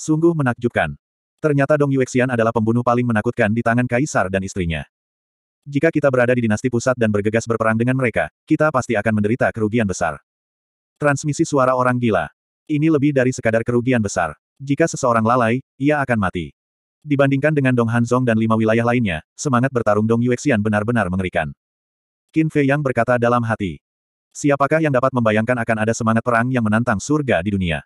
Sungguh menakjubkan. Ternyata Dong Yuexian adalah pembunuh paling menakutkan di tangan kaisar dan istrinya. Jika kita berada di dinasti pusat dan bergegas berperang dengan mereka, kita pasti akan menderita kerugian besar. Transmisi suara orang gila. Ini lebih dari sekadar kerugian besar. Jika seseorang lalai, ia akan mati. Dibandingkan dengan Dong Hanzong dan lima wilayah lainnya, semangat bertarung Dong Yuexian benar-benar mengerikan. Qin Fei Yang berkata dalam hati. Siapakah yang dapat membayangkan akan ada semangat perang yang menantang surga di dunia?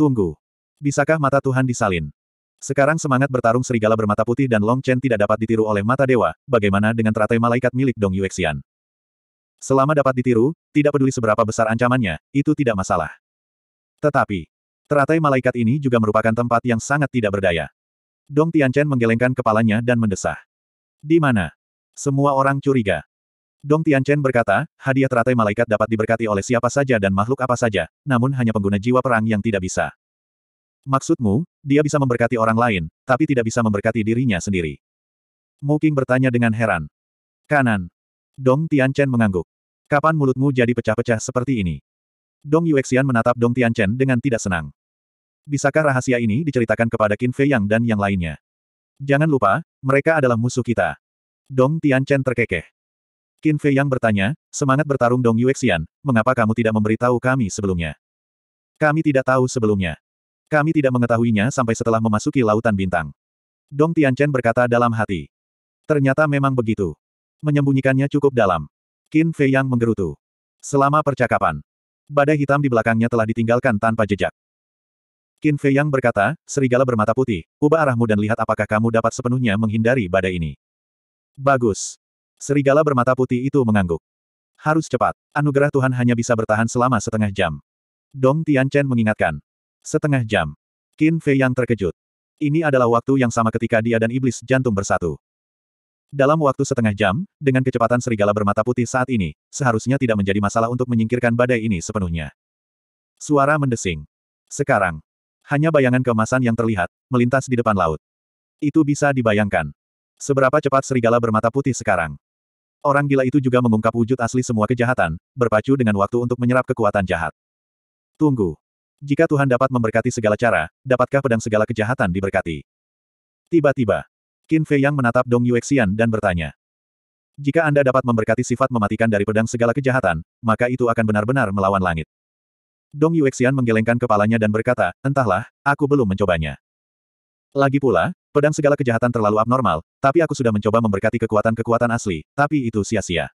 Tunggu. Bisakah mata Tuhan disalin? Sekarang semangat bertarung serigala bermata putih dan Long Chen tidak dapat ditiru oleh mata dewa, bagaimana dengan teratai malaikat milik Dong Yuexian? Selama dapat ditiru, tidak peduli seberapa besar ancamannya, itu tidak masalah. Tetapi, teratai malaikat ini juga merupakan tempat yang sangat tidak berdaya. Dong Tianchen menggelengkan kepalanya dan mendesah. Di mana? Semua orang curiga. Dong Tianchen berkata, hadiah teratai malaikat dapat diberkati oleh siapa saja dan makhluk apa saja, namun hanya pengguna jiwa perang yang tidak bisa. Maksudmu, dia bisa memberkati orang lain, tapi tidak bisa memberkati dirinya sendiri. Mu bertanya dengan heran. Kanan. Dong Tianchen mengangguk. Kapan mulutmu jadi pecah-pecah seperti ini? Dong Yuexian menatap Dong Tianchen dengan tidak senang. Bisakah rahasia ini diceritakan kepada Qin Fei Yang dan yang lainnya? Jangan lupa, mereka adalah musuh kita. Dong Tianchen terkekeh. Qin Fei Yang bertanya, semangat bertarung Dong Yuexian, mengapa kamu tidak memberitahu kami sebelumnya? Kami tidak tahu sebelumnya. Kami tidak mengetahuinya sampai setelah memasuki Lautan Bintang. Dong Tianchen berkata dalam hati. Ternyata memang begitu. Menyembunyikannya cukup dalam. Qin Fei Yang menggerutu. Selama percakapan, badai hitam di belakangnya telah ditinggalkan tanpa jejak. Qin Fei Yang berkata, serigala bermata putih, ubah arahmu dan lihat apakah kamu dapat sepenuhnya menghindari badai ini. Bagus. Serigala bermata putih itu mengangguk. Harus cepat. Anugerah Tuhan hanya bisa bertahan selama setengah jam. Dong Tianchen mengingatkan. Setengah jam. Qin Fei yang terkejut. Ini adalah waktu yang sama ketika dia dan iblis jantung bersatu. Dalam waktu setengah jam, dengan kecepatan serigala bermata putih saat ini, seharusnya tidak menjadi masalah untuk menyingkirkan badai ini sepenuhnya. Suara mendesing. Sekarang. Hanya bayangan kemasan yang terlihat, melintas di depan laut. Itu bisa dibayangkan. Seberapa cepat serigala bermata putih sekarang. Orang gila itu juga mengungkap wujud asli semua kejahatan, berpacu dengan waktu untuk menyerap kekuatan jahat. Tunggu. Jika Tuhan dapat memberkati segala cara, dapatkah pedang segala kejahatan diberkati? Tiba-tiba, Qin Fei Yang menatap Dong Yuexian dan bertanya. Jika Anda dapat memberkati sifat mematikan dari pedang segala kejahatan, maka itu akan benar-benar melawan langit. Dong Yuexian menggelengkan kepalanya dan berkata, entahlah, aku belum mencobanya. Lagi pula, pedang segala kejahatan terlalu abnormal, tapi aku sudah mencoba memberkati kekuatan-kekuatan asli, tapi itu sia-sia.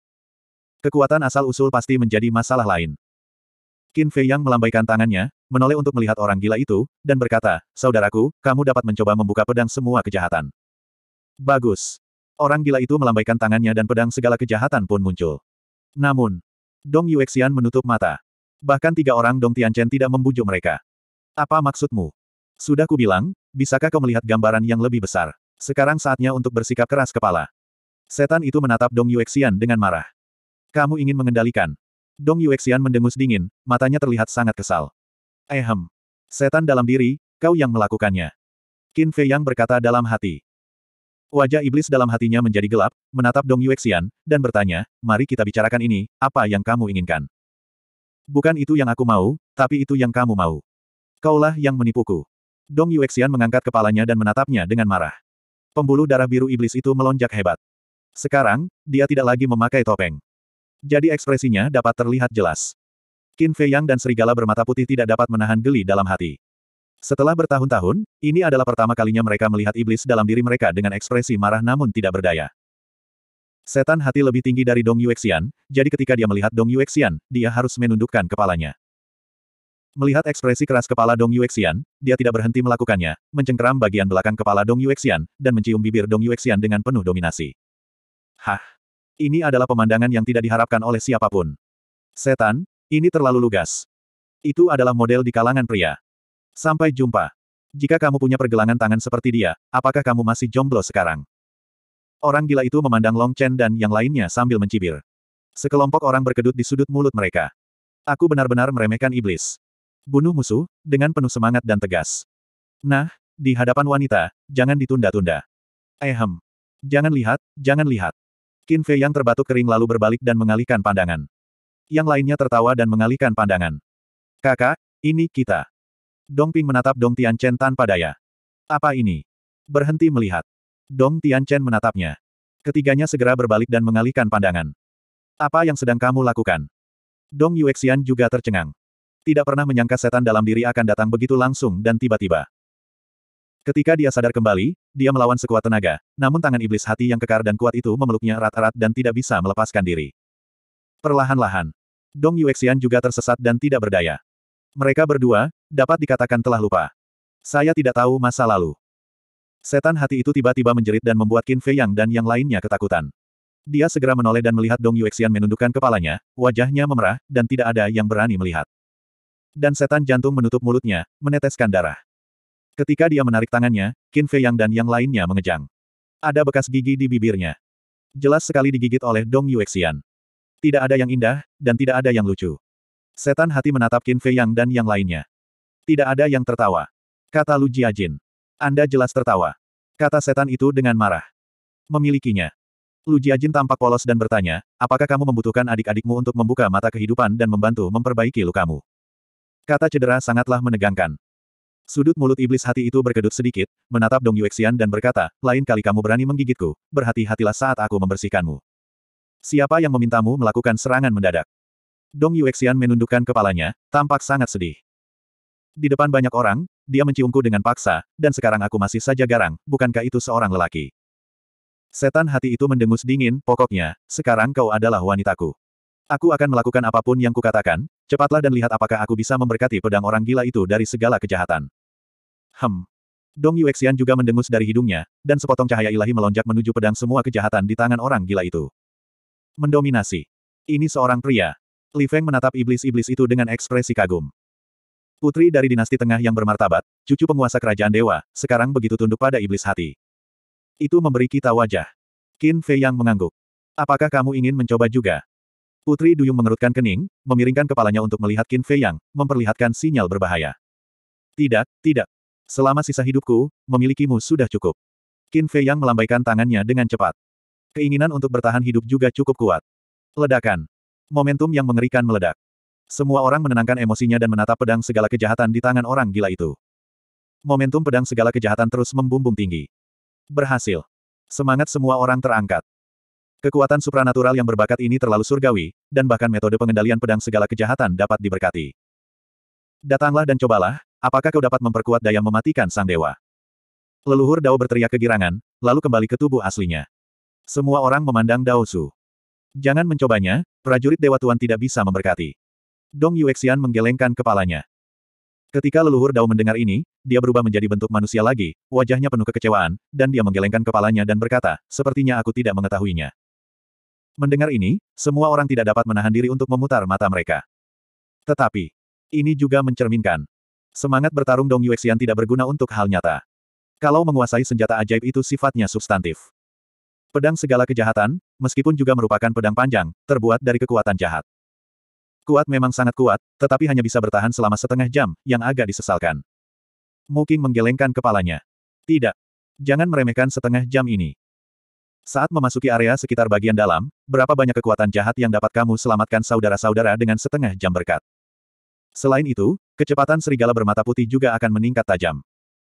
Kekuatan asal-usul pasti menjadi masalah lain. Qin Fei Yang melambaikan tangannya, menoleh untuk melihat orang gila itu, dan berkata, Saudaraku, kamu dapat mencoba membuka pedang semua kejahatan. Bagus. Orang gila itu melambaikan tangannya dan pedang segala kejahatan pun muncul. Namun, Dong Yuexian menutup mata. Bahkan tiga orang Dong Tianchen tidak membujuk mereka. Apa maksudmu? Sudah kubilang, bisakah kau melihat gambaran yang lebih besar? Sekarang saatnya untuk bersikap keras kepala. Setan itu menatap Dong Yuexian dengan marah. Kamu ingin mengendalikan, Dong Yuexian mendengus dingin, matanya terlihat sangat kesal. Ehem. Eh, Setan dalam diri, kau yang melakukannya. Qin Fei Yang berkata dalam hati. Wajah iblis dalam hatinya menjadi gelap, menatap Dong Yuexian, dan bertanya, mari kita bicarakan ini, apa yang kamu inginkan? Bukan itu yang aku mau, tapi itu yang kamu mau. Kaulah yang menipuku. Dong Yuexian mengangkat kepalanya dan menatapnya dengan marah. Pembuluh darah biru iblis itu melonjak hebat. Sekarang, dia tidak lagi memakai topeng. Jadi ekspresinya dapat terlihat jelas. Qin Fei Yang dan serigala bermata putih tidak dapat menahan geli dalam hati. Setelah bertahun-tahun, ini adalah pertama kalinya mereka melihat iblis dalam diri mereka dengan ekspresi marah namun tidak berdaya. Setan hati lebih tinggi dari Dong Yuexian, jadi ketika dia melihat Dong Yuexian, dia harus menundukkan kepalanya. Melihat ekspresi keras kepala Dong Yuexian, dia tidak berhenti melakukannya, mencengkeram bagian belakang kepala Dong Yuexian, dan mencium bibir Dong Yuexian dengan penuh dominasi. Hah! Ini adalah pemandangan yang tidak diharapkan oleh siapapun. Setan, ini terlalu lugas. Itu adalah model di kalangan pria. Sampai jumpa. Jika kamu punya pergelangan tangan seperti dia, apakah kamu masih jomblo sekarang? Orang gila itu memandang Long Chen dan yang lainnya sambil mencibir. Sekelompok orang berkedut di sudut mulut mereka. Aku benar-benar meremehkan iblis. Bunuh musuh, dengan penuh semangat dan tegas. Nah, di hadapan wanita, jangan ditunda-tunda. Ehem. Jangan lihat, jangan lihat. Qin Fei yang terbatuk kering lalu berbalik dan mengalihkan pandangan. Yang lainnya tertawa dan mengalihkan pandangan. Kakak, ini kita. Dong Ping menatap Dong Tian Chen tanpa daya. Apa ini? Berhenti melihat. Dong Tian Chen menatapnya. Ketiganya segera berbalik dan mengalihkan pandangan. Apa yang sedang kamu lakukan? Dong Yuexian juga tercengang. Tidak pernah menyangka setan dalam diri akan datang begitu langsung dan tiba-tiba. Ketika dia sadar kembali, dia melawan sekuat tenaga, namun tangan iblis hati yang kekar dan kuat itu memeluknya erat-erat dan tidak bisa melepaskan diri. Perlahan-lahan, Dong Yuexian juga tersesat dan tidak berdaya. Mereka berdua, dapat dikatakan telah lupa. Saya tidak tahu masa lalu. Setan hati itu tiba-tiba menjerit dan membuat Qin Fei Yang dan yang lainnya ketakutan. Dia segera menoleh dan melihat Dong Yuexian menundukkan kepalanya, wajahnya memerah, dan tidak ada yang berani melihat. Dan setan jantung menutup mulutnya, meneteskan darah. Ketika dia menarik tangannya, Qin Fei Yang dan yang lainnya mengejang. Ada bekas gigi di bibirnya. Jelas sekali digigit oleh Dong Yuexian. Tidak ada yang indah, dan tidak ada yang lucu. Setan hati menatap Qin Fei Yang dan yang lainnya. Tidak ada yang tertawa. Kata Lu Jiajin. Anda jelas tertawa. Kata setan itu dengan marah. Memilikinya. Lu Jiajin tampak polos dan bertanya, apakah kamu membutuhkan adik-adikmu untuk membuka mata kehidupan dan membantu memperbaiki lukamu? Kata cedera sangatlah menegangkan. Sudut mulut iblis hati itu berkedut sedikit, menatap Dong Yuexian dan berkata, lain kali kamu berani menggigitku, berhati-hatilah saat aku membersihkanmu. Siapa yang memintamu melakukan serangan mendadak? Dong Yuexian menundukkan kepalanya, tampak sangat sedih. Di depan banyak orang, dia menciumku dengan paksa, dan sekarang aku masih saja garang, bukankah itu seorang lelaki? Setan hati itu mendengus dingin, pokoknya, sekarang kau adalah wanitaku. Aku akan melakukan apapun yang kukatakan, cepatlah dan lihat apakah aku bisa memberkati pedang orang gila itu dari segala kejahatan. Hem. Dong Yuexian juga mendengus dari hidungnya, dan sepotong cahaya ilahi melonjak menuju pedang semua kejahatan di tangan orang gila itu. Mendominasi. Ini seorang pria. Li Feng menatap iblis-iblis itu dengan ekspresi kagum. Putri dari dinasti tengah yang bermartabat, cucu penguasa kerajaan dewa, sekarang begitu tunduk pada iblis hati. Itu memberi kita wajah. Qin Fei yang mengangguk. Apakah kamu ingin mencoba juga? Putri Duyung mengerutkan kening, memiringkan kepalanya untuk melihat Qin Fei Yang, memperlihatkan sinyal berbahaya. Tidak, tidak, Selama sisa hidupku, memilikimu sudah cukup. Qin Fei Yang melambaikan tangannya dengan cepat. Keinginan untuk bertahan hidup juga cukup kuat. Ledakan. Momentum yang mengerikan meledak. Semua orang menenangkan emosinya dan menatap pedang segala kejahatan di tangan orang gila itu. Momentum pedang segala kejahatan terus membumbung tinggi. Berhasil. Semangat semua orang terangkat. Kekuatan supranatural yang berbakat ini terlalu surgawi, dan bahkan metode pengendalian pedang segala kejahatan dapat diberkati. Datanglah dan cobalah, apakah kau dapat memperkuat daya mematikan sang dewa? Leluhur Dao berteriak kegirangan, lalu kembali ke tubuh aslinya. Semua orang memandang Dao Su. Jangan mencobanya, prajurit Dewa Tuan tidak bisa memberkati. Dong Yuexian menggelengkan kepalanya. Ketika leluhur Dao mendengar ini, dia berubah menjadi bentuk manusia lagi, wajahnya penuh kekecewaan, dan dia menggelengkan kepalanya dan berkata, sepertinya aku tidak mengetahuinya. Mendengar ini, semua orang tidak dapat menahan diri untuk memutar mata mereka. Tetapi, ini juga mencerminkan. Semangat bertarung Dong Yuexian tidak berguna untuk hal nyata. Kalau menguasai senjata ajaib itu sifatnya substantif. Pedang segala kejahatan, meskipun juga merupakan pedang panjang, terbuat dari kekuatan jahat. Kuat memang sangat kuat, tetapi hanya bisa bertahan selama setengah jam, yang agak disesalkan. Muking menggelengkan kepalanya. Tidak. Jangan meremehkan setengah jam ini. Saat memasuki area sekitar bagian dalam, berapa banyak kekuatan jahat yang dapat kamu selamatkan saudara-saudara dengan setengah jam berkat. Selain itu, kecepatan serigala bermata putih juga akan meningkat tajam.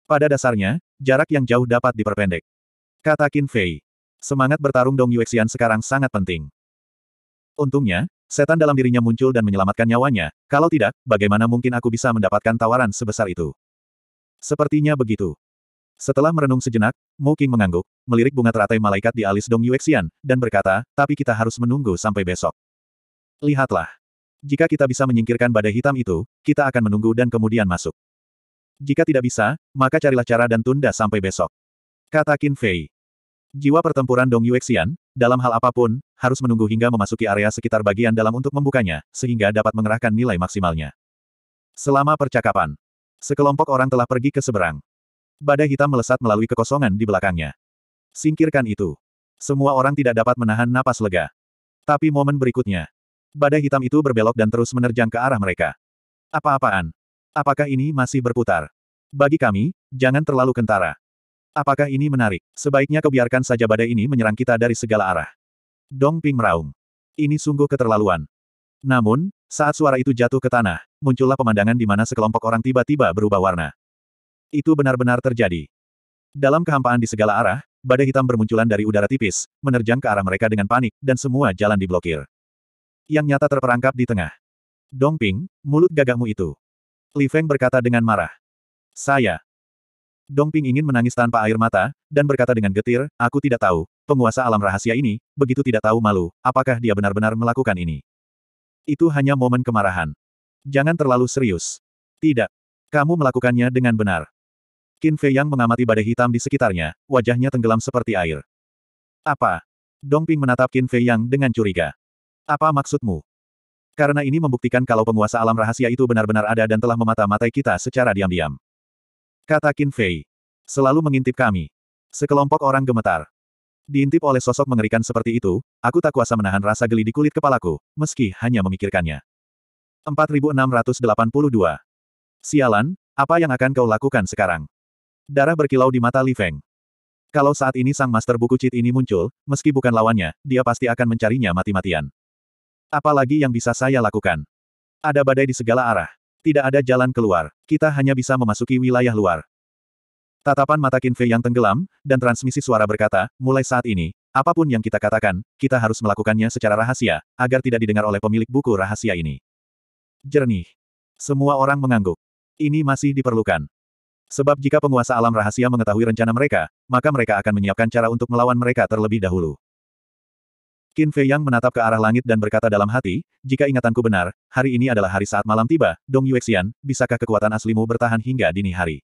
Pada dasarnya, jarak yang jauh dapat diperpendek. Kata Qin Fei. Semangat bertarung Dong Yuexian sekarang sangat penting. Untungnya, setan dalam dirinya muncul dan menyelamatkan nyawanya, kalau tidak, bagaimana mungkin aku bisa mendapatkan tawaran sebesar itu? Sepertinya begitu. Setelah merenung sejenak, Mo King mengangguk, melirik bunga teratai malaikat di alis Dong Yuexian, dan berkata, tapi kita harus menunggu sampai besok. Lihatlah. Jika kita bisa menyingkirkan badai hitam itu, kita akan menunggu dan kemudian masuk. Jika tidak bisa, maka carilah cara dan tunda sampai besok. Kata Qin Fei. Jiwa pertempuran Dong Yuexian, dalam hal apapun, harus menunggu hingga memasuki area sekitar bagian dalam untuk membukanya, sehingga dapat mengerahkan nilai maksimalnya. Selama percakapan, sekelompok orang telah pergi ke seberang. Badai hitam melesat melalui kekosongan di belakangnya. Singkirkan itu. Semua orang tidak dapat menahan napas lega. Tapi momen berikutnya, Badai hitam itu berbelok dan terus menerjang ke arah mereka. Apa-apaan? Apakah ini masih berputar? Bagi kami, jangan terlalu kentara. Apakah ini menarik? Sebaiknya kebiarkan saja badai ini menyerang kita dari segala arah. Dong Ping meraung. Ini sungguh keterlaluan. Namun, saat suara itu jatuh ke tanah, muncullah pemandangan di mana sekelompok orang tiba-tiba berubah warna. Itu benar-benar terjadi. Dalam kehampaan di segala arah, badai hitam bermunculan dari udara tipis, menerjang ke arah mereka dengan panik, dan semua jalan diblokir yang nyata terperangkap di tengah. Dongping, mulut gagahmu itu. Li Feng berkata dengan marah. Saya. Dongping ingin menangis tanpa air mata, dan berkata dengan getir, aku tidak tahu, penguasa alam rahasia ini, begitu tidak tahu malu, apakah dia benar-benar melakukan ini. Itu hanya momen kemarahan. Jangan terlalu serius. Tidak. Kamu melakukannya dengan benar. Qin Fei Yang mengamati badai hitam di sekitarnya, wajahnya tenggelam seperti air. Apa? Dongping menatap Qin Fei Yang dengan curiga. Apa maksudmu? Karena ini membuktikan kalau penguasa alam rahasia itu benar-benar ada dan telah memata-matai kita secara diam-diam. Kata Qin Fei. Selalu mengintip kami. Sekelompok orang gemetar. Diintip oleh sosok mengerikan seperti itu, aku tak kuasa menahan rasa geli di kulit kepalaku, meski hanya memikirkannya. 4682. Sialan, apa yang akan kau lakukan sekarang? Darah berkilau di mata Li Feng. Kalau saat ini sang master buku cheat ini muncul, meski bukan lawannya, dia pasti akan mencarinya mati-matian. Apalagi yang bisa saya lakukan? Ada badai di segala arah. Tidak ada jalan keluar. Kita hanya bisa memasuki wilayah luar. Tatapan mata Kinfe yang tenggelam, dan transmisi suara berkata, mulai saat ini, apapun yang kita katakan, kita harus melakukannya secara rahasia, agar tidak didengar oleh pemilik buku rahasia ini. Jernih. Semua orang mengangguk. Ini masih diperlukan. Sebab jika penguasa alam rahasia mengetahui rencana mereka, maka mereka akan menyiapkan cara untuk melawan mereka terlebih dahulu. Qin Fei Yang menatap ke arah langit dan berkata dalam hati, jika ingatanku benar, hari ini adalah hari saat malam tiba, Dong Yuexian, bisakah kekuatan aslimu bertahan hingga dini hari?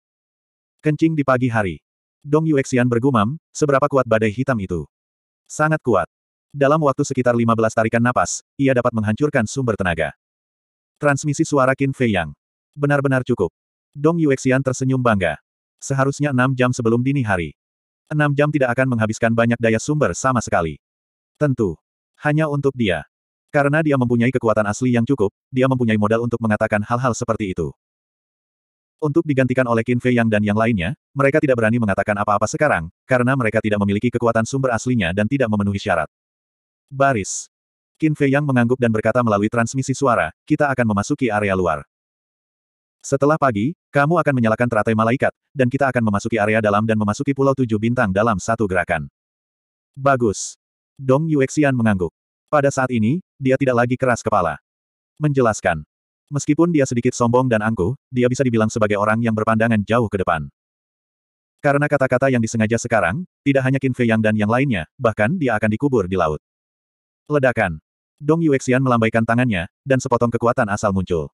Kencing di pagi hari. Dong Yuexian bergumam, seberapa kuat badai hitam itu? Sangat kuat. Dalam waktu sekitar 15 tarikan napas, ia dapat menghancurkan sumber tenaga. Transmisi suara Qin Fei Yang. Benar-benar cukup. Dong Yuexian tersenyum bangga. Seharusnya enam jam sebelum dini hari. Enam jam tidak akan menghabiskan banyak daya sumber sama sekali. Tentu. Hanya untuk dia. Karena dia mempunyai kekuatan asli yang cukup, dia mempunyai modal untuk mengatakan hal-hal seperti itu. Untuk digantikan oleh Qin Fei Yang dan yang lainnya, mereka tidak berani mengatakan apa-apa sekarang, karena mereka tidak memiliki kekuatan sumber aslinya dan tidak memenuhi syarat. Baris. Qin Fei Yang mengangguk dan berkata melalui transmisi suara, kita akan memasuki area luar. Setelah pagi, kamu akan menyalakan teratai malaikat, dan kita akan memasuki area dalam dan memasuki pulau tujuh bintang dalam satu gerakan. Bagus. Dong Yuexian mengangguk. Pada saat ini, dia tidak lagi keras kepala. Menjelaskan. Meskipun dia sedikit sombong dan angkuh, dia bisa dibilang sebagai orang yang berpandangan jauh ke depan. Karena kata-kata yang disengaja sekarang, tidak hanya Qin Fei Yang dan yang lainnya, bahkan dia akan dikubur di laut. Ledakan. Dong Yuexian melambaikan tangannya, dan sepotong kekuatan asal muncul.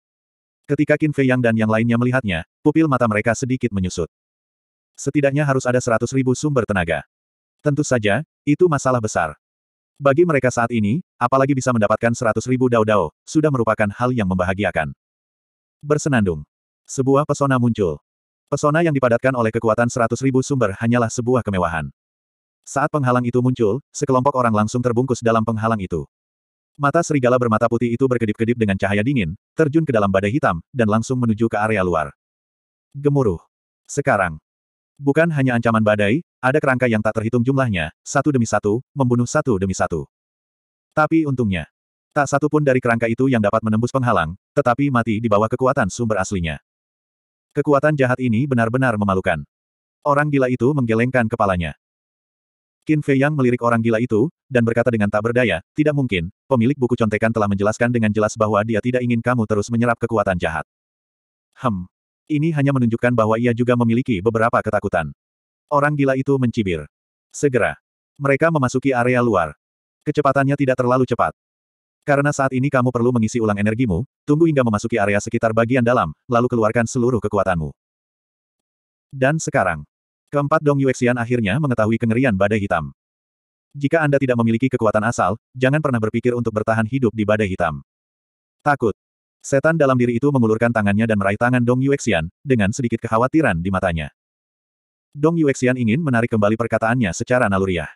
Ketika Qin Fei Yang dan yang lainnya melihatnya, pupil mata mereka sedikit menyusut. Setidaknya harus ada seratus ribu sumber tenaga. Tentu saja, itu masalah besar. Bagi mereka saat ini, apalagi bisa mendapatkan seratus ribu dao-dao, sudah merupakan hal yang membahagiakan. Bersenandung. Sebuah pesona muncul. Pesona yang dipadatkan oleh kekuatan seratus ribu sumber hanyalah sebuah kemewahan. Saat penghalang itu muncul, sekelompok orang langsung terbungkus dalam penghalang itu. Mata serigala bermata putih itu berkedip-kedip dengan cahaya dingin, terjun ke dalam badai hitam, dan langsung menuju ke area luar. Gemuruh. Sekarang, Bukan hanya ancaman badai, ada kerangka yang tak terhitung jumlahnya, satu demi satu, membunuh satu demi satu. Tapi untungnya, tak satu pun dari kerangka itu yang dapat menembus penghalang, tetapi mati di bawah kekuatan sumber aslinya. Kekuatan jahat ini benar-benar memalukan. Orang gila itu menggelengkan kepalanya. Qin Fei Yang melirik orang gila itu, dan berkata dengan tak berdaya, tidak mungkin, pemilik buku contekan telah menjelaskan dengan jelas bahwa dia tidak ingin kamu terus menyerap kekuatan jahat. Hem, ini hanya menunjukkan bahwa ia juga memiliki beberapa ketakutan. Orang gila itu mencibir. Segera. Mereka memasuki area luar. Kecepatannya tidak terlalu cepat. Karena saat ini kamu perlu mengisi ulang energimu, tunggu hingga memasuki area sekitar bagian dalam, lalu keluarkan seluruh kekuatanmu. Dan sekarang. Keempat Dong Yuexian akhirnya mengetahui kengerian badai hitam. Jika Anda tidak memiliki kekuatan asal, jangan pernah berpikir untuk bertahan hidup di badai hitam. Takut. Setan dalam diri itu mengulurkan tangannya dan meraih tangan Dong Yuexian, dengan sedikit kekhawatiran di matanya. Dong Yuexian ingin menarik kembali perkataannya secara naluriah.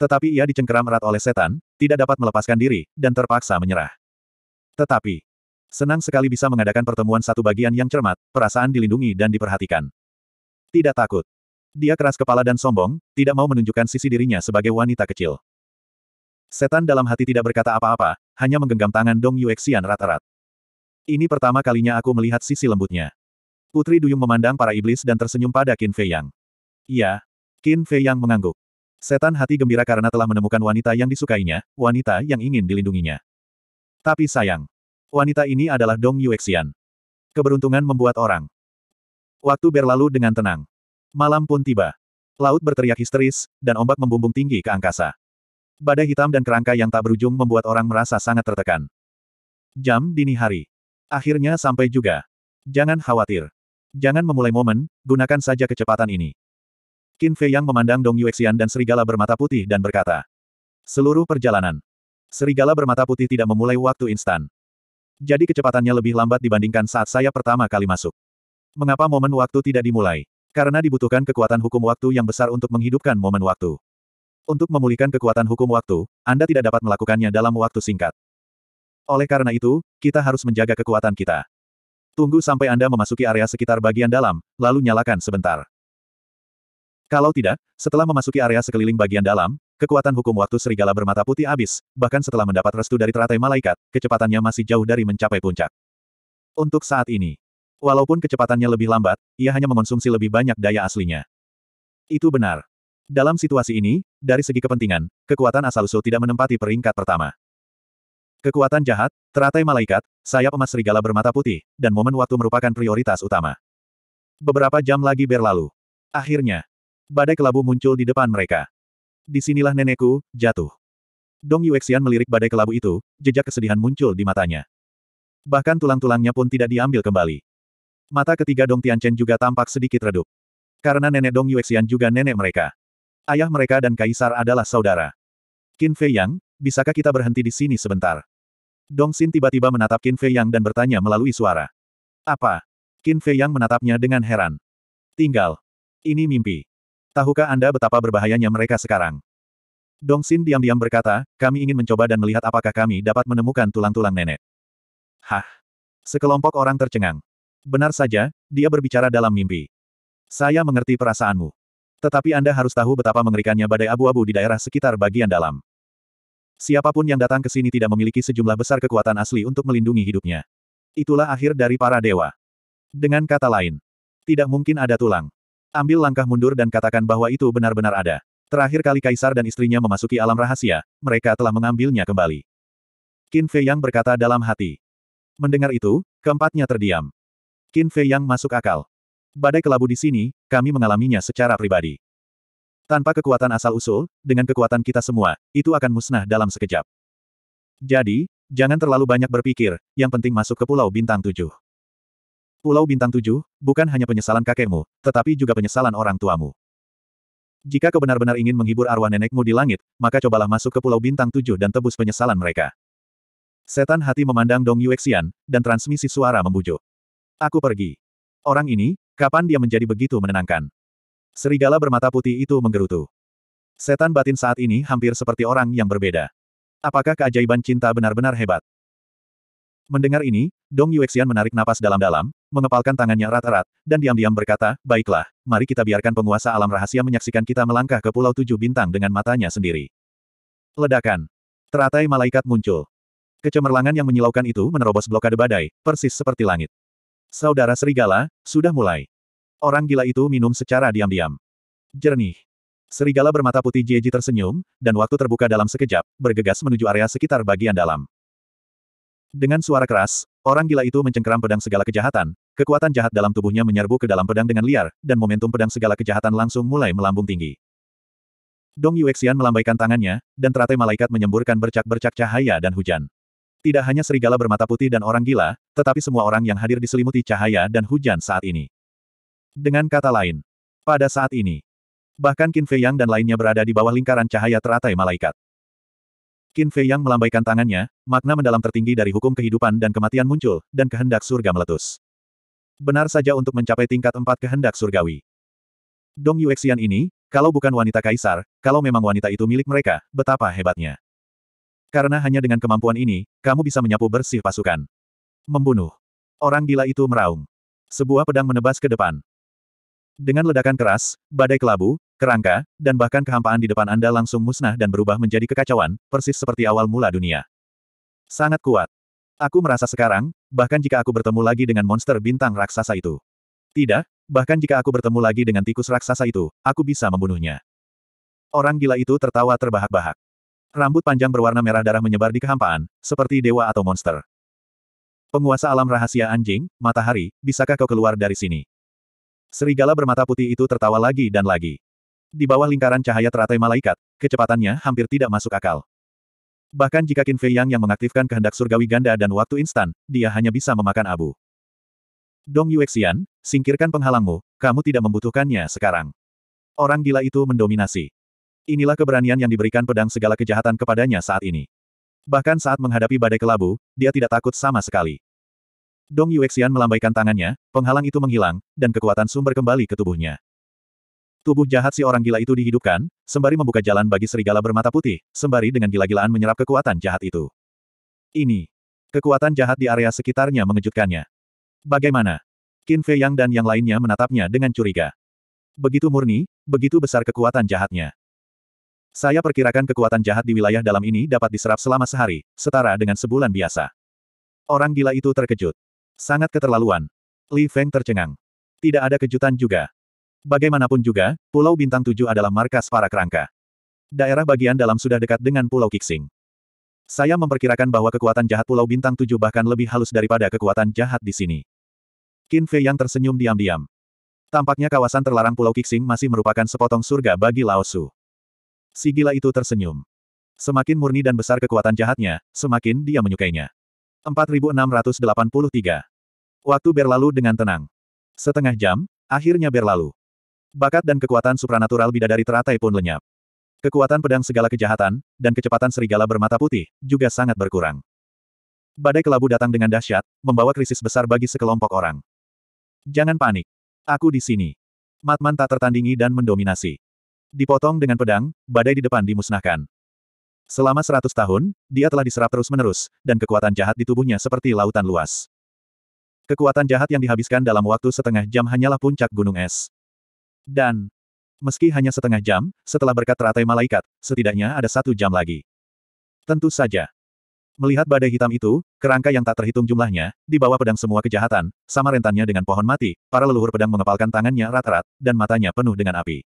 Tetapi ia dicengkeram erat oleh setan, tidak dapat melepaskan diri, dan terpaksa menyerah. Tetapi, senang sekali bisa mengadakan pertemuan satu bagian yang cermat, perasaan dilindungi dan diperhatikan. Tidak takut. Dia keras kepala dan sombong, tidak mau menunjukkan sisi dirinya sebagai wanita kecil. Setan dalam hati tidak berkata apa-apa, hanya menggenggam tangan Dong Yuexian rata-rata. Ini pertama kalinya aku melihat sisi lembutnya. Putri Duyung memandang para iblis dan tersenyum pada Qin Fei Yang. Ya, Qin Fei Yang mengangguk. Setan hati gembira karena telah menemukan wanita yang disukainya, wanita yang ingin dilindunginya. Tapi sayang. Wanita ini adalah Dong Yuexian. Keberuntungan membuat orang. Waktu berlalu dengan tenang. Malam pun tiba. Laut berteriak histeris, dan ombak membumbung tinggi ke angkasa. Badai hitam dan kerangka yang tak berujung membuat orang merasa sangat tertekan. Jam dini hari. Akhirnya sampai juga. Jangan khawatir. Jangan memulai momen, gunakan saja kecepatan ini. Qin Fei yang memandang Dong Yuexian dan serigala bermata putih dan berkata. Seluruh perjalanan. Serigala bermata putih tidak memulai waktu instan. Jadi kecepatannya lebih lambat dibandingkan saat saya pertama kali masuk. Mengapa momen waktu tidak dimulai? Karena dibutuhkan kekuatan hukum waktu yang besar untuk menghidupkan momen waktu. Untuk memulihkan kekuatan hukum waktu, Anda tidak dapat melakukannya dalam waktu singkat. Oleh karena itu, kita harus menjaga kekuatan kita. Tunggu sampai Anda memasuki area sekitar bagian dalam, lalu nyalakan sebentar. Kalau tidak, setelah memasuki area sekeliling bagian dalam, kekuatan hukum waktu serigala bermata putih habis, bahkan setelah mendapat restu dari teratai malaikat, kecepatannya masih jauh dari mencapai puncak. Untuk saat ini, walaupun kecepatannya lebih lambat, ia hanya mengonsumsi lebih banyak daya aslinya. Itu benar. Dalam situasi ini, dari segi kepentingan, kekuatan asal-usul tidak menempati peringkat pertama. Kekuatan jahat, teratai malaikat, sayap emas serigala bermata putih, dan momen waktu merupakan prioritas utama. Beberapa jam lagi berlalu. Akhirnya, badai kelabu muncul di depan mereka. Disinilah nenekku, jatuh. Dong Yuexian melirik badai kelabu itu, jejak kesedihan muncul di matanya. Bahkan tulang-tulangnya pun tidak diambil kembali. Mata ketiga Dong Tianchen juga tampak sedikit redup. Karena nenek Dong Yuexian juga nenek mereka. Ayah mereka dan Kaisar adalah saudara. Qin Fei Yang, bisakah kita berhenti di sini sebentar? Dong Xin tiba-tiba menatap Qin Fei Yang dan bertanya melalui suara. Apa? Qin Fei Yang menatapnya dengan heran. Tinggal. Ini mimpi. Tahukah Anda betapa berbahayanya mereka sekarang? Dong Xin diam-diam berkata, kami ingin mencoba dan melihat apakah kami dapat menemukan tulang-tulang nenek. Hah. Sekelompok orang tercengang. Benar saja, dia berbicara dalam mimpi. Saya mengerti perasaanmu. Tetapi Anda harus tahu betapa mengerikannya badai abu-abu di daerah sekitar bagian dalam. Siapapun yang datang ke sini tidak memiliki sejumlah besar kekuatan asli untuk melindungi hidupnya. Itulah akhir dari para dewa. Dengan kata lain, tidak mungkin ada tulang. Ambil langkah mundur dan katakan bahwa itu benar-benar ada. Terakhir kali kaisar dan istrinya memasuki alam rahasia, mereka telah mengambilnya kembali. Qin Fei Yang berkata dalam hati. Mendengar itu, keempatnya terdiam. Qin Fei Yang masuk akal. Badai kelabu di sini, kami mengalaminya secara pribadi. Tanpa kekuatan asal-usul, dengan kekuatan kita semua, itu akan musnah dalam sekejap. Jadi, jangan terlalu banyak berpikir, yang penting masuk ke Pulau Bintang Tujuh. Pulau Bintang Tujuh, bukan hanya penyesalan kakekmu, tetapi juga penyesalan orang tuamu. Jika kau benar-benar ingin menghibur arwah nenekmu di langit, maka cobalah masuk ke Pulau Bintang Tujuh dan tebus penyesalan mereka. Setan hati memandang Dong Yuexian, dan transmisi suara membujuk. Aku pergi. Orang ini, kapan dia menjadi begitu menenangkan? Serigala bermata putih itu menggerutu. Setan batin saat ini hampir seperti orang yang berbeda. Apakah keajaiban cinta benar-benar hebat? Mendengar ini, Dong Yuexian menarik napas dalam-dalam, mengepalkan tangannya erat-erat, dan diam-diam berkata, Baiklah, mari kita biarkan penguasa alam rahasia menyaksikan kita melangkah ke Pulau Tujuh Bintang dengan matanya sendiri. Ledakan. Teratai malaikat muncul. Kecemerlangan yang menyilaukan itu menerobos blokade badai, persis seperti langit. Saudara Serigala, sudah mulai. Orang gila itu minum secara diam-diam. Jernih. Serigala bermata putih Jeji tersenyum, dan waktu terbuka dalam sekejap, bergegas menuju area sekitar bagian dalam. Dengan suara keras, orang gila itu mencengkeram pedang segala kejahatan, kekuatan jahat dalam tubuhnya menyerbu ke dalam pedang dengan liar, dan momentum pedang segala kejahatan langsung mulai melambung tinggi. Dong Yuexian melambaikan tangannya, dan teratai malaikat menyemburkan bercak-bercak cahaya dan hujan. Tidak hanya serigala bermata putih dan orang gila, tetapi semua orang yang hadir diselimuti cahaya dan hujan saat ini. Dengan kata lain, pada saat ini, bahkan Qin Fei Yang dan lainnya berada di bawah lingkaran cahaya teratai malaikat. Qin Fei Yang melambaikan tangannya, makna mendalam tertinggi dari hukum kehidupan dan kematian muncul, dan kehendak surga meletus. Benar saja untuk mencapai tingkat empat kehendak surgawi. Dong Yuexian ini, kalau bukan wanita kaisar, kalau memang wanita itu milik mereka, betapa hebatnya. Karena hanya dengan kemampuan ini, kamu bisa menyapu bersih pasukan. Membunuh. Orang gila itu meraung. Sebuah pedang menebas ke depan. Dengan ledakan keras, badai kelabu, kerangka, dan bahkan kehampaan di depan Anda langsung musnah dan berubah menjadi kekacauan, persis seperti awal mula dunia. Sangat kuat. Aku merasa sekarang, bahkan jika aku bertemu lagi dengan monster bintang raksasa itu. Tidak, bahkan jika aku bertemu lagi dengan tikus raksasa itu, aku bisa membunuhnya. Orang gila itu tertawa terbahak-bahak. Rambut panjang berwarna merah darah menyebar di kehampaan, seperti dewa atau monster. Penguasa alam rahasia anjing, matahari, bisakah kau keluar dari sini? Serigala bermata putih itu tertawa lagi dan lagi. Di bawah lingkaran cahaya teratai malaikat, kecepatannya hampir tidak masuk akal. Bahkan jika Qin Fei Yang yang mengaktifkan kehendak surgawi ganda dan waktu instan, dia hanya bisa memakan abu. Dong Yuexian, singkirkan penghalangmu, kamu tidak membutuhkannya sekarang. Orang gila itu mendominasi. Inilah keberanian yang diberikan pedang segala kejahatan kepadanya saat ini. Bahkan saat menghadapi badai kelabu, dia tidak takut sama sekali. Dong Yuexian melambaikan tangannya, penghalang itu menghilang, dan kekuatan sumber kembali ke tubuhnya. Tubuh jahat si orang gila itu dihidupkan, sembari membuka jalan bagi serigala bermata putih, sembari dengan gila-gilaan menyerap kekuatan jahat itu. Ini. Kekuatan jahat di area sekitarnya mengejutkannya. Bagaimana? Qin Fei Yang dan yang lainnya menatapnya dengan curiga. Begitu murni, begitu besar kekuatan jahatnya. Saya perkirakan kekuatan jahat di wilayah dalam ini dapat diserap selama sehari, setara dengan sebulan biasa. Orang gila itu terkejut. Sangat keterlaluan. Li Feng tercengang. Tidak ada kejutan juga. Bagaimanapun juga, Pulau Bintang Tujuh adalah markas para kerangka. Daerah bagian dalam sudah dekat dengan Pulau Kixing. Saya memperkirakan bahwa kekuatan jahat Pulau Bintang Tujuh bahkan lebih halus daripada kekuatan jahat di sini. Qin Fei yang tersenyum diam-diam. Tampaknya kawasan terlarang Pulau Kixing masih merupakan sepotong surga bagi Lao Su. Si gila itu tersenyum. Semakin murni dan besar kekuatan jahatnya, semakin dia menyukainya. 4683. Waktu berlalu dengan tenang. Setengah jam, akhirnya berlalu. Bakat dan kekuatan supranatural bidadari teratai pun lenyap. Kekuatan pedang segala kejahatan, dan kecepatan serigala bermata putih, juga sangat berkurang. Badai kelabu datang dengan dahsyat, membawa krisis besar bagi sekelompok orang. Jangan panik. Aku di sini. Matman tak tertandingi dan mendominasi. Dipotong dengan pedang, badai di depan dimusnahkan. Selama seratus tahun, dia telah diserap terus-menerus, dan kekuatan jahat di tubuhnya seperti lautan luas. Kekuatan jahat yang dihabiskan dalam waktu setengah jam hanyalah puncak gunung es. Dan, meski hanya setengah jam, setelah berkat teratai malaikat, setidaknya ada satu jam lagi. Tentu saja. Melihat badai hitam itu, kerangka yang tak terhitung jumlahnya, di bawah pedang semua kejahatan, sama rentannya dengan pohon mati, para leluhur pedang mengepalkan tangannya rat-rat, dan matanya penuh dengan api.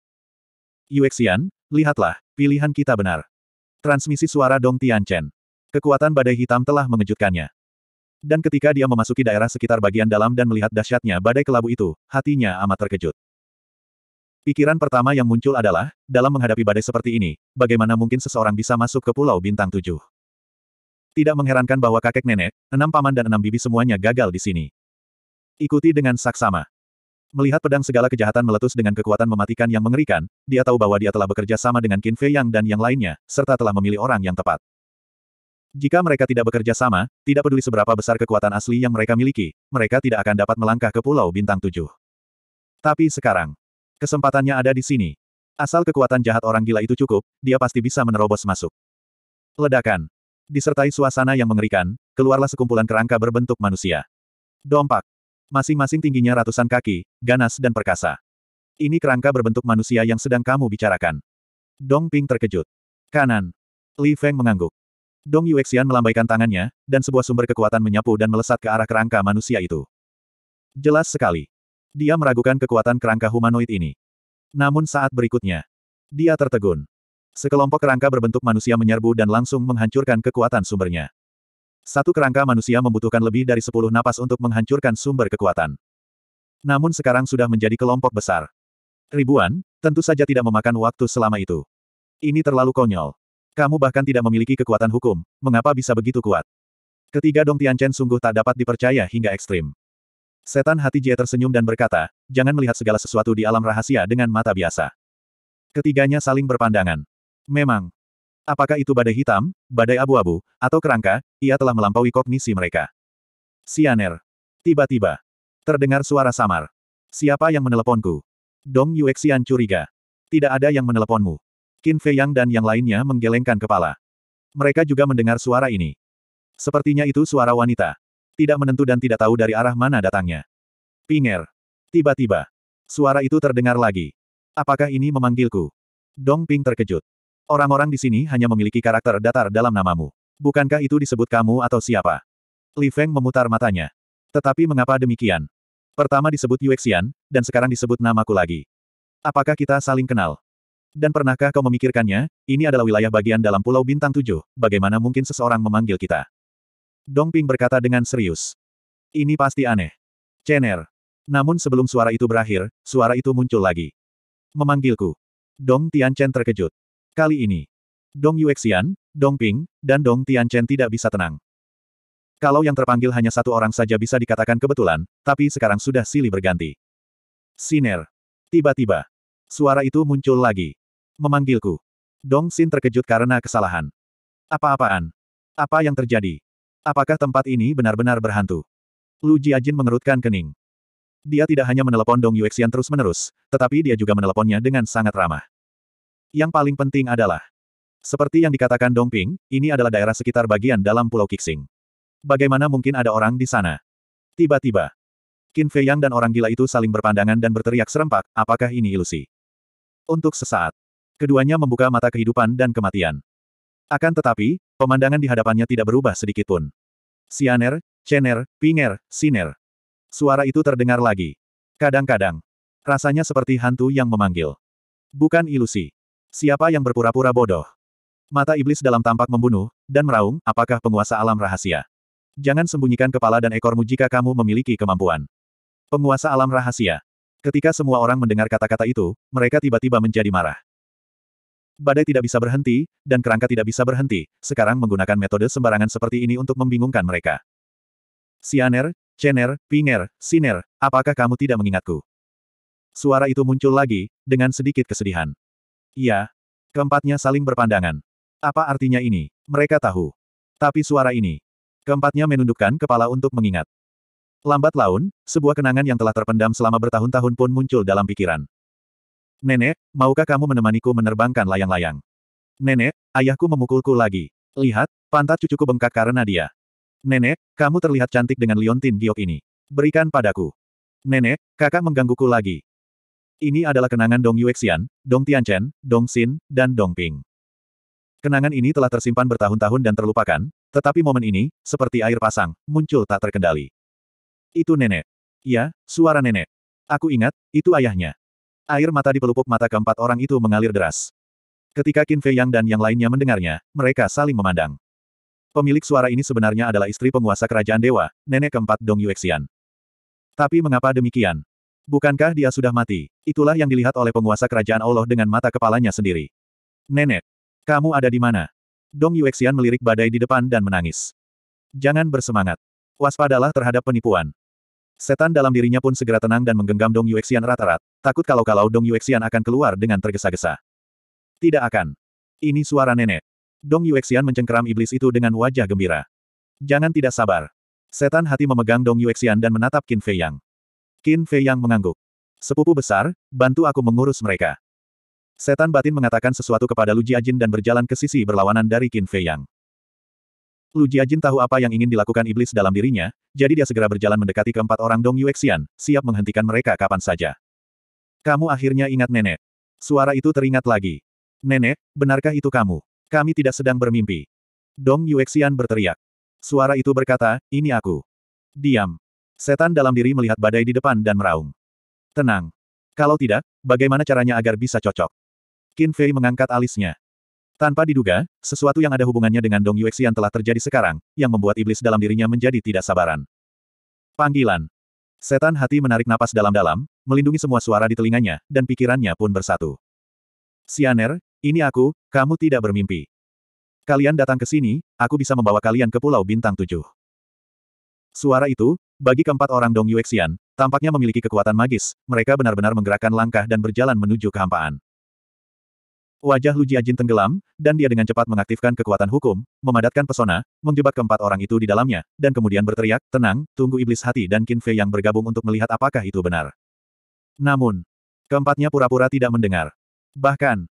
Yuexian, lihatlah, pilihan kita benar. Transmisi suara Dong Tianchen. Kekuatan badai hitam telah mengejutkannya. Dan ketika dia memasuki daerah sekitar bagian dalam dan melihat dahsyatnya badai kelabu itu, hatinya amat terkejut. Pikiran pertama yang muncul adalah, dalam menghadapi badai seperti ini, bagaimana mungkin seseorang bisa masuk ke Pulau Bintang Tujuh? Tidak mengherankan bahwa kakek nenek, enam paman dan enam bibi semuanya gagal di sini. Ikuti dengan saksama. Melihat pedang segala kejahatan meletus dengan kekuatan mematikan yang mengerikan, dia tahu bahwa dia telah bekerja sama dengan Qin Fei Yang dan yang lainnya, serta telah memilih orang yang tepat. Jika mereka tidak bekerja sama, tidak peduli seberapa besar kekuatan asli yang mereka miliki, mereka tidak akan dapat melangkah ke Pulau Bintang Tujuh. Tapi sekarang, kesempatannya ada di sini. Asal kekuatan jahat orang gila itu cukup, dia pasti bisa menerobos masuk. Ledakan. Disertai suasana yang mengerikan, keluarlah sekumpulan kerangka berbentuk manusia. Dompak. Masing-masing tingginya ratusan kaki, ganas dan perkasa. Ini kerangka berbentuk manusia yang sedang kamu bicarakan. Dong Ping terkejut. Kanan. Li Feng mengangguk. Dong Yuexian melambaikan tangannya, dan sebuah sumber kekuatan menyapu dan melesat ke arah kerangka manusia itu. Jelas sekali. Dia meragukan kekuatan kerangka humanoid ini. Namun saat berikutnya, dia tertegun. Sekelompok kerangka berbentuk manusia menyerbu dan langsung menghancurkan kekuatan sumbernya. Satu kerangka manusia membutuhkan lebih dari sepuluh napas untuk menghancurkan sumber kekuatan. Namun sekarang sudah menjadi kelompok besar. Ribuan, tentu saja tidak memakan waktu selama itu. Ini terlalu konyol. Kamu bahkan tidak memiliki kekuatan hukum, mengapa bisa begitu kuat? Ketiga Dong Tian Chen sungguh tak dapat dipercaya hingga ekstrim. Setan hati Jie tersenyum dan berkata, jangan melihat segala sesuatu di alam rahasia dengan mata biasa. Ketiganya saling berpandangan. Memang, Apakah itu badai hitam, badai abu-abu, atau kerangka, ia telah melampaui kognisi mereka. Sianer. Tiba-tiba. Terdengar suara samar. Siapa yang meneleponku? Dong Yuexian curiga. Tidak ada yang meneleponmu. Qin Fei Yang dan yang lainnya menggelengkan kepala. Mereka juga mendengar suara ini. Sepertinya itu suara wanita. Tidak menentu dan tidak tahu dari arah mana datangnya. Pinger. Tiba-tiba. Suara itu terdengar lagi. Apakah ini memanggilku? Dong Ping terkejut. Orang-orang di sini hanya memiliki karakter datar dalam namamu. Bukankah itu disebut kamu atau siapa? Li Feng memutar matanya. Tetapi mengapa demikian? Pertama disebut Yuexian, dan sekarang disebut namaku lagi. Apakah kita saling kenal? Dan pernahkah kau memikirkannya, ini adalah wilayah bagian dalam Pulau Bintang Tujuh, bagaimana mungkin seseorang memanggil kita? Dong Ping berkata dengan serius. Ini pasti aneh. Chen'er. Namun sebelum suara itu berakhir, suara itu muncul lagi. Memanggilku. Dong Tianchen terkejut. Kali ini, Dong Yuexian, Dong Ping, dan Dong Tianchen tidak bisa tenang. Kalau yang terpanggil hanya satu orang saja bisa dikatakan kebetulan, tapi sekarang sudah silih berganti. Siner. Tiba-tiba, suara itu muncul lagi. Memanggilku. Dong Xin terkejut karena kesalahan. Apa-apaan? Apa yang terjadi? Apakah tempat ini benar-benar berhantu? Lu Jiajin mengerutkan kening. Dia tidak hanya menelepon Dong Yuexian terus-menerus, tetapi dia juga meneleponnya dengan sangat ramah. Yang paling penting adalah, seperti yang dikatakan Dongping, ini adalah daerah sekitar bagian dalam Pulau Kixing. Bagaimana mungkin ada orang di sana? Tiba-tiba, Qin Fei Yang dan orang gila itu saling berpandangan dan berteriak serempak, apakah ini ilusi? Untuk sesaat, keduanya membuka mata kehidupan dan kematian. Akan tetapi, pemandangan di hadapannya tidak berubah sedikit pun. Sianer, Chener, Pinger, Siner. Suara itu terdengar lagi. Kadang-kadang, rasanya seperti hantu yang memanggil. Bukan ilusi. Siapa yang berpura-pura bodoh? Mata iblis dalam tampak membunuh, dan meraung, apakah penguasa alam rahasia? Jangan sembunyikan kepala dan ekormu jika kamu memiliki kemampuan. Penguasa alam rahasia. Ketika semua orang mendengar kata-kata itu, mereka tiba-tiba menjadi marah. Badai tidak bisa berhenti, dan kerangka tidak bisa berhenti, sekarang menggunakan metode sembarangan seperti ini untuk membingungkan mereka. Sianer, Cener, Pinger, Siner, apakah kamu tidak mengingatku? Suara itu muncul lagi, dengan sedikit kesedihan. Iya. Keempatnya saling berpandangan. Apa artinya ini? Mereka tahu. Tapi suara ini. Keempatnya menundukkan kepala untuk mengingat. Lambat laun, sebuah kenangan yang telah terpendam selama bertahun-tahun pun muncul dalam pikiran. Nenek, maukah kamu menemaniku menerbangkan layang-layang? Nenek, ayahku memukulku lagi. Lihat, pantat cucuku bengkak karena dia. Nenek, kamu terlihat cantik dengan liontin giok ini. Berikan padaku. Nenek, kakak menggangguku lagi. Ini adalah kenangan Dong Yuexian, Dong Tianchen, Dong Xin, dan Dong Ping. Kenangan ini telah tersimpan bertahun-tahun dan terlupakan, tetapi momen ini, seperti air pasang, muncul tak terkendali. Itu nenek. ya, suara nenek. Aku ingat, itu ayahnya. Air mata di pelupuk mata keempat orang itu mengalir deras. Ketika Qin Fei Yang dan yang lainnya mendengarnya, mereka saling memandang. Pemilik suara ini sebenarnya adalah istri penguasa kerajaan dewa, nenek keempat Dong Yuexian. Tapi mengapa demikian? Bukankah dia sudah mati? Itulah yang dilihat oleh penguasa kerajaan Allah dengan mata kepalanya sendiri. Nenek, kamu ada di mana? Dong Yuexian melirik badai di depan dan menangis. Jangan bersemangat. Waspadalah terhadap penipuan. Setan dalam dirinya pun segera tenang dan menggenggam Dong Yuexian rata-rat, takut kalau-kalau Dong Yuexian akan keluar dengan tergesa-gesa. Tidak akan. Ini suara nenek. Dong Yuexian mencengkeram iblis itu dengan wajah gembira. Jangan tidak sabar. Setan hati memegang Dong Yuexian dan menatap Qin Fei Yang. Qin Fei yang mengangguk. Sepupu besar, bantu aku mengurus mereka. Setan batin mengatakan sesuatu kepada Lu Jiajin dan berjalan ke sisi berlawanan dari Qin Fei Yang. Lu Jiajin tahu apa yang ingin dilakukan iblis dalam dirinya, jadi dia segera berjalan mendekati keempat orang Dong Yuexian, siap menghentikan mereka kapan saja. Kamu akhirnya ingat nenek. Suara itu teringat lagi. Nenek, benarkah itu kamu? Kami tidak sedang bermimpi. Dong Yuexian berteriak. Suara itu berkata, ini aku. Diam. Setan dalam diri melihat badai di depan dan meraung. Tenang. Kalau tidak, bagaimana caranya agar bisa cocok? Qin Fei mengangkat alisnya. Tanpa diduga, sesuatu yang ada hubungannya dengan Dong Yuexian telah terjadi sekarang, yang membuat iblis dalam dirinya menjadi tidak sabaran. Panggilan. Setan hati menarik napas dalam-dalam, melindungi semua suara di telinganya, dan pikirannya pun bersatu. Sianer, ini aku, kamu tidak bermimpi. Kalian datang ke sini, aku bisa membawa kalian ke Pulau Bintang Tujuh. Suara itu, bagi keempat orang Dong Yuexian, tampaknya memiliki kekuatan magis, mereka benar-benar menggerakkan langkah dan berjalan menuju kehampaan. Wajah Lu Jiajin tenggelam, dan dia dengan cepat mengaktifkan kekuatan hukum, memadatkan pesona, menjebak keempat orang itu di dalamnya, dan kemudian berteriak, tenang, tunggu iblis hati dan Qin Fei yang bergabung untuk melihat apakah itu benar. Namun, keempatnya pura-pura tidak mendengar. Bahkan,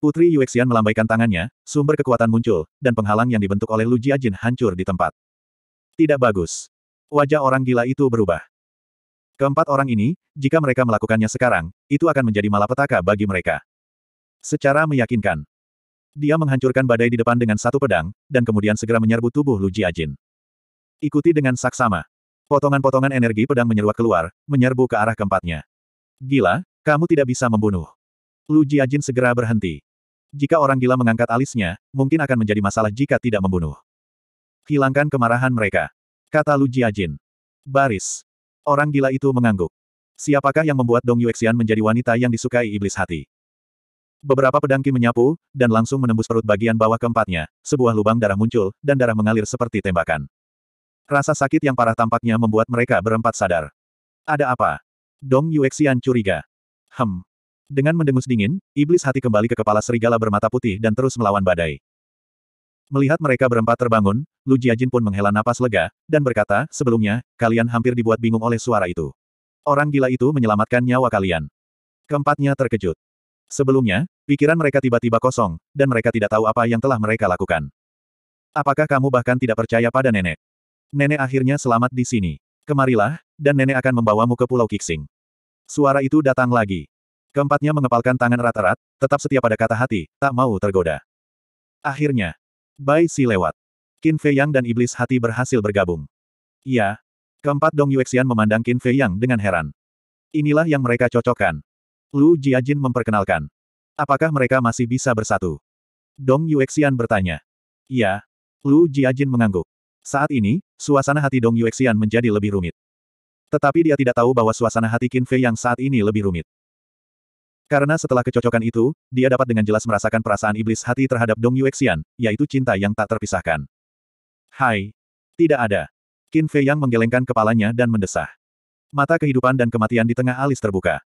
Putri Yuexian melambaikan tangannya, sumber kekuatan muncul, dan penghalang yang dibentuk oleh Lu Jiajin hancur di tempat. Tidak bagus. Wajah orang gila itu berubah. Keempat orang ini, jika mereka melakukannya sekarang, itu akan menjadi malapetaka bagi mereka. Secara meyakinkan. Dia menghancurkan badai di depan dengan satu pedang, dan kemudian segera menyerbu tubuh Lu Jiajin. Ikuti dengan saksama. Potongan-potongan energi pedang menyeruak keluar, menyerbu ke arah keempatnya. Gila, kamu tidak bisa membunuh. Lu Jiajin segera berhenti. Jika orang gila mengangkat alisnya, mungkin akan menjadi masalah jika tidak membunuh. Hilangkan kemarahan mereka. Kata Lu Jiajin. Baris. Orang gila itu mengangguk. Siapakah yang membuat Dong Yuexian menjadi wanita yang disukai iblis hati? Beberapa pedangki menyapu, dan langsung menembus perut bagian bawah keempatnya, sebuah lubang darah muncul, dan darah mengalir seperti tembakan. Rasa sakit yang parah tampaknya membuat mereka berempat sadar. Ada apa? Dong Yuexian curiga. Hem. Dengan mendengus dingin, iblis hati kembali ke kepala serigala bermata putih dan terus melawan badai. Melihat mereka berempat terbangun, Lu Jiajin pun menghela napas lega, dan berkata, sebelumnya, kalian hampir dibuat bingung oleh suara itu. Orang gila itu menyelamatkan nyawa kalian. Keempatnya terkejut. Sebelumnya, pikiran mereka tiba-tiba kosong, dan mereka tidak tahu apa yang telah mereka lakukan. Apakah kamu bahkan tidak percaya pada nenek? Nenek akhirnya selamat di sini. Kemarilah, dan nenek akan membawamu ke Pulau Kixing. Suara itu datang lagi. Keempatnya mengepalkan tangan rata rata tetap setia pada kata hati, tak mau tergoda. Akhirnya, Bai Si lewat. Qin Fei Yang dan Iblis Hati berhasil bergabung. Ya, Keempat Dong Yuexian memandang Qin Fei Yang dengan heran. Inilah yang mereka cocokkan. Lu Jiajin memperkenalkan. Apakah mereka masih bisa bersatu? Dong Yuexian bertanya. Ya, Lu Jiajin mengangguk. Saat ini, suasana hati Dong Yuexian menjadi lebih rumit. Tetapi dia tidak tahu bahwa suasana hati Qin Fei Yang saat ini lebih rumit. Karena setelah kecocokan itu, dia dapat dengan jelas merasakan perasaan iblis hati terhadap Dong Yuexian, yaitu cinta yang tak terpisahkan. Hai. Tidak ada. Qin Fei Yang menggelengkan kepalanya dan mendesah. Mata kehidupan dan kematian di tengah alis terbuka.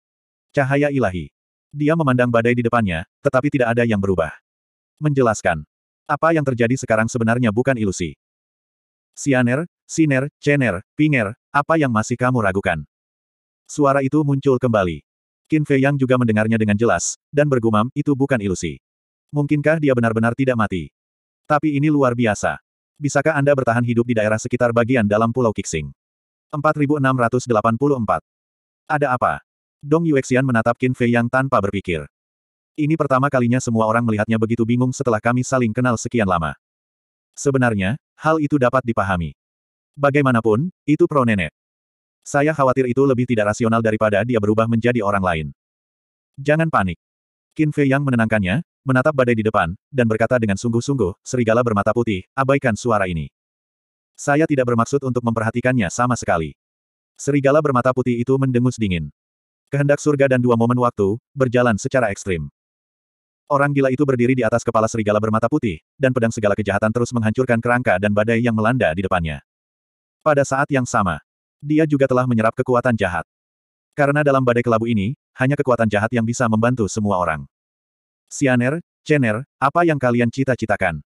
Cahaya ilahi. Dia memandang badai di depannya, tetapi tidak ada yang berubah. Menjelaskan. Apa yang terjadi sekarang sebenarnya bukan ilusi. Sianer, Siner, Cener, Pinger, apa yang masih kamu ragukan? Suara itu muncul kembali. Qin Fei Yang juga mendengarnya dengan jelas, dan bergumam, itu bukan ilusi. Mungkinkah dia benar-benar tidak mati? Tapi ini luar biasa. Bisakah Anda bertahan hidup di daerah sekitar bagian dalam Pulau Kixing? 4684. Ada apa? Dong Yuexian menatap Qin Fei Yang tanpa berpikir. Ini pertama kalinya semua orang melihatnya begitu bingung setelah kami saling kenal sekian lama. Sebenarnya, hal itu dapat dipahami. Bagaimanapun, itu pro nenek. Saya khawatir itu lebih tidak rasional daripada dia berubah menjadi orang lain. Jangan panik. Qin Fei yang menenangkannya, menatap badai di depan, dan berkata dengan sungguh-sungguh, serigala bermata putih, abaikan suara ini. Saya tidak bermaksud untuk memperhatikannya sama sekali. Serigala bermata putih itu mendengus dingin. Kehendak surga dan dua momen waktu, berjalan secara ekstrim. Orang gila itu berdiri di atas kepala serigala bermata putih, dan pedang segala kejahatan terus menghancurkan kerangka dan badai yang melanda di depannya. Pada saat yang sama, dia juga telah menyerap kekuatan jahat. Karena dalam badai kelabu ini, hanya kekuatan jahat yang bisa membantu semua orang. Sianer, Cener, apa yang kalian cita-citakan?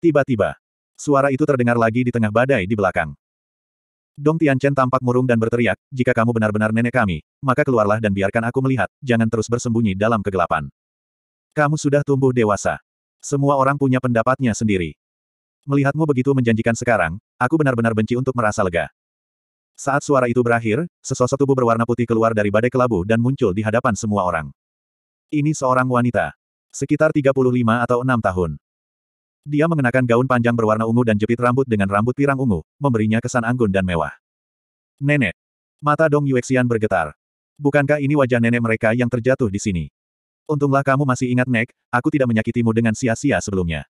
Tiba-tiba, suara itu terdengar lagi di tengah badai di belakang. Dong Tianchen tampak murung dan berteriak, jika kamu benar-benar nenek kami, maka keluarlah dan biarkan aku melihat, jangan terus bersembunyi dalam kegelapan. Kamu sudah tumbuh dewasa. Semua orang punya pendapatnya sendiri. Melihatmu begitu menjanjikan sekarang, aku benar-benar benci untuk merasa lega. Saat suara itu berakhir, sesosok tubuh berwarna putih keluar dari badai kelabu dan muncul di hadapan semua orang. Ini seorang wanita. Sekitar 35 atau 6 tahun. Dia mengenakan gaun panjang berwarna ungu dan jepit rambut dengan rambut pirang ungu, memberinya kesan anggun dan mewah. Nenek. Mata Dong Yuexian bergetar. Bukankah ini wajah nenek mereka yang terjatuh di sini? Untunglah kamu masih ingat, Nek, aku tidak menyakitimu dengan sia-sia sebelumnya.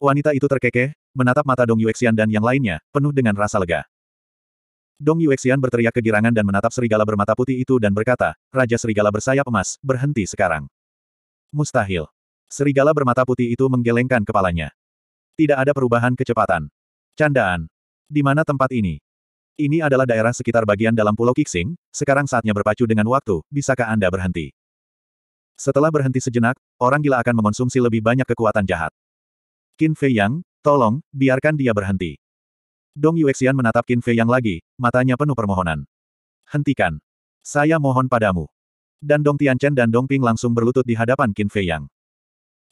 Wanita itu terkekeh, menatap mata Dong Yuexian dan yang lainnya, penuh dengan rasa lega. Dong Yuexian berteriak kegirangan dan menatap serigala bermata putih itu dan berkata, Raja Serigala bersayap emas, berhenti sekarang. Mustahil. Serigala bermata putih itu menggelengkan kepalanya. Tidak ada perubahan kecepatan. Candaan. Di mana tempat ini? Ini adalah daerah sekitar bagian dalam Pulau Kixing, sekarang saatnya berpacu dengan waktu, bisakah Anda berhenti? Setelah berhenti sejenak, orang gila akan mengonsumsi lebih banyak kekuatan jahat. Qin Fei Yang, tolong, biarkan dia berhenti. Dong Yuexian menatap Qin Fei Yang lagi, matanya penuh permohonan. Hentikan. Saya mohon padamu. Dan Dong Tianchen dan Dong Ping langsung berlutut di hadapan Qin Fei Yang.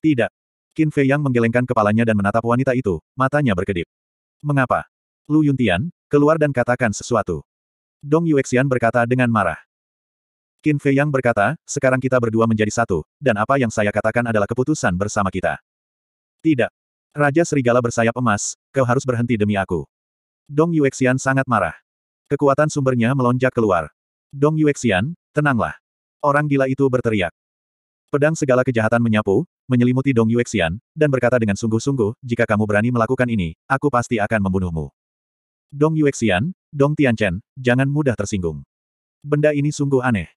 Tidak. Qin Fei Yang menggelengkan kepalanya dan menatap wanita itu, matanya berkedip. Mengapa? Lu Yuntian, keluar dan katakan sesuatu. Dong Yuexian berkata dengan marah. Qin Fei Yang berkata, sekarang kita berdua menjadi satu, dan apa yang saya katakan adalah keputusan bersama kita. Tidak. Raja Serigala bersayap emas, kau harus berhenti demi aku. Dong Yuexian sangat marah. Kekuatan sumbernya melonjak keluar. Dong Yuexian, tenanglah. Orang gila itu berteriak. Pedang segala kejahatan menyapu, menyelimuti Dong Yuexian, dan berkata dengan sungguh-sungguh, jika kamu berani melakukan ini, aku pasti akan membunuhmu. Dong Yuexian, Dong Tianchen, jangan mudah tersinggung. Benda ini sungguh aneh.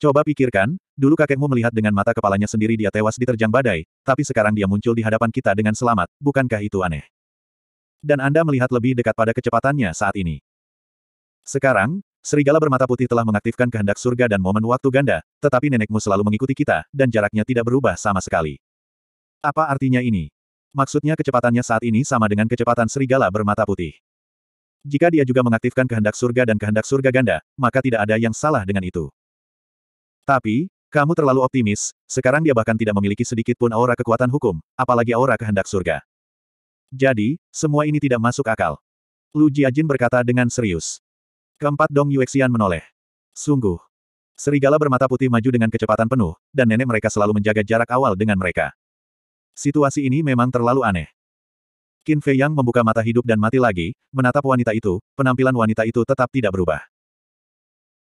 Coba pikirkan, dulu kakekmu melihat dengan mata kepalanya sendiri dia tewas diterjang badai, tapi sekarang dia muncul di hadapan kita dengan selamat, bukankah itu aneh? dan Anda melihat lebih dekat pada kecepatannya saat ini. Sekarang, serigala bermata putih telah mengaktifkan kehendak surga dan momen waktu ganda, tetapi nenekmu selalu mengikuti kita, dan jaraknya tidak berubah sama sekali. Apa artinya ini? Maksudnya kecepatannya saat ini sama dengan kecepatan serigala bermata putih. Jika dia juga mengaktifkan kehendak surga dan kehendak surga ganda, maka tidak ada yang salah dengan itu. Tapi, kamu terlalu optimis, sekarang dia bahkan tidak memiliki sedikit pun aura kekuatan hukum, apalagi aura kehendak surga. Jadi, semua ini tidak masuk akal. Lu Jiajin berkata dengan serius. Keempat Dong Yuexian menoleh. Sungguh. Serigala bermata putih maju dengan kecepatan penuh, dan nenek mereka selalu menjaga jarak awal dengan mereka. Situasi ini memang terlalu aneh. Qin Fei Yang membuka mata hidup dan mati lagi, menatap wanita itu, penampilan wanita itu tetap tidak berubah.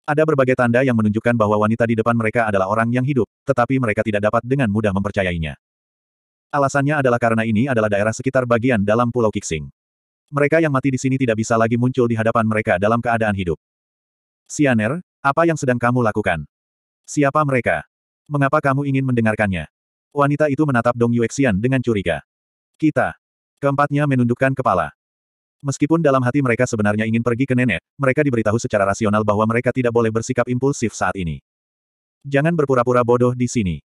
Ada berbagai tanda yang menunjukkan bahwa wanita di depan mereka adalah orang yang hidup, tetapi mereka tidak dapat dengan mudah mempercayainya. Alasannya adalah karena ini adalah daerah sekitar bagian dalam Pulau Kixing. Mereka yang mati di sini tidak bisa lagi muncul di hadapan mereka dalam keadaan hidup. Sianer, apa yang sedang kamu lakukan? Siapa mereka? Mengapa kamu ingin mendengarkannya? Wanita itu menatap Dong Yuexian dengan curiga. Kita. Keempatnya menundukkan kepala. Meskipun dalam hati mereka sebenarnya ingin pergi ke nenek, mereka diberitahu secara rasional bahwa mereka tidak boleh bersikap impulsif saat ini. Jangan berpura-pura bodoh di sini.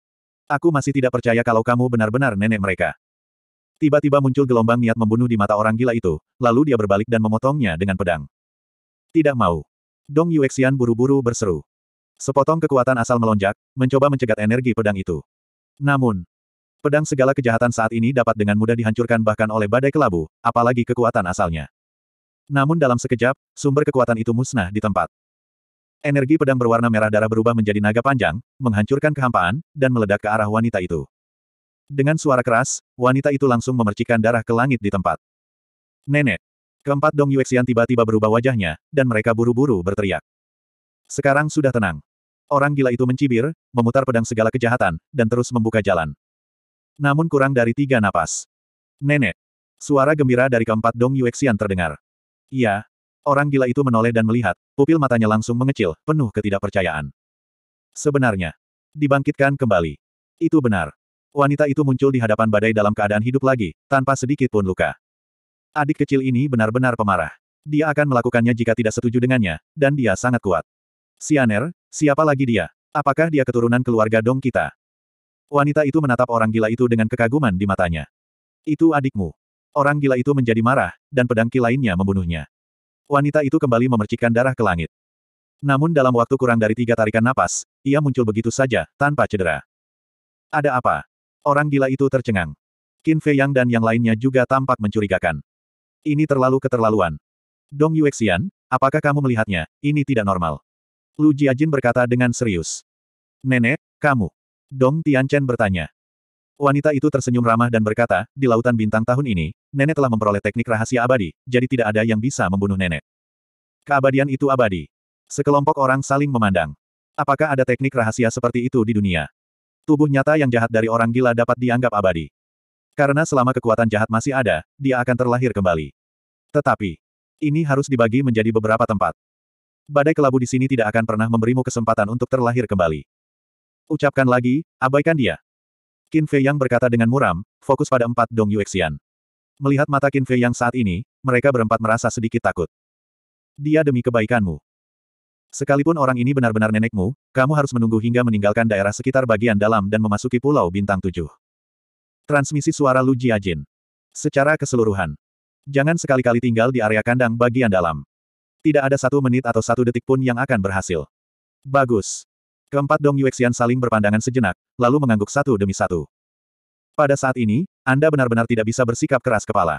Aku masih tidak percaya kalau kamu benar-benar nenek mereka. Tiba-tiba muncul gelombang niat membunuh di mata orang gila itu, lalu dia berbalik dan memotongnya dengan pedang. Tidak mau. Dong Yuexian buru-buru berseru. Sepotong kekuatan asal melonjak, mencoba mencegat energi pedang itu. Namun, pedang segala kejahatan saat ini dapat dengan mudah dihancurkan bahkan oleh badai kelabu, apalagi kekuatan asalnya. Namun dalam sekejap, sumber kekuatan itu musnah di tempat. Energi pedang berwarna merah darah berubah menjadi naga panjang, menghancurkan kehampaan, dan meledak ke arah wanita itu. Dengan suara keras, wanita itu langsung memercikan darah ke langit di tempat. Nenek. Keempat Dong Yuexian tiba-tiba berubah wajahnya, dan mereka buru-buru berteriak. Sekarang sudah tenang. Orang gila itu mencibir, memutar pedang segala kejahatan, dan terus membuka jalan. Namun kurang dari tiga napas. Nenek. Suara gembira dari keempat Dong Yuexian terdengar. Iya, Orang gila itu menoleh dan melihat, pupil matanya langsung mengecil, penuh ketidakpercayaan. Sebenarnya, dibangkitkan kembali. Itu benar. Wanita itu muncul di hadapan badai dalam keadaan hidup lagi, tanpa sedikit pun luka. Adik kecil ini benar-benar pemarah. Dia akan melakukannya jika tidak setuju dengannya, dan dia sangat kuat. Sianer, siapa lagi dia? Apakah dia keturunan keluarga dong kita? Wanita itu menatap orang gila itu dengan kekaguman di matanya. Itu adikmu. Orang gila itu menjadi marah, dan pedangki lainnya membunuhnya. Wanita itu kembali memercikkan darah ke langit. Namun dalam waktu kurang dari tiga tarikan napas, ia muncul begitu saja, tanpa cedera. Ada apa? Orang gila itu tercengang. Qin Fei Yang dan yang lainnya juga tampak mencurigakan. Ini terlalu keterlaluan. Dong Yuexian, apakah kamu melihatnya? Ini tidak normal. Lu Jiajin berkata dengan serius. Nenek, kamu. Dong Tianchen bertanya. Wanita itu tersenyum ramah dan berkata, di Lautan Bintang tahun ini, nenek telah memperoleh teknik rahasia abadi, jadi tidak ada yang bisa membunuh nenek. Keabadian itu abadi. Sekelompok orang saling memandang. Apakah ada teknik rahasia seperti itu di dunia? Tubuh nyata yang jahat dari orang gila dapat dianggap abadi. Karena selama kekuatan jahat masih ada, dia akan terlahir kembali. Tetapi, ini harus dibagi menjadi beberapa tempat. Badai kelabu di sini tidak akan pernah memberimu kesempatan untuk terlahir kembali. Ucapkan lagi, abaikan dia. Qin Fei Yang berkata dengan muram, fokus pada empat Dong Yuexian. Melihat mata Qin Fei Yang saat ini, mereka berempat merasa sedikit takut. Dia demi kebaikanmu. Sekalipun orang ini benar-benar nenekmu, kamu harus menunggu hingga meninggalkan daerah sekitar bagian dalam dan memasuki pulau bintang tujuh. Transmisi suara Lu Jiajin. Secara keseluruhan. Jangan sekali-kali tinggal di area kandang bagian dalam. Tidak ada satu menit atau satu detik pun yang akan berhasil. Bagus. Keempat Dong Yuexian saling berpandangan sejenak, lalu mengangguk satu demi satu. Pada saat ini, Anda benar-benar tidak bisa bersikap keras kepala.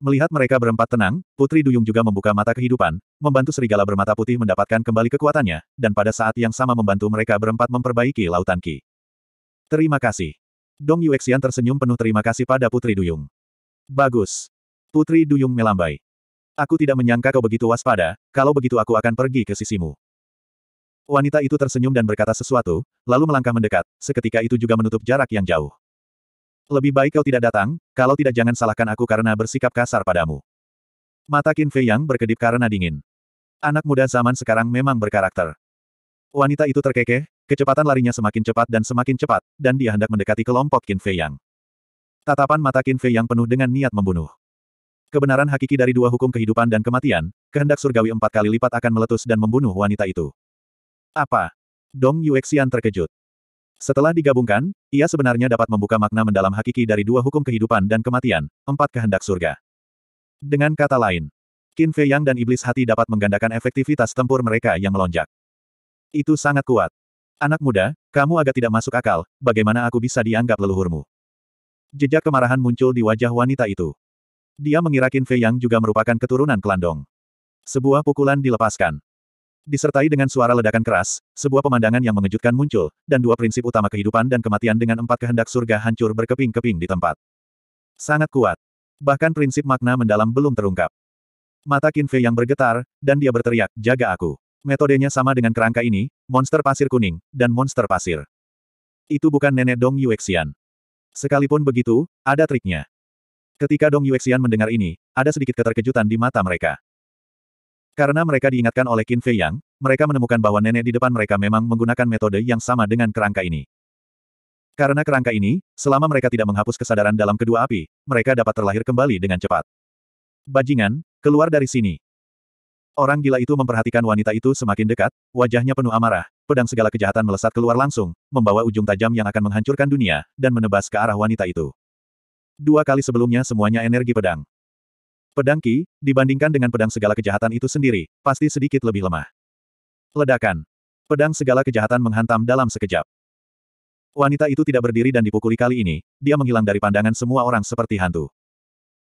Melihat mereka berempat tenang, Putri Duyung juga membuka mata kehidupan, membantu serigala bermata putih mendapatkan kembali kekuatannya, dan pada saat yang sama membantu mereka berempat memperbaiki lautan Ki. Terima kasih. Dong Yuexian tersenyum penuh terima kasih pada Putri Duyung. Bagus. Putri Duyung melambai. Aku tidak menyangka kau begitu waspada, kalau begitu aku akan pergi ke sisimu. Wanita itu tersenyum dan berkata sesuatu, lalu melangkah mendekat, seketika itu juga menutup jarak yang jauh. Lebih baik kau tidak datang, kalau tidak jangan salahkan aku karena bersikap kasar padamu. Mata Qin Fei Yang berkedip karena dingin. Anak muda zaman sekarang memang berkarakter. Wanita itu terkekeh, kecepatan larinya semakin cepat dan semakin cepat, dan dia hendak mendekati kelompok Qin Fei Yang. Tatapan mata Qin Fei Yang penuh dengan niat membunuh. Kebenaran hakiki dari dua hukum kehidupan dan kematian, kehendak surgawi empat kali lipat akan meletus dan membunuh wanita itu. Apa? Dong Yuexian terkejut. Setelah digabungkan, ia sebenarnya dapat membuka makna mendalam hakiki dari dua hukum kehidupan dan kematian, empat kehendak surga. Dengan kata lain, Qin Fei Yang dan Iblis Hati dapat menggandakan efektivitas tempur mereka yang melonjak. Itu sangat kuat. Anak muda, kamu agak tidak masuk akal, bagaimana aku bisa dianggap leluhurmu? Jejak kemarahan muncul di wajah wanita itu. Dia mengira Qin Fei Yang juga merupakan keturunan Klandong. Sebuah pukulan dilepaskan. Disertai dengan suara ledakan keras, sebuah pemandangan yang mengejutkan muncul, dan dua prinsip utama kehidupan dan kematian dengan empat kehendak surga hancur berkeping-keping di tempat. Sangat kuat. Bahkan prinsip makna mendalam belum terungkap. Mata Fei yang bergetar, dan dia berteriak, jaga aku. Metodenya sama dengan kerangka ini, monster pasir kuning, dan monster pasir. Itu bukan nenek Dong Yuexian. Sekalipun begitu, ada triknya. Ketika Dong Yuexian mendengar ini, ada sedikit keterkejutan di mata mereka. Karena mereka diingatkan oleh Qin Fei Yang, mereka menemukan bahwa nenek di depan mereka memang menggunakan metode yang sama dengan kerangka ini. Karena kerangka ini, selama mereka tidak menghapus kesadaran dalam kedua api, mereka dapat terlahir kembali dengan cepat. Bajingan, keluar dari sini. Orang gila itu memperhatikan wanita itu semakin dekat, wajahnya penuh amarah, pedang segala kejahatan melesat keluar langsung, membawa ujung tajam yang akan menghancurkan dunia, dan menebas ke arah wanita itu. Dua kali sebelumnya semuanya energi pedang. Pedang Ki, dibandingkan dengan pedang segala kejahatan itu sendiri, pasti sedikit lebih lemah. Ledakan. Pedang segala kejahatan menghantam dalam sekejap. Wanita itu tidak berdiri dan dipukuli kali ini, dia menghilang dari pandangan semua orang seperti hantu.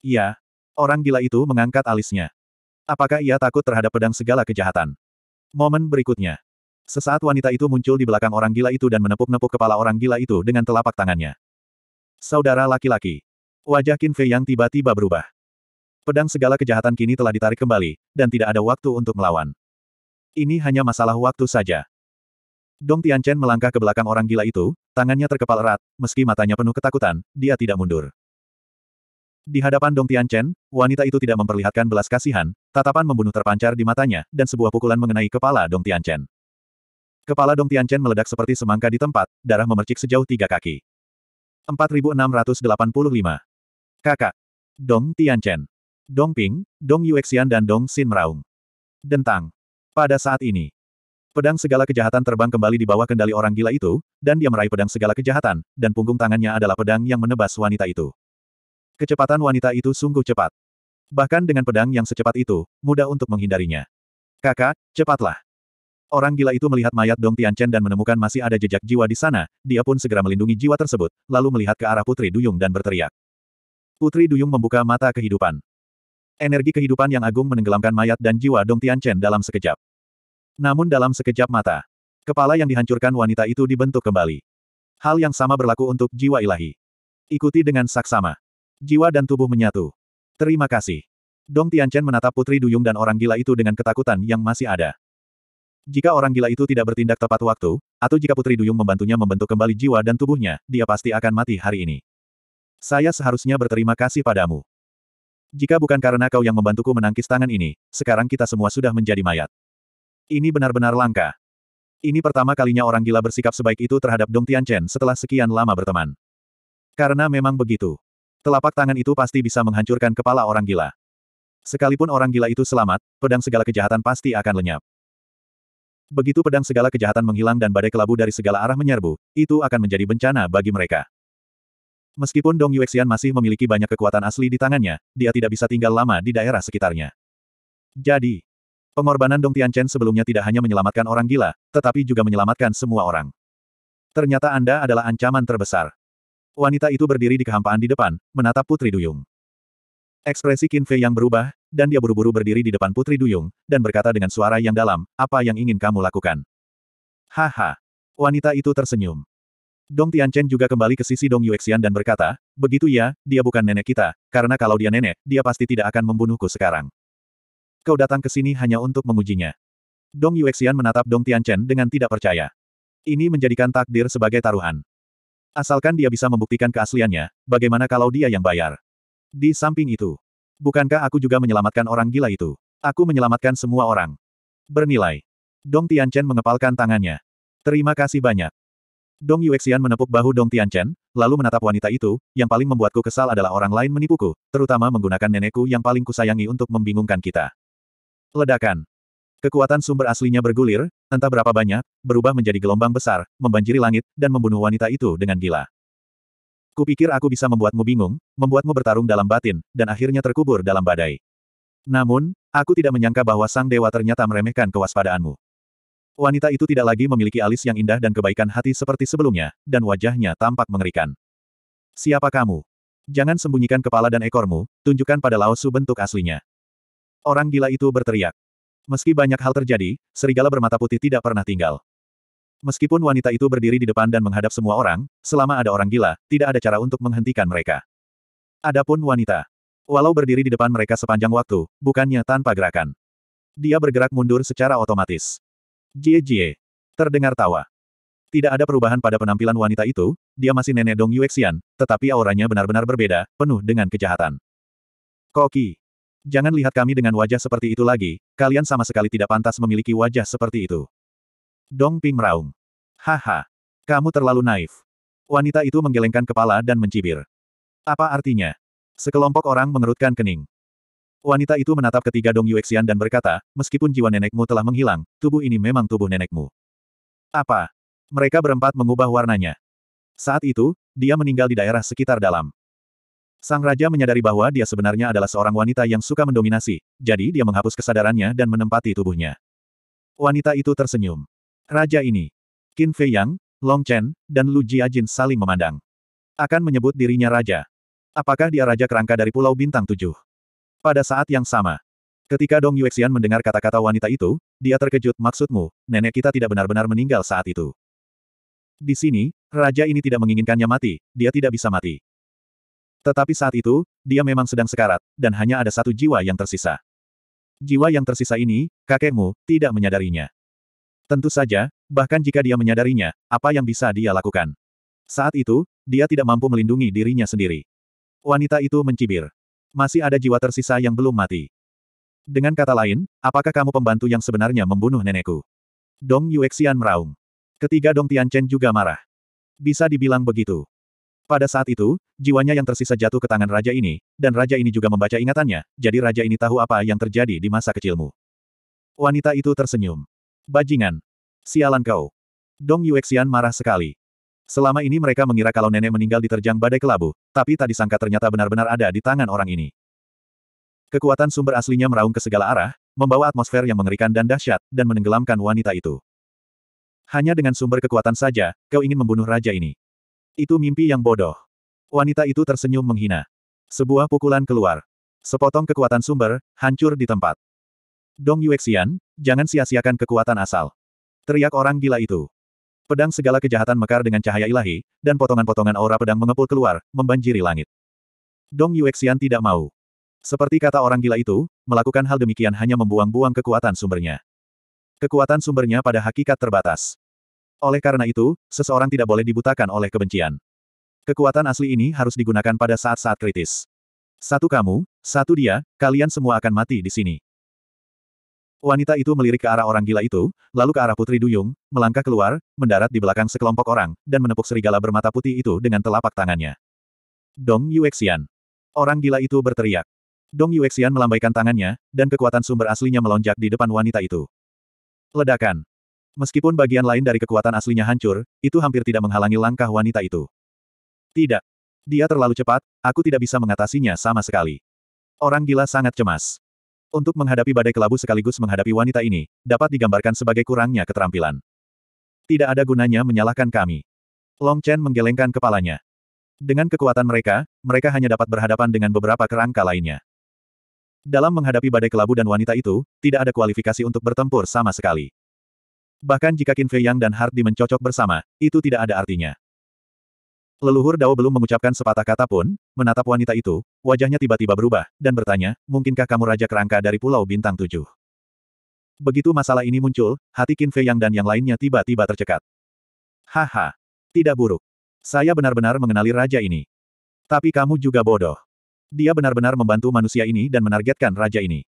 Iya. Orang gila itu mengangkat alisnya. Apakah ia takut terhadap pedang segala kejahatan? Momen berikutnya. Sesaat wanita itu muncul di belakang orang gila itu dan menepuk-nepuk kepala orang gila itu dengan telapak tangannya. Saudara laki-laki. Wajah Qin Fei yang tiba-tiba berubah pedang segala kejahatan kini telah ditarik kembali, dan tidak ada waktu untuk melawan. Ini hanya masalah waktu saja. Dong Tianchen melangkah ke belakang orang gila itu, tangannya terkepal erat, meski matanya penuh ketakutan, dia tidak mundur. Di hadapan Dong Tianchen, wanita itu tidak memperlihatkan belas kasihan, tatapan membunuh terpancar di matanya, dan sebuah pukulan mengenai kepala Dong Tianchen. Kepala Dong Tianchen meledak seperti semangka di tempat, darah memercik sejauh tiga kaki. 4685. Kakak. Dong Tianchen. Dong Ping, Dong Yuexian dan Dong Xin meraung. Dentang. Pada saat ini, pedang segala kejahatan terbang kembali di bawah kendali orang gila itu, dan dia meraih pedang segala kejahatan, dan punggung tangannya adalah pedang yang menebas wanita itu. Kecepatan wanita itu sungguh cepat. Bahkan dengan pedang yang secepat itu, mudah untuk menghindarinya. Kakak, cepatlah. Orang gila itu melihat mayat Dong Tianchen dan menemukan masih ada jejak jiwa di sana, dia pun segera melindungi jiwa tersebut, lalu melihat ke arah Putri Duyung dan berteriak. Putri Duyung membuka mata kehidupan. Energi kehidupan yang agung menenggelamkan mayat dan jiwa Dong Tianchen dalam sekejap. Namun dalam sekejap mata, kepala yang dihancurkan wanita itu dibentuk kembali. Hal yang sama berlaku untuk jiwa ilahi. Ikuti dengan saksama. Jiwa dan tubuh menyatu. Terima kasih. Dong Tianchen menatap putri duyung dan orang gila itu dengan ketakutan yang masih ada. Jika orang gila itu tidak bertindak tepat waktu, atau jika putri duyung membantunya membentuk kembali jiwa dan tubuhnya, dia pasti akan mati hari ini. Saya seharusnya berterima kasih padamu. Jika bukan karena kau yang membantuku menangkis tangan ini, sekarang kita semua sudah menjadi mayat. Ini benar-benar langka. Ini pertama kalinya orang gila bersikap sebaik itu terhadap Dong Tianchen setelah sekian lama berteman. Karena memang begitu. Telapak tangan itu pasti bisa menghancurkan kepala orang gila. Sekalipun orang gila itu selamat, pedang segala kejahatan pasti akan lenyap. Begitu pedang segala kejahatan menghilang dan badai kelabu dari segala arah menyerbu, itu akan menjadi bencana bagi mereka. Meskipun Dong Yuexian masih memiliki banyak kekuatan asli di tangannya, dia tidak bisa tinggal lama di daerah sekitarnya. Jadi, pengorbanan Dong Tianchen sebelumnya tidak hanya menyelamatkan orang gila, tetapi juga menyelamatkan semua orang. Ternyata Anda adalah ancaman terbesar. Wanita itu berdiri di kehampaan di depan, menatap Putri Duyung. Ekspresi Qin Fei yang berubah, dan dia buru-buru berdiri di depan Putri Duyung, dan berkata dengan suara yang dalam, apa yang ingin kamu lakukan? Haha. Wanita itu tersenyum. Dong Tianchen juga kembali ke sisi Dong Yuexian dan berkata, begitu ya, dia bukan nenek kita, karena kalau dia nenek, dia pasti tidak akan membunuhku sekarang. Kau datang ke sini hanya untuk mengujinya. Dong Yuexian menatap Dong Tianchen dengan tidak percaya. Ini menjadikan takdir sebagai taruhan. Asalkan dia bisa membuktikan keasliannya, bagaimana kalau dia yang bayar? Di samping itu, bukankah aku juga menyelamatkan orang gila itu? Aku menyelamatkan semua orang. Bernilai. Dong Tianchen mengepalkan tangannya. Terima kasih banyak. Dong Yuexian menepuk bahu Dong Tianchen, lalu menatap wanita itu, yang paling membuatku kesal adalah orang lain menipuku, terutama menggunakan nenekku yang paling kusayangi untuk membingungkan kita. Ledakan. Kekuatan sumber aslinya bergulir, entah berapa banyak, berubah menjadi gelombang besar, membanjiri langit, dan membunuh wanita itu dengan gila. Kupikir aku bisa membuatmu bingung, membuatmu bertarung dalam batin, dan akhirnya terkubur dalam badai. Namun, aku tidak menyangka bahwa sang dewa ternyata meremehkan kewaspadaanmu. Wanita itu tidak lagi memiliki alis yang indah dan kebaikan hati seperti sebelumnya, dan wajahnya tampak mengerikan. Siapa kamu? Jangan sembunyikan kepala dan ekormu, tunjukkan pada Laosu bentuk aslinya. Orang gila itu berteriak. Meski banyak hal terjadi, serigala bermata putih tidak pernah tinggal. Meskipun wanita itu berdiri di depan dan menghadap semua orang, selama ada orang gila, tidak ada cara untuk menghentikan mereka. Adapun wanita. Walau berdiri di depan mereka sepanjang waktu, bukannya tanpa gerakan. Dia bergerak mundur secara otomatis. Jie Jie. Terdengar tawa. Tidak ada perubahan pada penampilan wanita itu, dia masih nenek Dong Yuexian, tetapi auranya benar-benar berbeda, penuh dengan kejahatan. Koki. Jangan lihat kami dengan wajah seperti itu lagi, kalian sama sekali tidak pantas memiliki wajah seperti itu. Dong Ping meraung. Haha. Kamu terlalu naif. Wanita itu menggelengkan kepala dan mencibir. Apa artinya? Sekelompok orang mengerutkan kening. Wanita itu menatap ketiga Dong Yuexian dan berkata, meskipun jiwa nenekmu telah menghilang, tubuh ini memang tubuh nenekmu. Apa? Mereka berempat mengubah warnanya. Saat itu, dia meninggal di daerah sekitar dalam. Sang Raja menyadari bahwa dia sebenarnya adalah seorang wanita yang suka mendominasi, jadi dia menghapus kesadarannya dan menempati tubuhnya. Wanita itu tersenyum. Raja ini, Qin Fei Yang, Long Chen, dan Lu Jiajin saling memandang. Akan menyebut dirinya raja. Apakah dia raja kerangka dari Pulau Bintang Tujuh? Pada saat yang sama, ketika Dong Yuexian mendengar kata-kata wanita itu, dia terkejut, maksudmu, nenek kita tidak benar-benar meninggal saat itu. Di sini, raja ini tidak menginginkannya mati, dia tidak bisa mati. Tetapi saat itu, dia memang sedang sekarat, dan hanya ada satu jiwa yang tersisa. Jiwa yang tersisa ini, kakekmu, tidak menyadarinya. Tentu saja, bahkan jika dia menyadarinya, apa yang bisa dia lakukan? Saat itu, dia tidak mampu melindungi dirinya sendiri. Wanita itu mencibir. Masih ada jiwa tersisa yang belum mati. Dengan kata lain, apakah kamu pembantu yang sebenarnya membunuh nenekku? Dong Yuexian meraung. Ketiga Dong Tianchen juga marah. Bisa dibilang begitu. Pada saat itu, jiwanya yang tersisa jatuh ke tangan raja ini, dan raja ini juga membaca ingatannya, jadi raja ini tahu apa yang terjadi di masa kecilmu. Wanita itu tersenyum. Bajingan. Sialan kau. Dong Yuexian marah sekali. Selama ini mereka mengira kalau nenek meninggal diterjang badai kelabu, tapi tak disangka ternyata benar-benar ada di tangan orang ini. Kekuatan sumber aslinya meraung ke segala arah, membawa atmosfer yang mengerikan dan dahsyat, dan menenggelamkan wanita itu. Hanya dengan sumber kekuatan saja, kau ingin membunuh raja ini. Itu mimpi yang bodoh. Wanita itu tersenyum menghina. Sebuah pukulan keluar. Sepotong kekuatan sumber, hancur di tempat. Dong Yuexian, jangan sia-siakan kekuatan asal. Teriak orang gila itu. Pedang segala kejahatan mekar dengan cahaya ilahi, dan potongan-potongan aura pedang mengepul keluar, membanjiri langit. Dong Yuexian tidak mau. Seperti kata orang gila itu, melakukan hal demikian hanya membuang-buang kekuatan sumbernya. Kekuatan sumbernya pada hakikat terbatas. Oleh karena itu, seseorang tidak boleh dibutakan oleh kebencian. Kekuatan asli ini harus digunakan pada saat-saat kritis. Satu kamu, satu dia, kalian semua akan mati di sini. Wanita itu melirik ke arah orang gila itu, lalu ke arah Putri Duyung, melangkah keluar, mendarat di belakang sekelompok orang, dan menepuk serigala bermata putih itu dengan telapak tangannya. Dong Yuexian. Orang gila itu berteriak. Dong Yuexian melambaikan tangannya, dan kekuatan sumber aslinya melonjak di depan wanita itu. Ledakan. Meskipun bagian lain dari kekuatan aslinya hancur, itu hampir tidak menghalangi langkah wanita itu. Tidak. Dia terlalu cepat, aku tidak bisa mengatasinya sama sekali. Orang gila sangat cemas. Untuk menghadapi badai kelabu sekaligus menghadapi wanita ini, dapat digambarkan sebagai kurangnya keterampilan. Tidak ada gunanya menyalahkan kami. Long Chen menggelengkan kepalanya. Dengan kekuatan mereka, mereka hanya dapat berhadapan dengan beberapa kerangka lainnya. Dalam menghadapi badai kelabu dan wanita itu, tidak ada kualifikasi untuk bertempur sama sekali. Bahkan jika Qin Fei Yang dan Hardy mencocok bersama, itu tidak ada artinya. Leluhur Dao belum mengucapkan sepatah kata pun, menatap wanita itu, wajahnya tiba-tiba berubah, dan bertanya, mungkinkah kamu Raja Kerangka dari Pulau Bintang Tujuh? Begitu masalah ini muncul, hati Qin Fei Yang dan yang lainnya tiba-tiba tercekat. Haha. Tidak buruk. Saya benar-benar mengenali raja ini. Tapi kamu juga bodoh. Dia benar-benar membantu manusia ini dan menargetkan raja ini.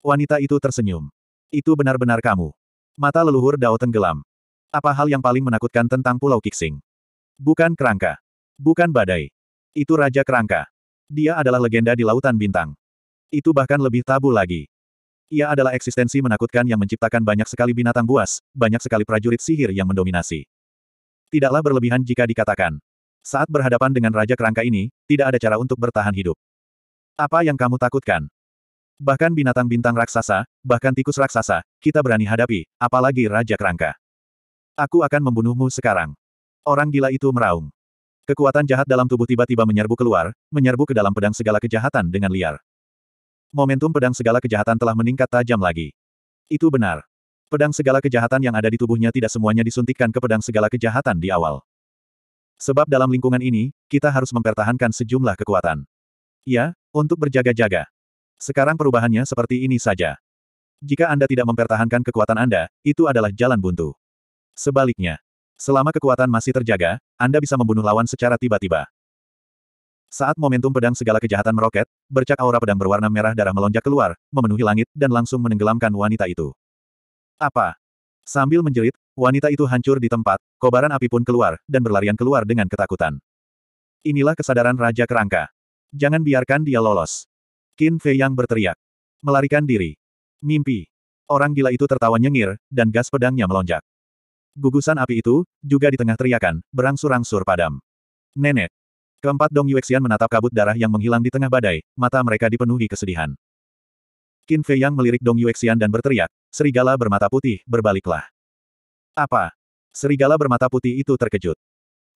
Wanita itu tersenyum. Itu benar-benar kamu. Mata leluhur Dao tenggelam. Apa hal yang paling menakutkan tentang Pulau Kixing? Bukan kerangka. Bukan badai. Itu Raja Kerangka. Dia adalah legenda di Lautan Bintang. Itu bahkan lebih tabu lagi. Ia adalah eksistensi menakutkan yang menciptakan banyak sekali binatang buas, banyak sekali prajurit sihir yang mendominasi. Tidaklah berlebihan jika dikatakan. Saat berhadapan dengan Raja Kerangka ini, tidak ada cara untuk bertahan hidup. Apa yang kamu takutkan? Bahkan binatang bintang raksasa, bahkan tikus raksasa, kita berani hadapi, apalagi Raja Kerangka. Aku akan membunuhmu sekarang. Orang gila itu meraung. Kekuatan jahat dalam tubuh tiba-tiba menyerbu keluar, menyerbu ke dalam pedang segala kejahatan dengan liar. Momentum pedang segala kejahatan telah meningkat tajam lagi. Itu benar. Pedang segala kejahatan yang ada di tubuhnya tidak semuanya disuntikkan ke pedang segala kejahatan di awal. Sebab dalam lingkungan ini, kita harus mempertahankan sejumlah kekuatan. Ya, untuk berjaga-jaga. Sekarang perubahannya seperti ini saja. Jika Anda tidak mempertahankan kekuatan Anda, itu adalah jalan buntu. Sebaliknya, Selama kekuatan masih terjaga, Anda bisa membunuh lawan secara tiba-tiba. Saat momentum pedang segala kejahatan meroket, bercak aura pedang berwarna merah darah melonjak keluar, memenuhi langit, dan langsung menenggelamkan wanita itu. Apa? Sambil menjerit, wanita itu hancur di tempat, kobaran api pun keluar, dan berlarian keluar dengan ketakutan. Inilah kesadaran Raja Kerangka. Jangan biarkan dia lolos. Qin Fei yang berteriak. Melarikan diri. Mimpi. Orang gila itu tertawa nyengir, dan gas pedangnya melonjak. Gugusan api itu, juga di tengah teriakan, berangsur-angsur padam. Nenek. Keempat Dong Yuexian menatap kabut darah yang menghilang di tengah badai, mata mereka dipenuhi kesedihan. Qin Fei Yang melirik Dong Yuexian dan berteriak, serigala bermata putih, berbaliklah. Apa? Serigala bermata putih itu terkejut.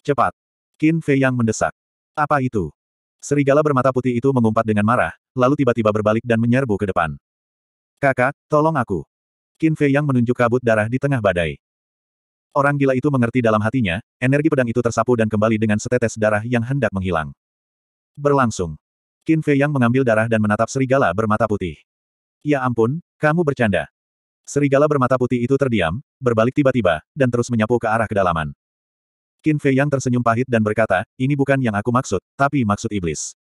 Cepat. Qin Fei Yang mendesak. Apa itu? Serigala bermata putih itu mengumpat dengan marah, lalu tiba-tiba berbalik dan menyerbu ke depan. Kakak, tolong aku. Qin Fei Yang menunjuk kabut darah di tengah badai. Orang gila itu mengerti dalam hatinya, energi pedang itu tersapu dan kembali dengan setetes darah yang hendak menghilang. Berlangsung. Qin Fei Yang mengambil darah dan menatap serigala bermata putih. Ya ampun, kamu bercanda. Serigala bermata putih itu terdiam, berbalik tiba-tiba, dan terus menyapu ke arah kedalaman. Qin Fei Yang tersenyum pahit dan berkata, ini bukan yang aku maksud, tapi maksud iblis.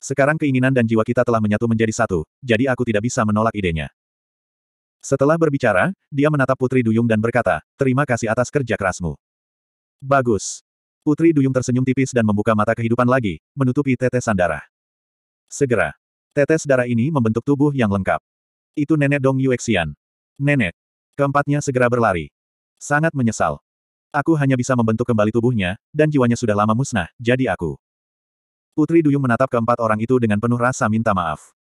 Sekarang keinginan dan jiwa kita telah menyatu menjadi satu, jadi aku tidak bisa menolak idenya. Setelah berbicara, dia menatap Putri Duyung dan berkata, terima kasih atas kerja kerasmu. Bagus. Putri Duyung tersenyum tipis dan membuka mata kehidupan lagi, menutupi tetesan darah. Segera. Tetes darah ini membentuk tubuh yang lengkap. Itu nenek Dong Yuexian. Nenek. Keempatnya segera berlari. Sangat menyesal. Aku hanya bisa membentuk kembali tubuhnya, dan jiwanya sudah lama musnah, jadi aku. Putri Duyung menatap keempat orang itu dengan penuh rasa minta maaf.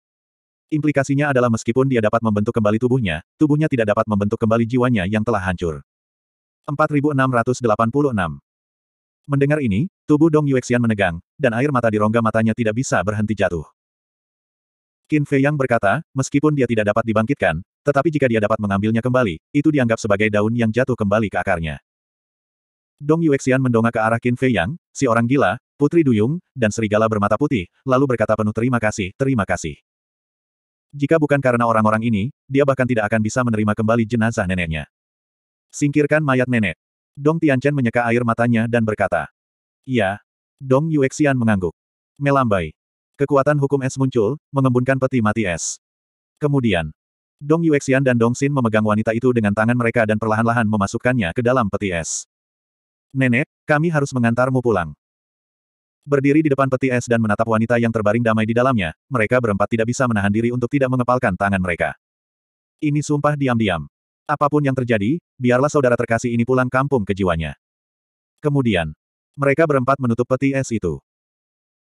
Implikasinya adalah meskipun dia dapat membentuk kembali tubuhnya, tubuhnya tidak dapat membentuk kembali jiwanya yang telah hancur. 4686 Mendengar ini, tubuh Dong Yuexian menegang, dan air mata di rongga matanya tidak bisa berhenti jatuh. Qin Fei Yang berkata, meskipun dia tidak dapat dibangkitkan, tetapi jika dia dapat mengambilnya kembali, itu dianggap sebagai daun yang jatuh kembali ke akarnya. Dong Yuexian mendongak ke arah Qin Fei Yang, si orang gila, putri duyung, dan serigala bermata putih, lalu berkata penuh terima kasih, terima kasih. Jika bukan karena orang-orang ini, dia bahkan tidak akan bisa menerima kembali jenazah neneknya. Singkirkan mayat nenek. Dong Tianchen menyeka air matanya dan berkata. Iya. Dong Yuexian mengangguk. Melambai. Kekuatan hukum es muncul, mengembunkan peti mati es. Kemudian, Dong Yuexian dan Dong Xin memegang wanita itu dengan tangan mereka dan perlahan-lahan memasukkannya ke dalam peti es. Nenek, kami harus mengantarmu pulang. Berdiri di depan peti es dan menatap wanita yang terbaring damai di dalamnya, mereka berempat tidak bisa menahan diri untuk tidak mengepalkan tangan mereka. Ini sumpah diam-diam. Apapun yang terjadi, biarlah saudara terkasih ini pulang kampung ke jiwanya. Kemudian, mereka berempat menutup peti es itu.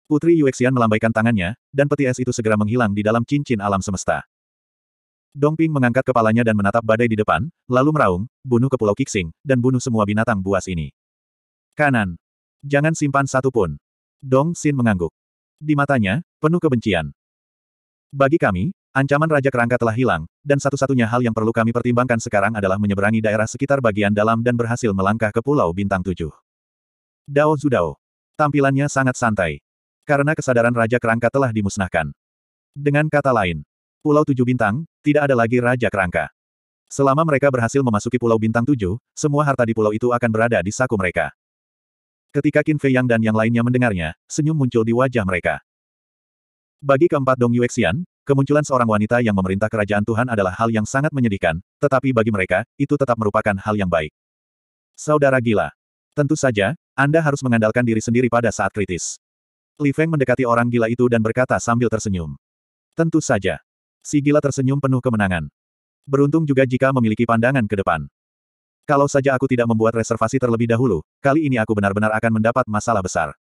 Putri Yuexian melambaikan tangannya, dan peti es itu segera menghilang di dalam cincin alam semesta. Dongping mengangkat kepalanya dan menatap badai di depan, lalu meraung, bunuh ke Pulau Kixing, dan bunuh semua binatang buas ini. Kanan. Jangan simpan satu pun. Dong Xin mengangguk. Di matanya, penuh kebencian. Bagi kami, ancaman Raja Kerangka telah hilang, dan satu-satunya hal yang perlu kami pertimbangkan sekarang adalah menyeberangi daerah sekitar bagian dalam dan berhasil melangkah ke Pulau Bintang Tujuh. Dao Zudao. Tampilannya sangat santai. Karena kesadaran Raja Kerangka telah dimusnahkan. Dengan kata lain, Pulau Tujuh Bintang, tidak ada lagi Raja Kerangka. Selama mereka berhasil memasuki Pulau Bintang Tujuh, semua harta di pulau itu akan berada di saku mereka. Ketika Qin Fei Yang dan yang lainnya mendengarnya, senyum muncul di wajah mereka. Bagi keempat Dong Yuexian, kemunculan seorang wanita yang memerintah kerajaan Tuhan adalah hal yang sangat menyedihkan, tetapi bagi mereka, itu tetap merupakan hal yang baik. Saudara gila. Tentu saja, Anda harus mengandalkan diri sendiri pada saat kritis. Li Feng mendekati orang gila itu dan berkata sambil tersenyum. Tentu saja. Si gila tersenyum penuh kemenangan. Beruntung juga jika memiliki pandangan ke depan. Kalau saja aku tidak membuat reservasi terlebih dahulu, kali ini aku benar-benar akan mendapat masalah besar.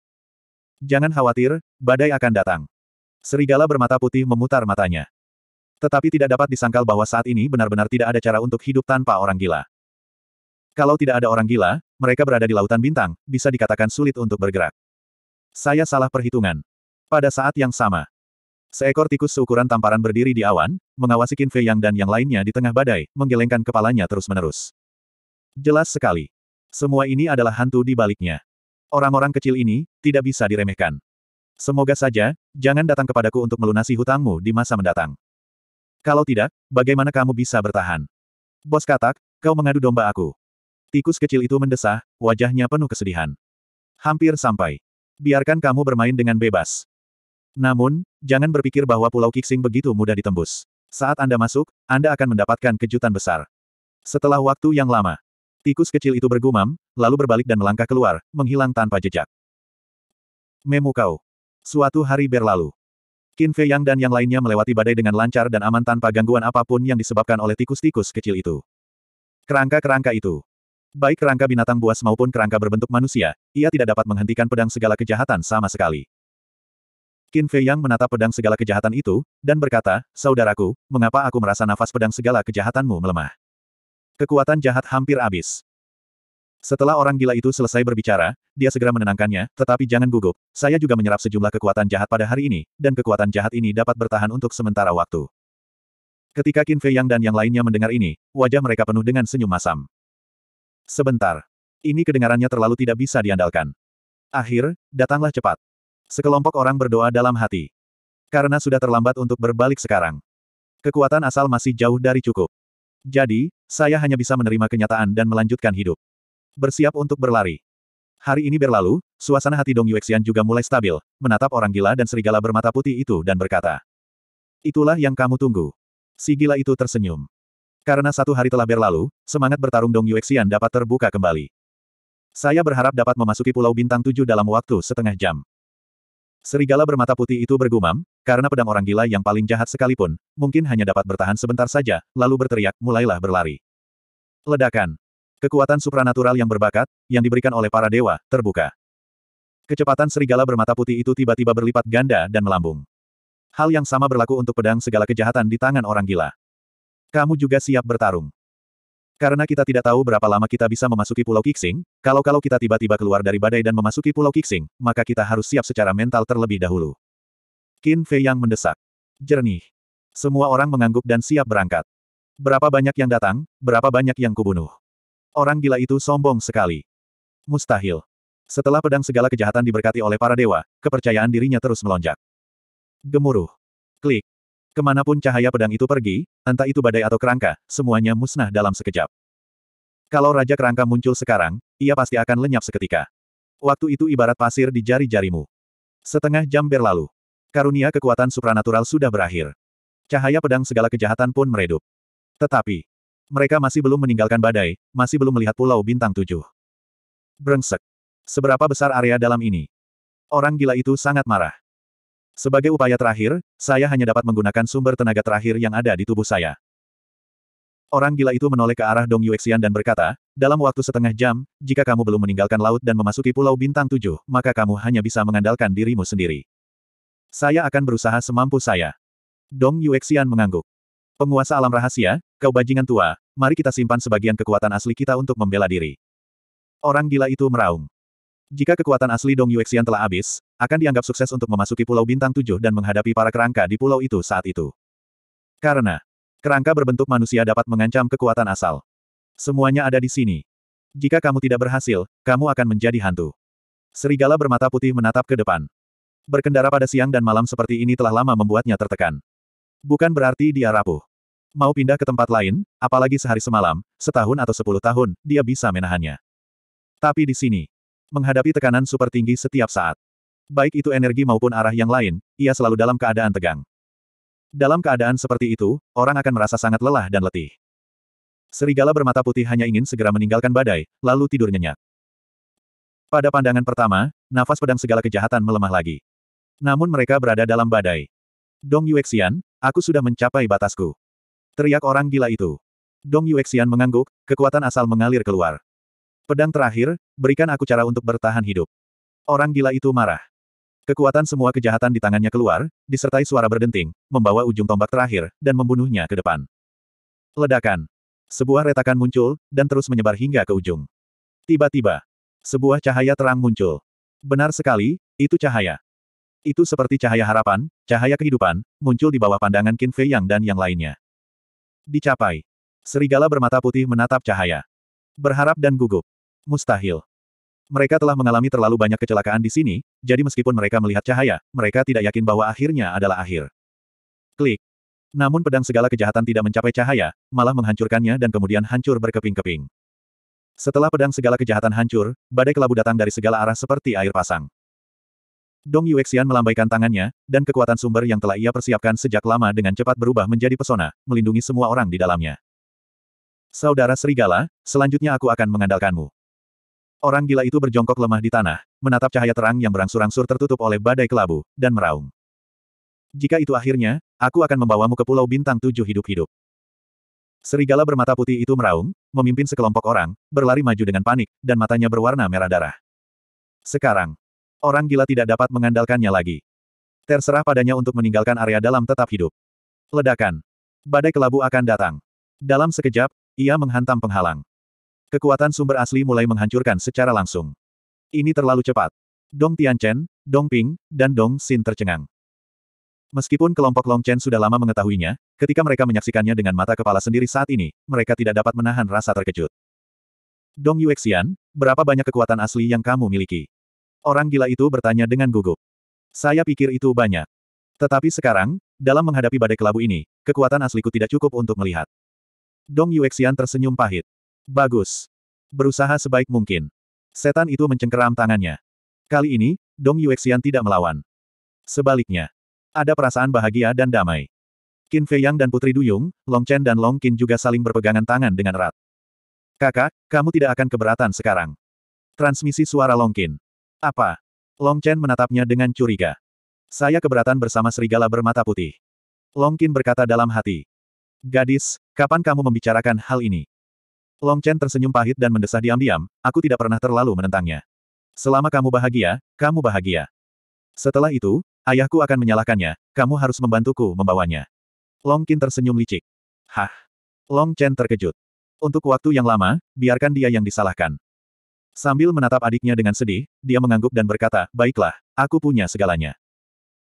Jangan khawatir, badai akan datang. Serigala bermata putih memutar matanya. Tetapi tidak dapat disangkal bahwa saat ini benar-benar tidak ada cara untuk hidup tanpa orang gila. Kalau tidak ada orang gila, mereka berada di lautan bintang, bisa dikatakan sulit untuk bergerak. Saya salah perhitungan. Pada saat yang sama, Seekor tikus seukuran tamparan berdiri di awan, mengawasi Qin Fei Yang dan yang lainnya di tengah badai, menggelengkan kepalanya terus-menerus. Jelas sekali. Semua ini adalah hantu di baliknya. Orang-orang kecil ini, tidak bisa diremehkan. Semoga saja, jangan datang kepadaku untuk melunasi hutangmu di masa mendatang. Kalau tidak, bagaimana kamu bisa bertahan? Bos katak, kau mengadu domba aku. Tikus kecil itu mendesah, wajahnya penuh kesedihan. Hampir sampai. Biarkan kamu bermain dengan bebas. Namun, jangan berpikir bahwa Pulau Kixing begitu mudah ditembus. Saat Anda masuk, Anda akan mendapatkan kejutan besar. Setelah waktu yang lama, Tikus kecil itu bergumam, lalu berbalik dan melangkah keluar, menghilang tanpa jejak. Memukau. Suatu hari berlalu. Qin Fei Yang dan yang lainnya melewati badai dengan lancar dan aman tanpa gangguan apapun yang disebabkan oleh tikus-tikus kecil itu. Kerangka-kerangka itu. Baik kerangka binatang buas maupun kerangka berbentuk manusia, ia tidak dapat menghentikan pedang segala kejahatan sama sekali. Qin Fei Yang menatap pedang segala kejahatan itu, dan berkata, Saudaraku, mengapa aku merasa nafas pedang segala kejahatanmu melemah? Kekuatan jahat hampir habis. Setelah orang gila itu selesai berbicara, dia segera menenangkannya, tetapi jangan gugup, saya juga menyerap sejumlah kekuatan jahat pada hari ini, dan kekuatan jahat ini dapat bertahan untuk sementara waktu. Ketika Qin Fei Yang dan yang lainnya mendengar ini, wajah mereka penuh dengan senyum masam. Sebentar. Ini kedengarannya terlalu tidak bisa diandalkan. Akhir, datanglah cepat. Sekelompok orang berdoa dalam hati. Karena sudah terlambat untuk berbalik sekarang. Kekuatan asal masih jauh dari cukup. Jadi, saya hanya bisa menerima kenyataan dan melanjutkan hidup. Bersiap untuk berlari. Hari ini berlalu, suasana hati Dong Yuexian juga mulai stabil, menatap orang gila dan serigala bermata putih itu dan berkata. Itulah yang kamu tunggu. Si gila itu tersenyum. Karena satu hari telah berlalu, semangat bertarung Dong Yuexian dapat terbuka kembali. Saya berharap dapat memasuki Pulau Bintang 7 dalam waktu setengah jam. Serigala bermata putih itu bergumam, karena pedang orang gila yang paling jahat sekalipun, mungkin hanya dapat bertahan sebentar saja, lalu berteriak, mulailah berlari. Ledakan. Kekuatan supranatural yang berbakat, yang diberikan oleh para dewa, terbuka. Kecepatan serigala bermata putih itu tiba-tiba berlipat ganda dan melambung. Hal yang sama berlaku untuk pedang segala kejahatan di tangan orang gila. Kamu juga siap bertarung. Karena kita tidak tahu berapa lama kita bisa memasuki Pulau Kixing, kalau-kalau kita tiba-tiba keluar dari badai dan memasuki Pulau Kixing, maka kita harus siap secara mental terlebih dahulu. Qin Fei yang mendesak. Jernih. Semua orang mengangguk dan siap berangkat. Berapa banyak yang datang, berapa banyak yang kubunuh. Orang gila itu sombong sekali. Mustahil. Setelah pedang segala kejahatan diberkati oleh para dewa, kepercayaan dirinya terus melonjak. Gemuruh. Klik. Kemanapun cahaya pedang itu pergi, entah itu badai atau kerangka, semuanya musnah dalam sekejap. Kalau Raja Kerangka muncul sekarang, ia pasti akan lenyap seketika. Waktu itu ibarat pasir di jari-jarimu. Setengah jam berlalu. Karunia kekuatan supranatural sudah berakhir. Cahaya pedang segala kejahatan pun meredup. Tetapi, mereka masih belum meninggalkan badai, masih belum melihat pulau bintang tujuh. Brengsek. Seberapa besar area dalam ini? Orang gila itu sangat marah. Sebagai upaya terakhir, saya hanya dapat menggunakan sumber tenaga terakhir yang ada di tubuh saya. Orang gila itu menoleh ke arah Dong Yuexian dan berkata, dalam waktu setengah jam, jika kamu belum meninggalkan laut dan memasuki Pulau Bintang Tujuh, maka kamu hanya bisa mengandalkan dirimu sendiri. Saya akan berusaha semampu saya. Dong Yuexian mengangguk. Penguasa alam rahasia, kau bajingan tua, mari kita simpan sebagian kekuatan asli kita untuk membela diri. Orang gila itu meraung. Jika kekuatan asli Dong Yuexian telah habis, akan dianggap sukses untuk memasuki Pulau Bintang Tujuh dan menghadapi para kerangka di pulau itu saat itu. Karena kerangka berbentuk manusia dapat mengancam kekuatan asal. Semuanya ada di sini. Jika kamu tidak berhasil, kamu akan menjadi hantu. Serigala bermata putih menatap ke depan. Berkendara pada siang dan malam seperti ini telah lama membuatnya tertekan. Bukan berarti dia rapuh. Mau pindah ke tempat lain, apalagi sehari semalam, setahun atau sepuluh tahun, dia bisa menahannya. Tapi di sini, menghadapi tekanan super tinggi setiap saat. Baik itu energi maupun arah yang lain, ia selalu dalam keadaan tegang. Dalam keadaan seperti itu, orang akan merasa sangat lelah dan letih. Serigala bermata putih hanya ingin segera meninggalkan badai, lalu tidur nyenyak. Pada pandangan pertama, nafas pedang segala kejahatan melemah lagi. Namun mereka berada dalam badai. Dong Yuexian, aku sudah mencapai batasku. Teriak orang gila itu. Dong Yuexian mengangguk, kekuatan asal mengalir keluar. Pedang terakhir, berikan aku cara untuk bertahan hidup. Orang gila itu marah. Kekuatan semua kejahatan di tangannya keluar, disertai suara berdenting, membawa ujung tombak terakhir, dan membunuhnya ke depan. Ledakan. Sebuah retakan muncul, dan terus menyebar hingga ke ujung. Tiba-tiba, sebuah cahaya terang muncul. Benar sekali, itu cahaya. Itu seperti cahaya harapan, cahaya kehidupan, muncul di bawah pandangan Qin Fei Yang dan yang lainnya. Dicapai. Serigala bermata putih menatap cahaya. Berharap dan gugup. Mustahil. Mereka telah mengalami terlalu banyak kecelakaan di sini, jadi meskipun mereka melihat cahaya, mereka tidak yakin bahwa akhirnya adalah akhir. Klik. Namun pedang segala kejahatan tidak mencapai cahaya, malah menghancurkannya dan kemudian hancur berkeping-keping. Setelah pedang segala kejahatan hancur, badai kelabu datang dari segala arah seperti air pasang. Dong Yuexian melambaikan tangannya, dan kekuatan sumber yang telah ia persiapkan sejak lama dengan cepat berubah menjadi pesona, melindungi semua orang di dalamnya. Saudara Serigala, selanjutnya aku akan mengandalkanmu. Orang gila itu berjongkok lemah di tanah, menatap cahaya terang yang berangsur-angsur tertutup oleh badai kelabu, dan meraung. Jika itu akhirnya, aku akan membawamu ke Pulau Bintang Tujuh hidup-hidup. Serigala bermata putih itu meraung, memimpin sekelompok orang, berlari maju dengan panik, dan matanya berwarna merah darah. Sekarang, orang gila tidak dapat mengandalkannya lagi. Terserah padanya untuk meninggalkan area dalam tetap hidup. Ledakan. Badai kelabu akan datang. Dalam sekejap, ia menghantam penghalang. Kekuatan sumber asli mulai menghancurkan secara langsung. Ini terlalu cepat. Dong Tianchen, Dong Ping, dan Dong Xin tercengang. Meskipun kelompok Long Chen sudah lama mengetahuinya, ketika mereka menyaksikannya dengan mata kepala sendiri saat ini, mereka tidak dapat menahan rasa terkejut. Dong Yuexian, berapa banyak kekuatan asli yang kamu miliki? Orang gila itu bertanya dengan gugup. Saya pikir itu banyak. Tetapi sekarang, dalam menghadapi badai kelabu ini, kekuatan asliku tidak cukup untuk melihat. Dong Yuexian tersenyum pahit. Bagus. Berusaha sebaik mungkin. Setan itu mencengkeram tangannya. Kali ini, Dong Yuexian tidak melawan. Sebaliknya, ada perasaan bahagia dan damai. Qin Fei Yang dan Putri Duyung, Long Chen dan Long Qin juga saling berpegangan tangan dengan erat. Kakak, kamu tidak akan keberatan sekarang. Transmisi suara Long Qin. Apa? Long Chen menatapnya dengan curiga. Saya keberatan bersama serigala bermata putih. Long Qin berkata dalam hati. Gadis, kapan kamu membicarakan hal ini? Long Chen tersenyum pahit dan mendesah diam-diam, aku tidak pernah terlalu menentangnya. Selama kamu bahagia, kamu bahagia. Setelah itu, ayahku akan menyalahkannya, kamu harus membantuku membawanya. Long Qin tersenyum licik. Hah. Long Chen terkejut. Untuk waktu yang lama, biarkan dia yang disalahkan. Sambil menatap adiknya dengan sedih, dia mengangguk dan berkata, baiklah, aku punya segalanya.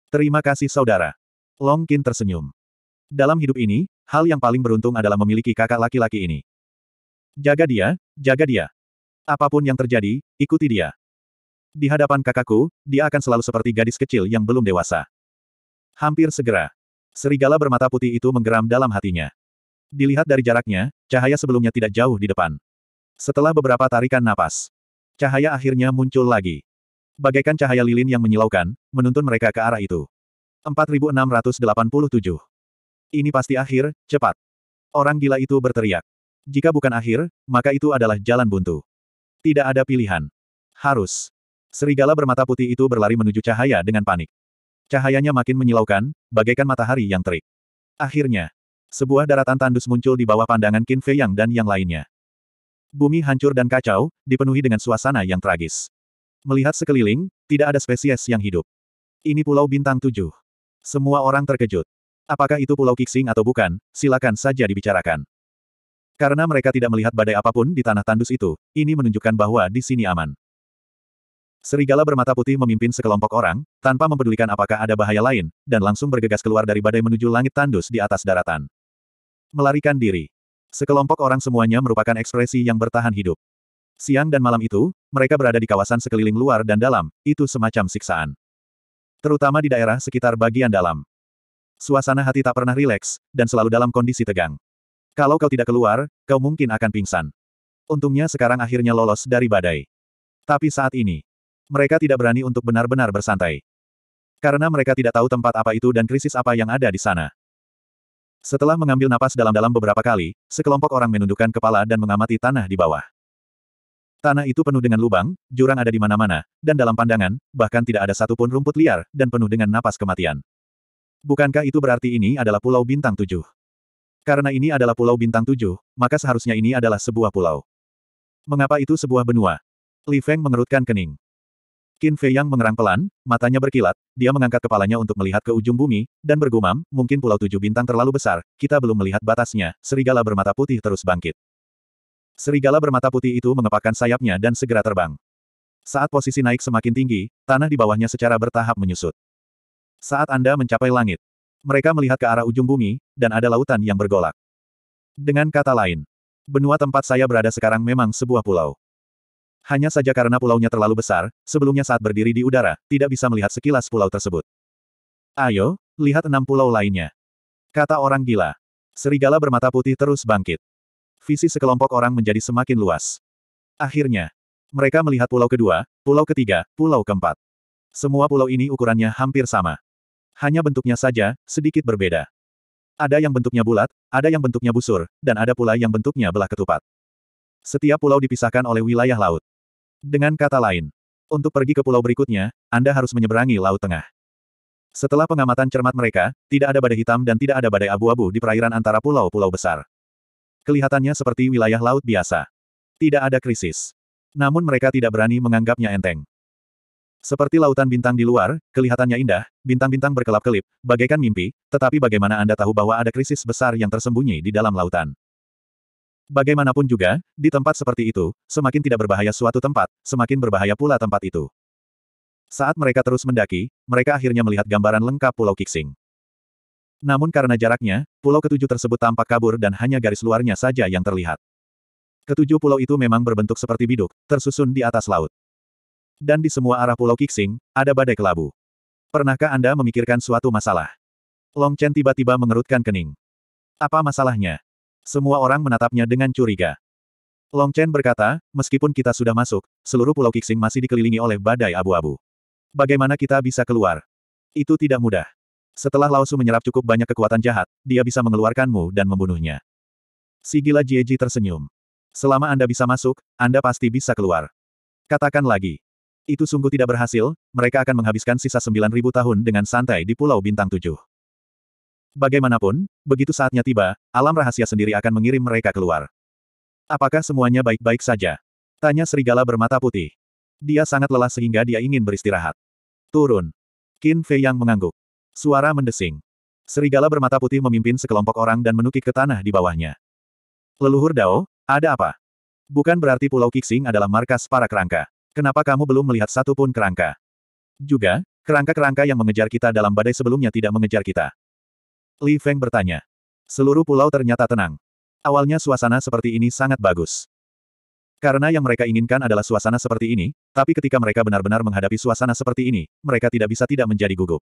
Terima kasih saudara. Long Qin tersenyum. Dalam hidup ini, hal yang paling beruntung adalah memiliki kakak laki-laki ini. Jaga dia, jaga dia. Apapun yang terjadi, ikuti dia. Di hadapan kakakku, dia akan selalu seperti gadis kecil yang belum dewasa. Hampir segera. Serigala bermata putih itu menggeram dalam hatinya. Dilihat dari jaraknya, cahaya sebelumnya tidak jauh di depan. Setelah beberapa tarikan napas, cahaya akhirnya muncul lagi. Bagaikan cahaya lilin yang menyilaukan, menuntun mereka ke arah itu. 4687. Ini pasti akhir, cepat. Orang gila itu berteriak. Jika bukan akhir, maka itu adalah jalan buntu. Tidak ada pilihan. Harus. Serigala bermata putih itu berlari menuju cahaya dengan panik. Cahayanya makin menyilaukan, bagaikan matahari yang terik. Akhirnya, sebuah daratan tandus muncul di bawah pandangan Qin Fei Yang dan yang lainnya. Bumi hancur dan kacau, dipenuhi dengan suasana yang tragis. Melihat sekeliling, tidak ada spesies yang hidup. Ini pulau bintang tujuh. Semua orang terkejut. Apakah itu pulau Kixing atau bukan, silakan saja dibicarakan. Karena mereka tidak melihat badai apapun di tanah tandus itu, ini menunjukkan bahwa di sini aman. Serigala bermata putih memimpin sekelompok orang, tanpa mempedulikan apakah ada bahaya lain, dan langsung bergegas keluar dari badai menuju langit tandus di atas daratan. Melarikan diri. Sekelompok orang semuanya merupakan ekspresi yang bertahan hidup. Siang dan malam itu, mereka berada di kawasan sekeliling luar dan dalam, itu semacam siksaan. Terutama di daerah sekitar bagian dalam. Suasana hati tak pernah rileks, dan selalu dalam kondisi tegang. Kalau kau tidak keluar, kau mungkin akan pingsan. Untungnya sekarang akhirnya lolos dari badai. Tapi saat ini, mereka tidak berani untuk benar-benar bersantai. Karena mereka tidak tahu tempat apa itu dan krisis apa yang ada di sana. Setelah mengambil napas dalam-dalam beberapa kali, sekelompok orang menundukkan kepala dan mengamati tanah di bawah. Tanah itu penuh dengan lubang, jurang ada di mana-mana, dan dalam pandangan, bahkan tidak ada satupun rumput liar, dan penuh dengan napas kematian. Bukankah itu berarti ini adalah Pulau Bintang Tujuh? Karena ini adalah pulau bintang tujuh, maka seharusnya ini adalah sebuah pulau. Mengapa itu sebuah benua? Li Feng mengerutkan kening. Qin Fei Yang mengerang pelan, matanya berkilat, dia mengangkat kepalanya untuk melihat ke ujung bumi, dan bergumam, mungkin pulau tujuh bintang terlalu besar, kita belum melihat batasnya, serigala bermata putih terus bangkit. Serigala bermata putih itu mengepakkan sayapnya dan segera terbang. Saat posisi naik semakin tinggi, tanah di bawahnya secara bertahap menyusut. Saat Anda mencapai langit, mereka melihat ke arah ujung bumi, dan ada lautan yang bergolak. Dengan kata lain, benua tempat saya berada sekarang memang sebuah pulau. Hanya saja karena pulaunya terlalu besar, sebelumnya saat berdiri di udara, tidak bisa melihat sekilas pulau tersebut. Ayo, lihat enam pulau lainnya. Kata orang gila. Serigala bermata putih terus bangkit. Visi sekelompok orang menjadi semakin luas. Akhirnya, mereka melihat pulau kedua, pulau ketiga, pulau keempat. Semua pulau ini ukurannya hampir sama hanya bentuknya saja, sedikit berbeda. Ada yang bentuknya bulat, ada yang bentuknya busur, dan ada pula yang bentuknya belah ketupat. Setiap pulau dipisahkan oleh wilayah laut. Dengan kata lain, untuk pergi ke pulau berikutnya, Anda harus menyeberangi Laut Tengah. Setelah pengamatan cermat mereka, tidak ada badai hitam dan tidak ada badai abu-abu di perairan antara pulau-pulau besar. Kelihatannya seperti wilayah laut biasa. Tidak ada krisis. Namun mereka tidak berani menganggapnya enteng. Seperti lautan bintang di luar, kelihatannya indah, bintang-bintang berkelap-kelip, bagaikan mimpi, tetapi bagaimana Anda tahu bahwa ada krisis besar yang tersembunyi di dalam lautan? Bagaimanapun juga, di tempat seperti itu, semakin tidak berbahaya suatu tempat, semakin berbahaya pula tempat itu. Saat mereka terus mendaki, mereka akhirnya melihat gambaran lengkap Pulau Kixing. Namun karena jaraknya, pulau ketujuh tersebut tampak kabur dan hanya garis luarnya saja yang terlihat. Ketujuh pulau itu memang berbentuk seperti biduk, tersusun di atas laut dan di semua arah Pulau Kixing, ada badai kelabu. Pernahkah Anda memikirkan suatu masalah? Long Chen tiba-tiba mengerutkan kening. Apa masalahnya? Semua orang menatapnya dengan curiga. Long Chen berkata, meskipun kita sudah masuk, seluruh Pulau Kixing masih dikelilingi oleh badai abu-abu. Bagaimana kita bisa keluar? Itu tidak mudah. Setelah Lao menyerap cukup banyak kekuatan jahat, dia bisa mengeluarkanmu dan membunuhnya. Si gila Jieji tersenyum. Selama Anda bisa masuk, Anda pasti bisa keluar. Katakan lagi itu sungguh tidak berhasil, mereka akan menghabiskan sisa 9.000 tahun dengan santai di Pulau Bintang Tujuh. Bagaimanapun, begitu saatnya tiba, alam rahasia sendiri akan mengirim mereka keluar. Apakah semuanya baik-baik saja? Tanya serigala bermata putih. Dia sangat lelah sehingga dia ingin beristirahat. Turun. Qin Fei yang mengangguk. Suara mendesing. Serigala bermata putih memimpin sekelompok orang dan menukik ke tanah di bawahnya. Leluhur Dao, ada apa? Bukan berarti Pulau Kixing adalah markas para kerangka. Kenapa kamu belum melihat satu pun kerangka? Juga, kerangka-kerangka yang mengejar kita dalam badai sebelumnya tidak mengejar kita. Li Feng bertanya. Seluruh pulau ternyata tenang. Awalnya suasana seperti ini sangat bagus. Karena yang mereka inginkan adalah suasana seperti ini, tapi ketika mereka benar-benar menghadapi suasana seperti ini, mereka tidak bisa tidak menjadi gugup.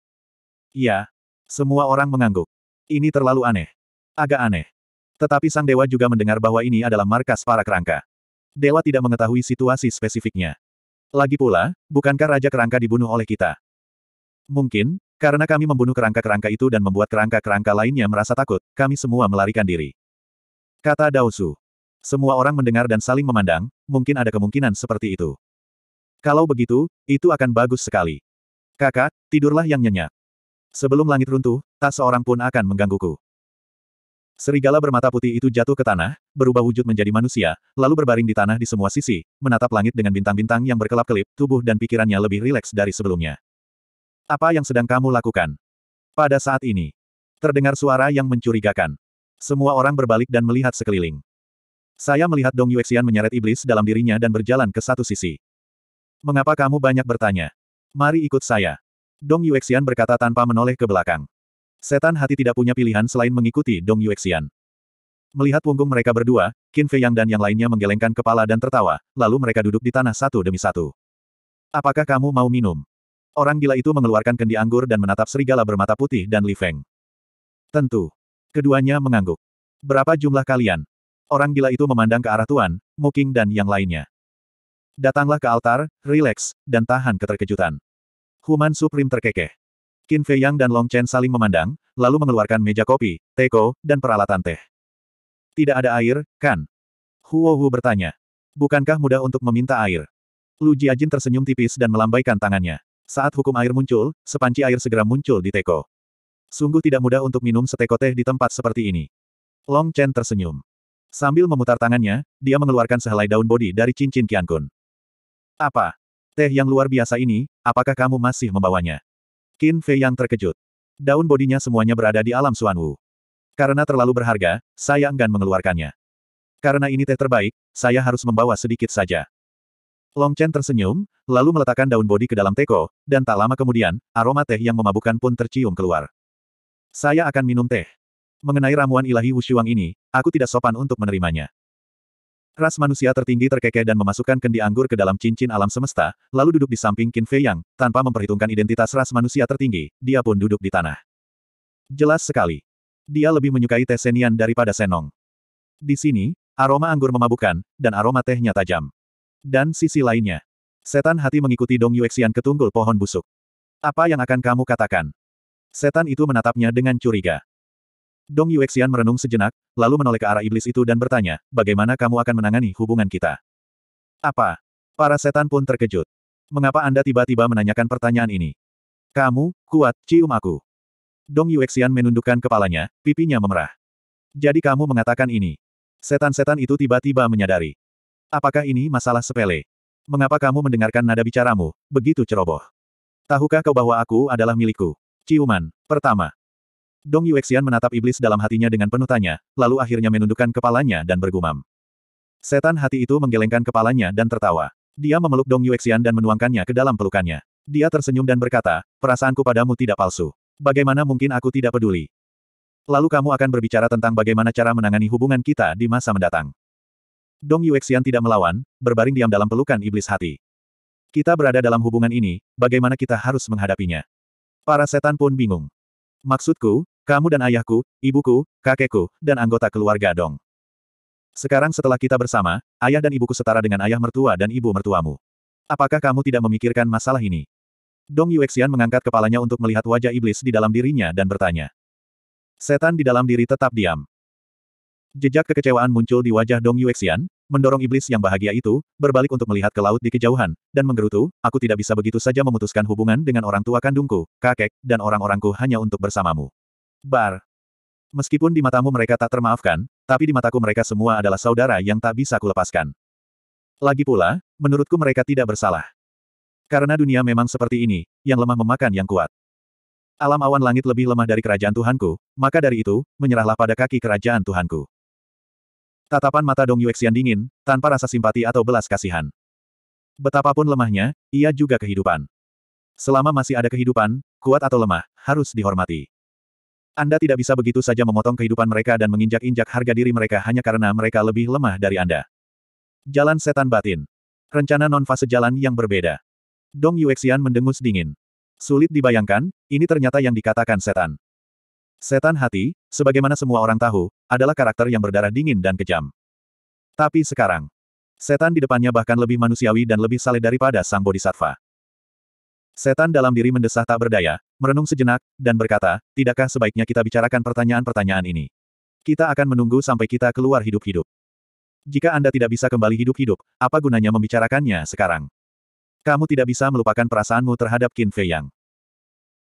Ya, Semua orang mengangguk. Ini terlalu aneh. Agak aneh. Tetapi sang dewa juga mendengar bahwa ini adalah markas para kerangka. Dewa tidak mengetahui situasi spesifiknya. Lagi pula, bukankah Raja Kerangka dibunuh oleh kita? Mungkin, karena kami membunuh kerangka-kerangka itu dan membuat kerangka-kerangka lainnya merasa takut, kami semua melarikan diri. Kata Daosu. Semua orang mendengar dan saling memandang, mungkin ada kemungkinan seperti itu. Kalau begitu, itu akan bagus sekali. Kakak, tidurlah yang nyenyak. Sebelum langit runtuh, tak seorang pun akan menggangguku. Serigala bermata putih itu jatuh ke tanah, berubah wujud menjadi manusia, lalu berbaring di tanah di semua sisi, menatap langit dengan bintang-bintang yang berkelap-kelip, tubuh dan pikirannya lebih rileks dari sebelumnya. Apa yang sedang kamu lakukan? Pada saat ini, terdengar suara yang mencurigakan. Semua orang berbalik dan melihat sekeliling. Saya melihat Dong Yuexian menyeret iblis dalam dirinya dan berjalan ke satu sisi. Mengapa kamu banyak bertanya? Mari ikut saya. Dong Yuexian berkata tanpa menoleh ke belakang. Setan hati tidak punya pilihan selain mengikuti Dong Yuexian. Melihat punggung mereka berdua, Qin Fei Yang dan yang lainnya menggelengkan kepala dan tertawa, lalu mereka duduk di tanah satu demi satu. Apakah kamu mau minum? Orang gila itu mengeluarkan kendi anggur dan menatap serigala bermata putih dan Li Feng. Tentu. Keduanya mengangguk. Berapa jumlah kalian? Orang gila itu memandang ke arah Tuan, Muking dan yang lainnya. Datanglah ke altar, rileks, dan tahan keterkejutan. Human Supreme terkekeh. Qin Fei Yang dan Long Chen saling memandang, lalu mengeluarkan meja kopi, teko, dan peralatan teh. Tidak ada air, kan? Huo Hu bertanya. Bukankah mudah untuk meminta air? Lu Jiajin tersenyum tipis dan melambaikan tangannya. Saat hukum air muncul, sepanci air segera muncul di teko. Sungguh tidak mudah untuk minum seteko teh di tempat seperti ini. Long Chen tersenyum. Sambil memutar tangannya, dia mengeluarkan sehelai daun bodi dari cincin Qiankun. Apa? Teh yang luar biasa ini, apakah kamu masih membawanya? Qin Fei yang terkejut. Daun bodinya semuanya berada di alam Suan Wu. Karena terlalu berharga, saya enggan mengeluarkannya. Karena ini teh terbaik, saya harus membawa sedikit saja. Long Chen tersenyum, lalu meletakkan daun bodi ke dalam teko, dan tak lama kemudian, aroma teh yang memabukkan pun tercium keluar. Saya akan minum teh. Mengenai ramuan ilahi Wushuang ini, aku tidak sopan untuk menerimanya. Ras manusia tertinggi terkekeh dan memasukkan kendi anggur ke dalam cincin alam semesta, lalu duduk di samping Qin Fei Yang, tanpa memperhitungkan identitas ras manusia tertinggi, dia pun duduk di tanah. Jelas sekali. Dia lebih menyukai teh Senian daripada Senong. Di sini, aroma anggur memabukkan, dan aroma tehnya tajam. Dan sisi lainnya. Setan hati mengikuti Dong Yuexian ke tunggul pohon busuk. Apa yang akan kamu katakan? Setan itu menatapnya dengan curiga. Dong Yuexian merenung sejenak, lalu menoleh ke arah iblis itu dan bertanya, bagaimana kamu akan menangani hubungan kita? Apa? Para setan pun terkejut. Mengapa Anda tiba-tiba menanyakan pertanyaan ini? Kamu, kuat, cium aku. Dong Yuexian menundukkan kepalanya, pipinya memerah. Jadi kamu mengatakan ini. Setan-setan itu tiba-tiba menyadari. Apakah ini masalah sepele? Mengapa kamu mendengarkan nada bicaramu, begitu ceroboh? Tahukah kau bahwa aku adalah milikku? Ciuman, pertama, Dong Yuexian menatap iblis dalam hatinya dengan penuh tanya, lalu akhirnya menundukkan kepalanya dan bergumam. Setan hati itu menggelengkan kepalanya dan tertawa. Dia memeluk Dong Yuexian dan menuangkannya ke dalam pelukannya. Dia tersenyum dan berkata, perasaanku padamu tidak palsu. Bagaimana mungkin aku tidak peduli? Lalu kamu akan berbicara tentang bagaimana cara menangani hubungan kita di masa mendatang. Dong Yuexian tidak melawan, berbaring diam dalam pelukan iblis hati. Kita berada dalam hubungan ini, bagaimana kita harus menghadapinya? Para setan pun bingung. Maksudku, kamu dan ayahku, ibuku, kakekku, dan anggota keluarga Dong. Sekarang setelah kita bersama, ayah dan ibuku setara dengan ayah mertua dan ibu mertuamu. Apakah kamu tidak memikirkan masalah ini? Dong Yuexian mengangkat kepalanya untuk melihat wajah iblis di dalam dirinya dan bertanya. Setan di dalam diri tetap diam. Jejak kekecewaan muncul di wajah Dong Yuexian, mendorong iblis yang bahagia itu, berbalik untuk melihat ke laut di kejauhan, dan menggerutu, aku tidak bisa begitu saja memutuskan hubungan dengan orang tua kandungku, kakek, dan orang-orangku hanya untuk bersamamu. Bar. Meskipun di matamu mereka tak termaafkan, tapi di mataku mereka semua adalah saudara yang tak bisa kulepaskan. Lagi pula, menurutku mereka tidak bersalah. Karena dunia memang seperti ini, yang lemah memakan yang kuat. Alam awan langit lebih lemah dari kerajaan Tuhanku, maka dari itu, menyerahlah pada kaki kerajaan Tuhanku. Tatapan mata Dong Yuexian dingin, tanpa rasa simpati atau belas kasihan. Betapapun lemahnya, ia juga kehidupan. Selama masih ada kehidupan, kuat atau lemah, harus dihormati. Anda tidak bisa begitu saja memotong kehidupan mereka dan menginjak-injak harga diri mereka hanya karena mereka lebih lemah dari Anda. Jalan Setan Batin Rencana non-fase jalan yang berbeda. Dong Yuexian mendengus dingin. Sulit dibayangkan, ini ternyata yang dikatakan setan. Setan hati, sebagaimana semua orang tahu, adalah karakter yang berdarah dingin dan kejam. Tapi sekarang, setan di depannya bahkan lebih manusiawi dan lebih saleh daripada sang bodhisattva. Setan dalam diri mendesah tak berdaya, merenung sejenak, dan berkata, tidakkah sebaiknya kita bicarakan pertanyaan-pertanyaan ini? Kita akan menunggu sampai kita keluar hidup-hidup. Jika Anda tidak bisa kembali hidup-hidup, apa gunanya membicarakannya sekarang? Kamu tidak bisa melupakan perasaanmu terhadap Qin Fei Yang.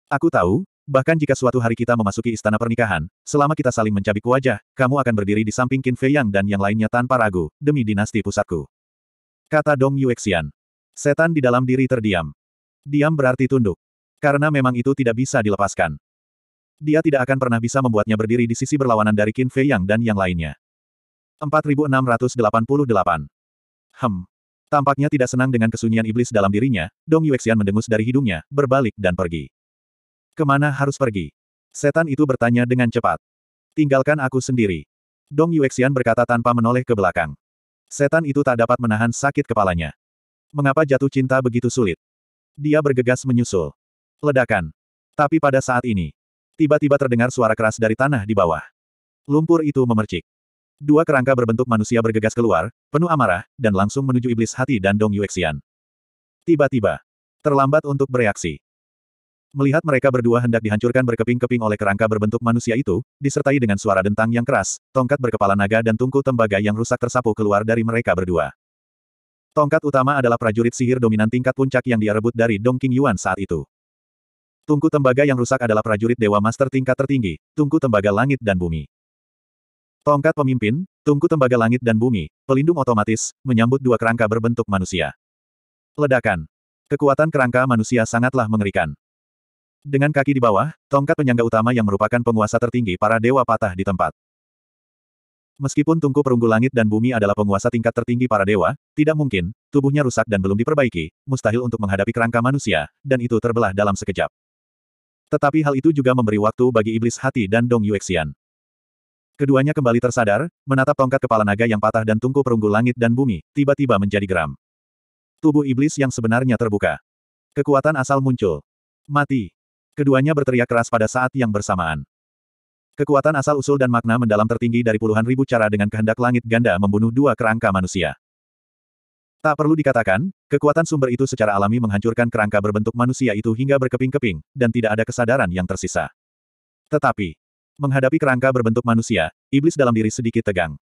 Aku tahu, Bahkan jika suatu hari kita memasuki istana pernikahan, selama kita saling mencabik wajah, kamu akan berdiri di samping Qin Fei Yang dan yang lainnya tanpa ragu, demi dinasti pusatku. Kata Dong Yuexian. Setan di dalam diri terdiam. Diam berarti tunduk. Karena memang itu tidak bisa dilepaskan. Dia tidak akan pernah bisa membuatnya berdiri di sisi berlawanan dari Qin Fei Yang dan yang lainnya. 4688. Hem. Tampaknya tidak senang dengan kesunyian iblis dalam dirinya, Dong Yuexian mendengus dari hidungnya, berbalik dan pergi. Kemana harus pergi? Setan itu bertanya dengan cepat. Tinggalkan aku sendiri. Dong Yuexian berkata tanpa menoleh ke belakang. Setan itu tak dapat menahan sakit kepalanya. Mengapa jatuh cinta begitu sulit? Dia bergegas menyusul. Ledakan. Tapi pada saat ini, tiba-tiba terdengar suara keras dari tanah di bawah. Lumpur itu memercik. Dua kerangka berbentuk manusia bergegas keluar, penuh amarah, dan langsung menuju iblis hati dan Dong Yuexian. Tiba-tiba, terlambat untuk bereaksi. Melihat mereka berdua hendak dihancurkan berkeping-keping oleh kerangka berbentuk manusia itu, disertai dengan suara dentang yang keras, tongkat berkepala naga dan tungku tembaga yang rusak tersapu keluar dari mereka berdua. Tongkat utama adalah prajurit sihir dominan tingkat puncak yang dia rebut dari Dong King Yuan saat itu. Tungku tembaga yang rusak adalah prajurit dewa master tingkat tertinggi, tungku tembaga langit dan bumi. Tongkat pemimpin, tungku tembaga langit dan bumi, pelindung otomatis, menyambut dua kerangka berbentuk manusia. Ledakan. Kekuatan kerangka manusia sangatlah mengerikan. Dengan kaki di bawah, tongkat penyangga utama yang merupakan penguasa tertinggi para dewa patah di tempat. Meskipun tungku perunggu langit dan bumi adalah penguasa tingkat tertinggi para dewa, tidak mungkin, tubuhnya rusak dan belum diperbaiki, mustahil untuk menghadapi kerangka manusia, dan itu terbelah dalam sekejap. Tetapi hal itu juga memberi waktu bagi iblis hati dan Dong Yuexian. Keduanya kembali tersadar, menatap tongkat kepala naga yang patah dan tungku perunggu langit dan bumi, tiba-tiba menjadi geram. Tubuh iblis yang sebenarnya terbuka. Kekuatan asal muncul. Mati. Keduanya berteriak keras pada saat yang bersamaan. Kekuatan asal-usul dan makna mendalam tertinggi dari puluhan ribu cara dengan kehendak langit ganda membunuh dua kerangka manusia. Tak perlu dikatakan, kekuatan sumber itu secara alami menghancurkan kerangka berbentuk manusia itu hingga berkeping-keping, dan tidak ada kesadaran yang tersisa. Tetapi, menghadapi kerangka berbentuk manusia, iblis dalam diri sedikit tegang.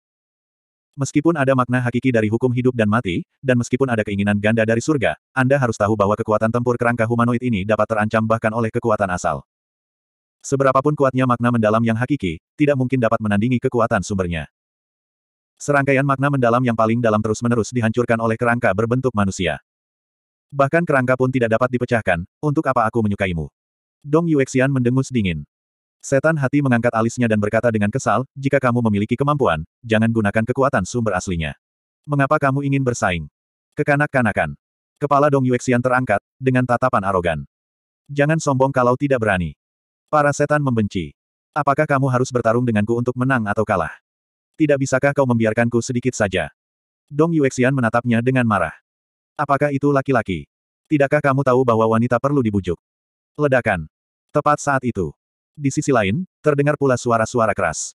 Meskipun ada makna hakiki dari hukum hidup dan mati, dan meskipun ada keinginan ganda dari surga, Anda harus tahu bahwa kekuatan tempur kerangka humanoid ini dapat terancam bahkan oleh kekuatan asal. Seberapapun kuatnya makna mendalam yang hakiki, tidak mungkin dapat menandingi kekuatan sumbernya. Serangkaian makna mendalam yang paling dalam terus-menerus dihancurkan oleh kerangka berbentuk manusia. Bahkan kerangka pun tidak dapat dipecahkan, untuk apa aku menyukaimu? Dong Yuexian mendengus dingin. Setan hati mengangkat alisnya dan berkata dengan kesal, jika kamu memiliki kemampuan, jangan gunakan kekuatan sumber aslinya. Mengapa kamu ingin bersaing? Kekanak-kanakan. Kepala Dong Yuexian terangkat, dengan tatapan arogan. Jangan sombong kalau tidak berani. Para setan membenci. Apakah kamu harus bertarung denganku untuk menang atau kalah? Tidak bisakah kau membiarkanku sedikit saja? Dong Yuexian menatapnya dengan marah. Apakah itu laki-laki? Tidakkah kamu tahu bahwa wanita perlu dibujuk? Ledakan. Tepat saat itu, di sisi lain, terdengar pula suara-suara keras.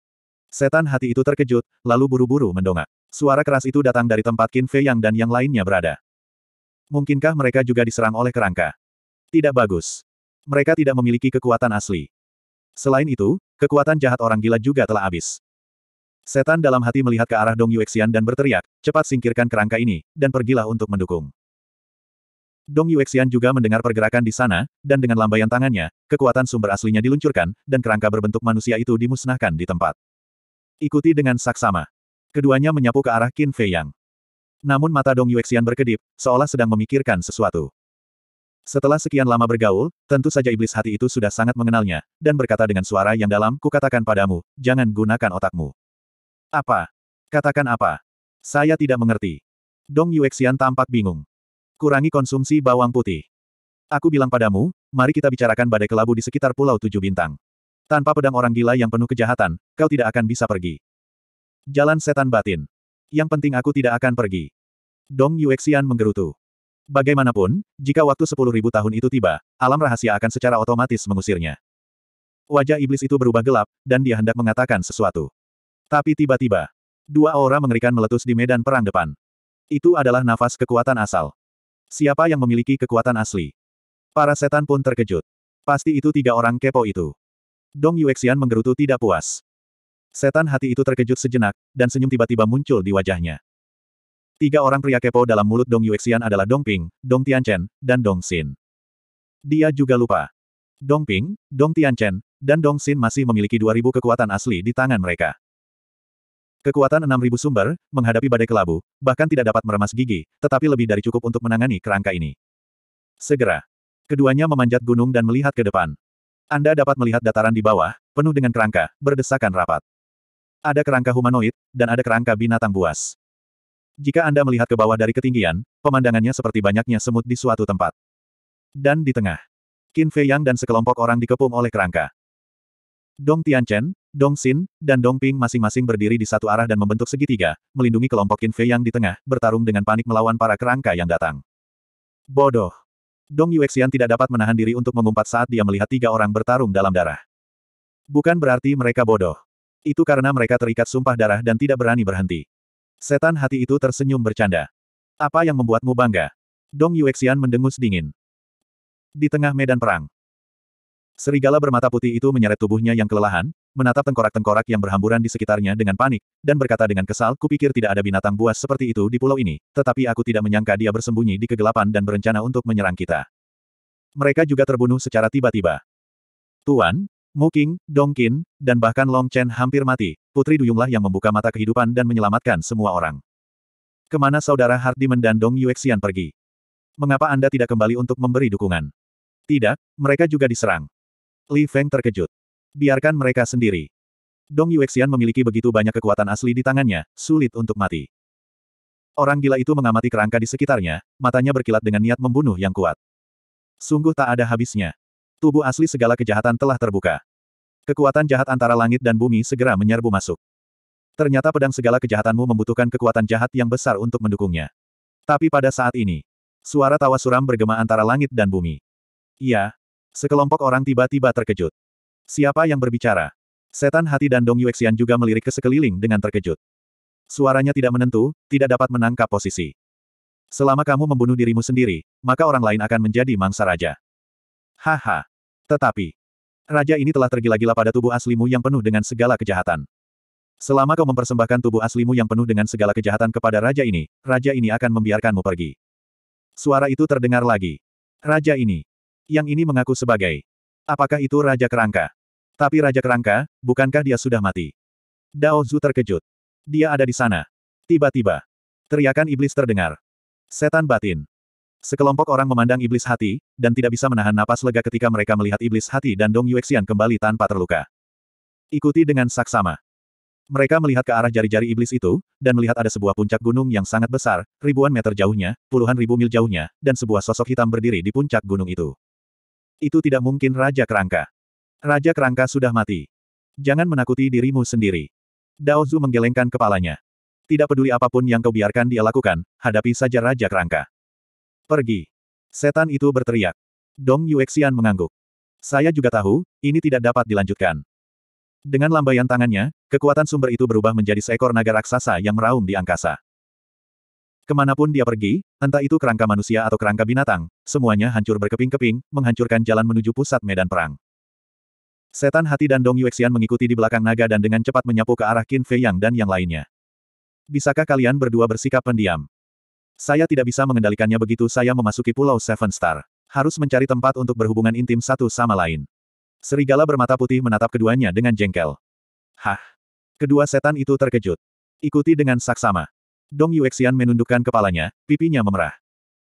Setan hati itu terkejut, lalu buru-buru mendongak. Suara keras itu datang dari tempat Qin Fei Yang dan yang lainnya berada. Mungkinkah mereka juga diserang oleh kerangka? Tidak bagus. Mereka tidak memiliki kekuatan asli. Selain itu, kekuatan jahat orang gila juga telah habis. Setan dalam hati melihat ke arah Dong Yuexian dan berteriak, cepat singkirkan kerangka ini, dan pergilah untuk mendukung. Dong Yuexian juga mendengar pergerakan di sana, dan dengan lambaian tangannya, kekuatan sumber aslinya diluncurkan, dan kerangka berbentuk manusia itu dimusnahkan di tempat. Ikuti dengan saksama. Keduanya menyapu ke arah Qin Fei Yang. Namun mata Dong Yuexian berkedip, seolah sedang memikirkan sesuatu. Setelah sekian lama bergaul, tentu saja iblis hati itu sudah sangat mengenalnya, dan berkata dengan suara yang dalam, kukatakan padamu, jangan gunakan otakmu. Apa? Katakan apa? Saya tidak mengerti. Dong Yuexian tampak bingung. Kurangi konsumsi bawang putih. Aku bilang padamu, mari kita bicarakan badai kelabu di sekitar Pulau Tujuh Bintang. Tanpa pedang orang gila yang penuh kejahatan, kau tidak akan bisa pergi. Jalan setan batin. Yang penting aku tidak akan pergi. Dong Yuexian menggerutu. Bagaimanapun, jika waktu sepuluh ribu tahun itu tiba, alam rahasia akan secara otomatis mengusirnya. Wajah iblis itu berubah gelap, dan dia hendak mengatakan sesuatu. Tapi tiba-tiba, dua aura mengerikan meletus di medan perang depan. Itu adalah nafas kekuatan asal. Siapa yang memiliki kekuatan asli? Para setan pun terkejut. Pasti itu tiga orang kepo itu. Dong Yuexian menggerutu tidak puas. Setan hati itu terkejut sejenak, dan senyum tiba-tiba muncul di wajahnya. Tiga orang pria kepo dalam mulut Dong Yuexian adalah Dong Ping, Dong Tianchen, dan Dong Xin. Dia juga lupa. Dong Ping, Dong Tianchen, dan Dong Xin masih memiliki 2000 kekuatan asli di tangan mereka. Kekuatan 6.000 sumber, menghadapi badai kelabu, bahkan tidak dapat meremas gigi, tetapi lebih dari cukup untuk menangani kerangka ini. Segera. Keduanya memanjat gunung dan melihat ke depan. Anda dapat melihat dataran di bawah, penuh dengan kerangka, berdesakan rapat. Ada kerangka humanoid, dan ada kerangka binatang buas. Jika Anda melihat ke bawah dari ketinggian, pemandangannya seperti banyaknya semut di suatu tempat. Dan di tengah, Qin Fei Yang dan sekelompok orang dikepung oleh kerangka. Dong Tianchen, Dong Xin, dan Dong Ping masing-masing berdiri di satu arah dan membentuk segitiga, melindungi kelompok Qin Fei yang di tengah, bertarung dengan panik melawan para kerangka yang datang. Bodoh. Dong Yuexian tidak dapat menahan diri untuk mengumpat saat dia melihat tiga orang bertarung dalam darah. Bukan berarti mereka bodoh. Itu karena mereka terikat sumpah darah dan tidak berani berhenti. Setan hati itu tersenyum bercanda. Apa yang membuatmu bangga? Dong Yuexian mendengus dingin. Di tengah medan perang, Serigala bermata putih itu menyeret tubuhnya yang kelelahan, menatap tengkorak-tengkorak yang berhamburan di sekitarnya dengan panik, dan berkata dengan kesal, kupikir tidak ada binatang buas seperti itu di pulau ini, tetapi aku tidak menyangka dia bersembunyi di kegelapan dan berencana untuk menyerang kita. Mereka juga terbunuh secara tiba-tiba. Tuan, Muking, Dongkin, dan bahkan Long Chen hampir mati, Putri Duyunglah yang membuka mata kehidupan dan menyelamatkan semua orang. Kemana saudara Hardiman dan Dong Yuexian pergi? Mengapa Anda tidak kembali untuk memberi dukungan? Tidak, mereka juga diserang. Li Feng terkejut. Biarkan mereka sendiri. Dong Yuexian memiliki begitu banyak kekuatan asli di tangannya, sulit untuk mati. Orang gila itu mengamati kerangka di sekitarnya, matanya berkilat dengan niat membunuh yang kuat. Sungguh tak ada habisnya. Tubuh asli segala kejahatan telah terbuka. Kekuatan jahat antara langit dan bumi segera menyerbu masuk. Ternyata pedang segala kejahatanmu membutuhkan kekuatan jahat yang besar untuk mendukungnya. Tapi pada saat ini, suara tawa suram bergema antara langit dan bumi. Iya, sekelompok orang tiba-tiba terkejut. Siapa yang berbicara? Setan hati dan Dong Yuexian juga melirik ke sekeliling dengan terkejut. Suaranya tidak menentu, tidak dapat menangkap posisi. Selama kamu membunuh dirimu sendiri, maka orang lain akan menjadi mangsa raja. Haha. Tetapi, raja ini telah tergila-gila pada tubuh aslimu yang penuh dengan segala kejahatan. Selama kau mempersembahkan tubuh aslimu yang penuh dengan segala kejahatan kepada raja ini, raja ini akan membiarkanmu pergi. Suara itu terdengar lagi. Raja ini. Yang ini mengaku sebagai Apakah itu Raja Kerangka? Tapi Raja Kerangka, bukankah dia sudah mati? Dao Zhu terkejut. Dia ada di sana. Tiba-tiba. Teriakan iblis terdengar. Setan batin. Sekelompok orang memandang iblis hati, dan tidak bisa menahan napas lega ketika mereka melihat iblis hati dan Dong Yuexian kembali tanpa terluka. Ikuti dengan saksama. Mereka melihat ke arah jari-jari iblis itu, dan melihat ada sebuah puncak gunung yang sangat besar, ribuan meter jauhnya, puluhan ribu mil jauhnya, dan sebuah sosok hitam berdiri di puncak gunung itu. Itu tidak mungkin Raja Kerangka. Raja Kerangka sudah mati. Jangan menakuti dirimu sendiri. Daozu menggelengkan kepalanya. Tidak peduli apapun yang kau biarkan dia lakukan, hadapi saja Raja Kerangka. Pergi. Setan itu berteriak. Dong Yuexian mengangguk. Saya juga tahu, ini tidak dapat dilanjutkan. Dengan lambaian tangannya, kekuatan sumber itu berubah menjadi seekor naga raksasa yang meraung di angkasa. Kemanapun dia pergi, entah itu kerangka manusia atau kerangka binatang, semuanya hancur berkeping-keping, menghancurkan jalan menuju pusat medan perang. Setan hati dan Dong Yuexian mengikuti di belakang naga dan dengan cepat menyapu ke arah Qin Fei Yang dan yang lainnya. Bisakah kalian berdua bersikap pendiam? Saya tidak bisa mengendalikannya begitu saya memasuki pulau Seven Star. Harus mencari tempat untuk berhubungan intim satu sama lain. Serigala bermata putih menatap keduanya dengan jengkel. Hah? Kedua setan itu terkejut. Ikuti dengan saksama. Dong Yuexian menundukkan kepalanya, pipinya memerah.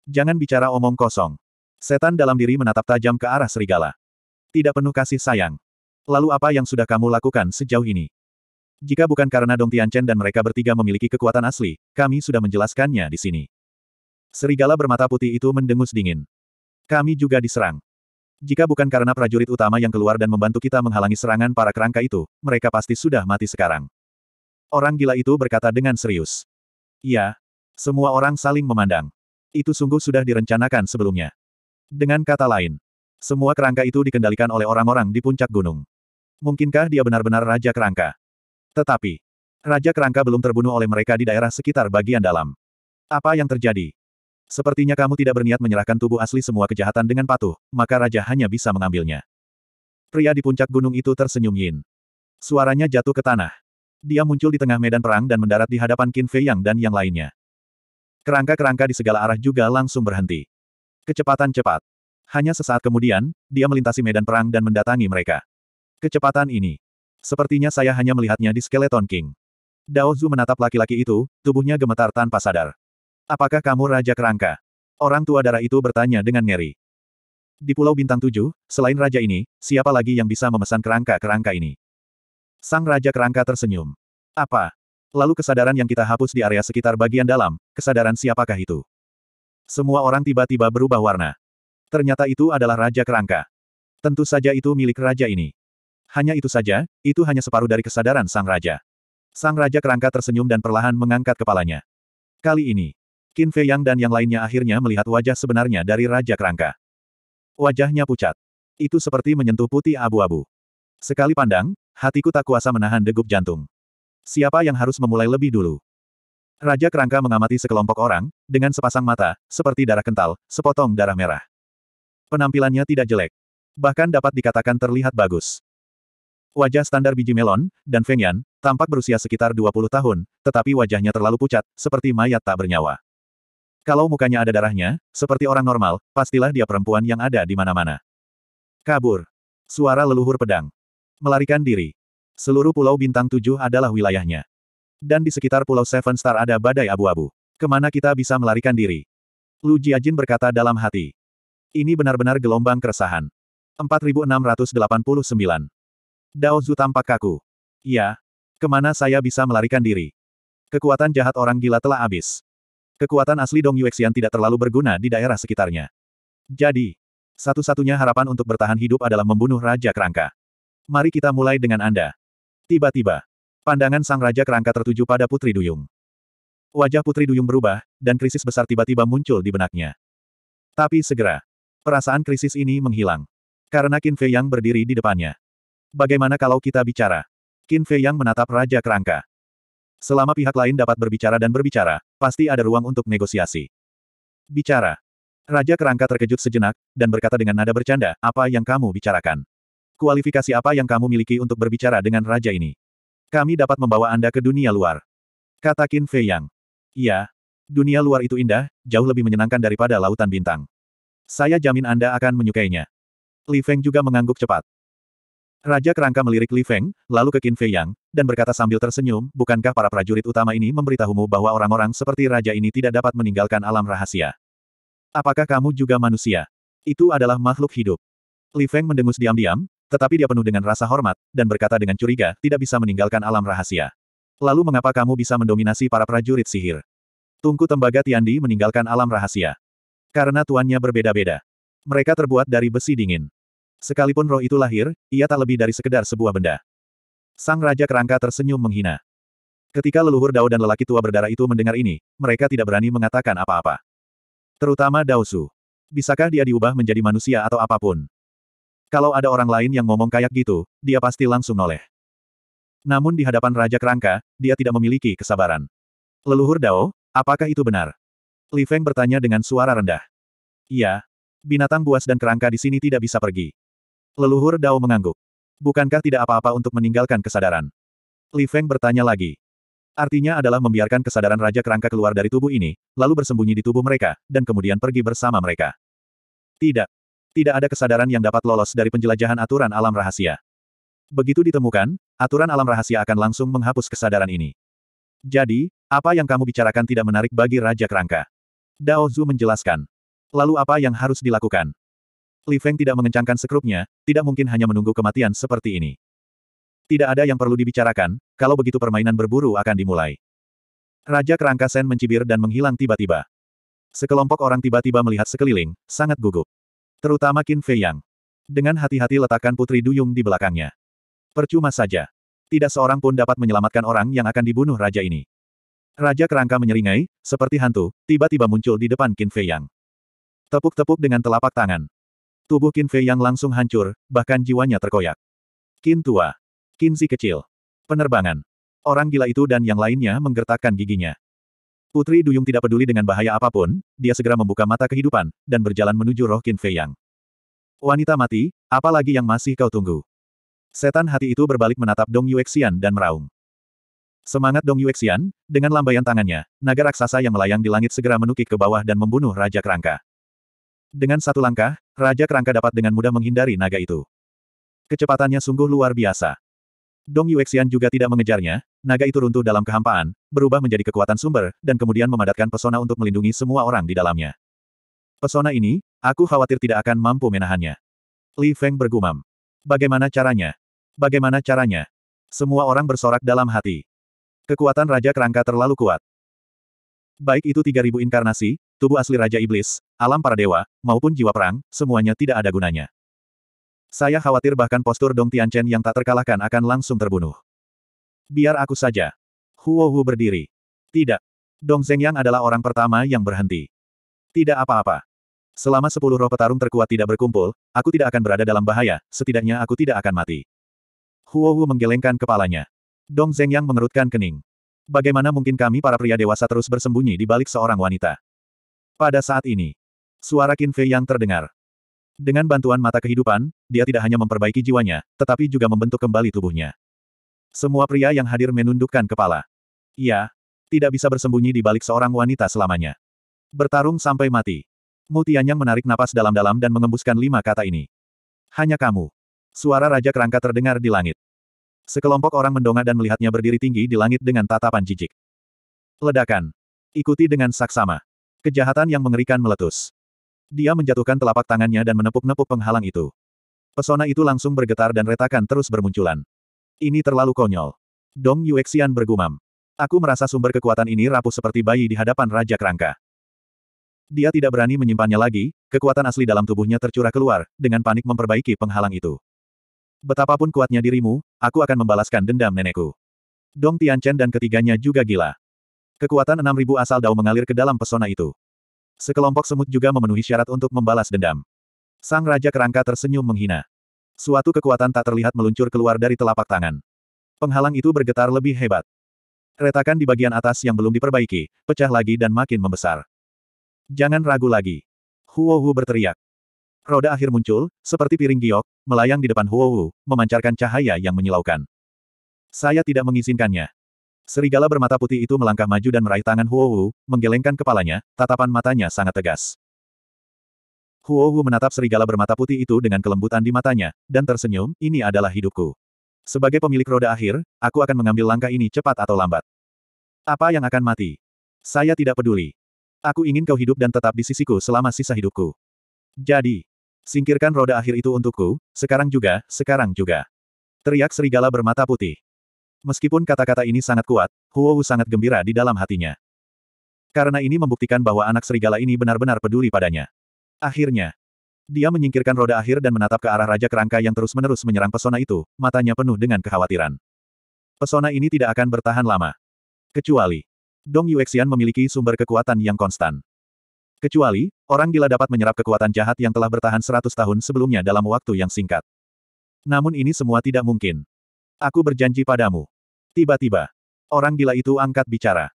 Jangan bicara omong kosong. Setan dalam diri menatap tajam ke arah serigala. Tidak penuh kasih sayang. Lalu apa yang sudah kamu lakukan sejauh ini? Jika bukan karena Dong Tianchen dan mereka bertiga memiliki kekuatan asli, kami sudah menjelaskannya di sini. Serigala bermata putih itu mendengus dingin. Kami juga diserang. Jika bukan karena prajurit utama yang keluar dan membantu kita menghalangi serangan para kerangka itu, mereka pasti sudah mati sekarang. Orang gila itu berkata dengan serius. Iya. Semua orang saling memandang. Itu sungguh sudah direncanakan sebelumnya. Dengan kata lain, semua kerangka itu dikendalikan oleh orang-orang di puncak gunung. Mungkinkah dia benar-benar Raja Kerangka? Tetapi, Raja Kerangka belum terbunuh oleh mereka di daerah sekitar bagian dalam. Apa yang terjadi? Sepertinya kamu tidak berniat menyerahkan tubuh asli semua kejahatan dengan patuh, maka raja hanya bisa mengambilnya. Pria di puncak gunung itu tersenyum Yin. Suaranya jatuh ke tanah. Dia muncul di tengah medan perang dan mendarat di hadapan Qin Fei Yang dan yang lainnya. Kerangka-kerangka di segala arah juga langsung berhenti. Kecepatan cepat. Hanya sesaat kemudian, dia melintasi medan perang dan mendatangi mereka. Kecepatan ini. Sepertinya saya hanya melihatnya di Skeleton King. Dao Zhu menatap laki-laki itu, tubuhnya gemetar tanpa sadar. Apakah kamu Raja Kerangka? Orang tua darah itu bertanya dengan ngeri. Di Pulau Bintang Tujuh, selain raja ini, siapa lagi yang bisa memesan kerangka-kerangka ini? Sang Raja Kerangka tersenyum. Apa? Lalu kesadaran yang kita hapus di area sekitar bagian dalam, kesadaran siapakah itu? Semua orang tiba-tiba berubah warna. Ternyata itu adalah Raja Kerangka. Tentu saja itu milik Raja ini. Hanya itu saja, itu hanya separuh dari kesadaran Sang Raja. Sang Raja Kerangka tersenyum dan perlahan mengangkat kepalanya. Kali ini, Qin Fei Yang dan yang lainnya akhirnya melihat wajah sebenarnya dari Raja Kerangka. Wajahnya pucat. Itu seperti menyentuh putih abu-abu. Sekali pandang, Hatiku tak kuasa menahan degup jantung. Siapa yang harus memulai lebih dulu? Raja kerangka mengamati sekelompok orang, dengan sepasang mata, seperti darah kental, sepotong darah merah. Penampilannya tidak jelek. Bahkan dapat dikatakan terlihat bagus. Wajah standar biji melon, dan Feng Yan, tampak berusia sekitar 20 tahun, tetapi wajahnya terlalu pucat, seperti mayat tak bernyawa. Kalau mukanya ada darahnya, seperti orang normal, pastilah dia perempuan yang ada di mana-mana. Kabur. Suara leluhur pedang. Melarikan diri. Seluruh pulau bintang tujuh adalah wilayahnya. Dan di sekitar pulau Seven Star ada badai abu-abu. Kemana kita bisa melarikan diri? Lu Jiajin berkata dalam hati. Ini benar-benar gelombang keresahan. 4689. Dao Zu tampak kaku. Ya, kemana saya bisa melarikan diri? Kekuatan jahat orang gila telah habis. Kekuatan asli Dong Yuexian tidak terlalu berguna di daerah sekitarnya. Jadi, satu-satunya harapan untuk bertahan hidup adalah membunuh Raja Kerangka. Mari kita mulai dengan Anda. Tiba-tiba, pandangan sang raja kerangka tertuju pada Putri Duyung. Wajah Putri Duyung berubah, dan krisis besar tiba-tiba muncul di benaknya. Tapi segera, perasaan krisis ini menghilang. Karena Qin Fei Yang berdiri di depannya. Bagaimana kalau kita bicara? Qin Fei Yang menatap Raja Kerangka. Selama pihak lain dapat berbicara dan berbicara, pasti ada ruang untuk negosiasi. Bicara. Raja Kerangka terkejut sejenak, dan berkata dengan nada bercanda, apa yang kamu bicarakan? Kualifikasi apa yang kamu miliki untuk berbicara dengan raja ini? Kami dapat membawa Anda ke dunia luar. Kata Qin Fei Yang. Iya. Dunia luar itu indah, jauh lebih menyenangkan daripada lautan bintang. Saya jamin Anda akan menyukainya. Li Feng juga mengangguk cepat. Raja kerangka melirik Li Feng, lalu ke Qin Fei Yang, dan berkata sambil tersenyum, bukankah para prajurit utama ini memberitahumu bahwa orang-orang seperti raja ini tidak dapat meninggalkan alam rahasia? Apakah kamu juga manusia? Itu adalah makhluk hidup. Li Feng mendengus diam-diam, tetapi dia penuh dengan rasa hormat, dan berkata dengan curiga, tidak bisa meninggalkan alam rahasia. Lalu mengapa kamu bisa mendominasi para prajurit sihir? Tungku tembaga Tiandi meninggalkan alam rahasia. Karena tuannya berbeda-beda. Mereka terbuat dari besi dingin. Sekalipun roh itu lahir, ia tak lebih dari sekedar sebuah benda. Sang Raja Kerangka tersenyum menghina. Ketika leluhur Dao dan lelaki tua berdarah itu mendengar ini, mereka tidak berani mengatakan apa-apa. Terutama Dao Su. Bisakah dia diubah menjadi manusia atau apapun? Kalau ada orang lain yang ngomong kayak gitu, dia pasti langsung noleh. Namun di hadapan Raja Kerangka, dia tidak memiliki kesabaran. Leluhur Dao, apakah itu benar? Li Feng bertanya dengan suara rendah. Iya. Binatang buas dan kerangka di sini tidak bisa pergi. Leluhur Dao mengangguk. Bukankah tidak apa-apa untuk meninggalkan kesadaran? Li Feng bertanya lagi. Artinya adalah membiarkan kesadaran Raja Kerangka keluar dari tubuh ini, lalu bersembunyi di tubuh mereka, dan kemudian pergi bersama mereka. Tidak. Tidak ada kesadaran yang dapat lolos dari penjelajahan aturan alam rahasia. Begitu ditemukan, aturan alam rahasia akan langsung menghapus kesadaran ini. Jadi, apa yang kamu bicarakan tidak menarik bagi Raja Kerangka. Dao Zhu menjelaskan. Lalu apa yang harus dilakukan? Li Feng tidak mengencangkan sekrupnya, tidak mungkin hanya menunggu kematian seperti ini. Tidak ada yang perlu dibicarakan, kalau begitu permainan berburu akan dimulai. Raja Kerangka Sen mencibir dan menghilang tiba-tiba. Sekelompok orang tiba-tiba melihat sekeliling, sangat gugup. Terutama Qin Fei Yang. Dengan hati-hati letakkan Putri Duyung di belakangnya. Percuma saja. Tidak seorang pun dapat menyelamatkan orang yang akan dibunuh raja ini. Raja kerangka menyeringai, seperti hantu, tiba-tiba muncul di depan Qin Fei Yang. Tepuk-tepuk dengan telapak tangan. Tubuh Qin Fei Yang langsung hancur, bahkan jiwanya terkoyak. Qin tua. Qin si kecil. Penerbangan. Orang gila itu dan yang lainnya menggertakkan giginya. Putri Duyung tidak peduli dengan bahaya apapun, dia segera membuka mata kehidupan, dan berjalan menuju roh Qin Fei Yang. Wanita mati, apalagi yang masih kau tunggu? Setan hati itu berbalik menatap Dong Yuexian dan meraung. Semangat Dong Yuexian, dengan lambaian tangannya, naga raksasa yang melayang di langit segera menukik ke bawah dan membunuh Raja Kerangka. Dengan satu langkah, Raja Kerangka dapat dengan mudah menghindari naga itu. Kecepatannya sungguh luar biasa. Dong Yuexian juga tidak mengejarnya, naga itu runtuh dalam kehampaan, berubah menjadi kekuatan sumber, dan kemudian memadatkan pesona untuk melindungi semua orang di dalamnya. Pesona ini, aku khawatir tidak akan mampu menahannya. Li Feng bergumam. Bagaimana caranya? Bagaimana caranya? Semua orang bersorak dalam hati. Kekuatan Raja Kerangka terlalu kuat. Baik itu 3000 inkarnasi, tubuh asli Raja Iblis, alam para dewa, maupun jiwa perang, semuanya tidak ada gunanya. Saya khawatir bahkan postur Dong Tianchen yang tak terkalahkan akan langsung terbunuh. Biar aku saja. Huo Hu berdiri. Tidak. Dong Zhengyang adalah orang pertama yang berhenti. Tidak apa-apa. Selama sepuluh roh petarung terkuat tidak berkumpul, aku tidak akan berada dalam bahaya, setidaknya aku tidak akan mati. Huo Hu menggelengkan kepalanya. Dong Zhengyang mengerutkan kening. Bagaimana mungkin kami para pria dewasa terus bersembunyi di balik seorang wanita? Pada saat ini, suara Qin Fei yang terdengar. Dengan bantuan mata kehidupan, dia tidak hanya memperbaiki jiwanya, tetapi juga membentuk kembali tubuhnya. Semua pria yang hadir menundukkan kepala. Ia tidak bisa bersembunyi di balik seorang wanita selamanya. Bertarung sampai mati. Mutianyang menarik napas dalam-dalam dan mengembuskan lima kata ini. Hanya kamu. Suara Raja Kerangka terdengar di langit. Sekelompok orang mendongak dan melihatnya berdiri tinggi di langit dengan tatapan jijik. Ledakan. Ikuti dengan saksama. Kejahatan yang mengerikan meletus. Dia menjatuhkan telapak tangannya dan menepuk-nepuk penghalang itu. Pesona itu langsung bergetar dan retakan terus bermunculan. Ini terlalu konyol. Dong Yuexian bergumam. Aku merasa sumber kekuatan ini rapuh seperti bayi di hadapan Raja Kerangka. Dia tidak berani menyimpannya lagi, kekuatan asli dalam tubuhnya tercurah keluar, dengan panik memperbaiki penghalang itu. Betapapun kuatnya dirimu, aku akan membalaskan dendam nenekku. Dong Tianchen dan ketiganya juga gila. Kekuatan enam ribu asal Dao mengalir ke dalam pesona itu. Sekelompok semut juga memenuhi syarat untuk membalas dendam. Sang Raja Kerangka tersenyum menghina. Suatu kekuatan tak terlihat meluncur keluar dari telapak tangan. Penghalang itu bergetar lebih hebat. Retakan di bagian atas yang belum diperbaiki, pecah lagi dan makin membesar. Jangan ragu lagi. Huo Hu berteriak. Roda akhir muncul, seperti piring giok, melayang di depan Huo Hu, memancarkan cahaya yang menyilaukan. Saya tidak mengizinkannya. Serigala bermata putih itu melangkah maju dan meraih tangan Huo Wu, menggelengkan kepalanya, tatapan matanya sangat tegas. Huo Wu menatap serigala bermata putih itu dengan kelembutan di matanya, dan tersenyum, ini adalah hidupku. Sebagai pemilik roda akhir, aku akan mengambil langkah ini cepat atau lambat. Apa yang akan mati? Saya tidak peduli. Aku ingin kau hidup dan tetap di sisiku selama sisa hidupku. Jadi, singkirkan roda akhir itu untukku, sekarang juga, sekarang juga. Teriak serigala bermata putih. Meskipun kata-kata ini sangat kuat, Huo Wu sangat gembira di dalam hatinya. Karena ini membuktikan bahwa anak serigala ini benar-benar peduli padanya. Akhirnya, dia menyingkirkan roda akhir dan menatap ke arah Raja Kerangka yang terus-menerus menyerang pesona itu, matanya penuh dengan kekhawatiran. Pesona ini tidak akan bertahan lama. Kecuali, Dong Yuexian memiliki sumber kekuatan yang konstan. Kecuali, orang gila dapat menyerap kekuatan jahat yang telah bertahan seratus tahun sebelumnya dalam waktu yang singkat. Namun ini semua tidak mungkin. Aku berjanji padamu. Tiba-tiba, orang gila itu angkat bicara.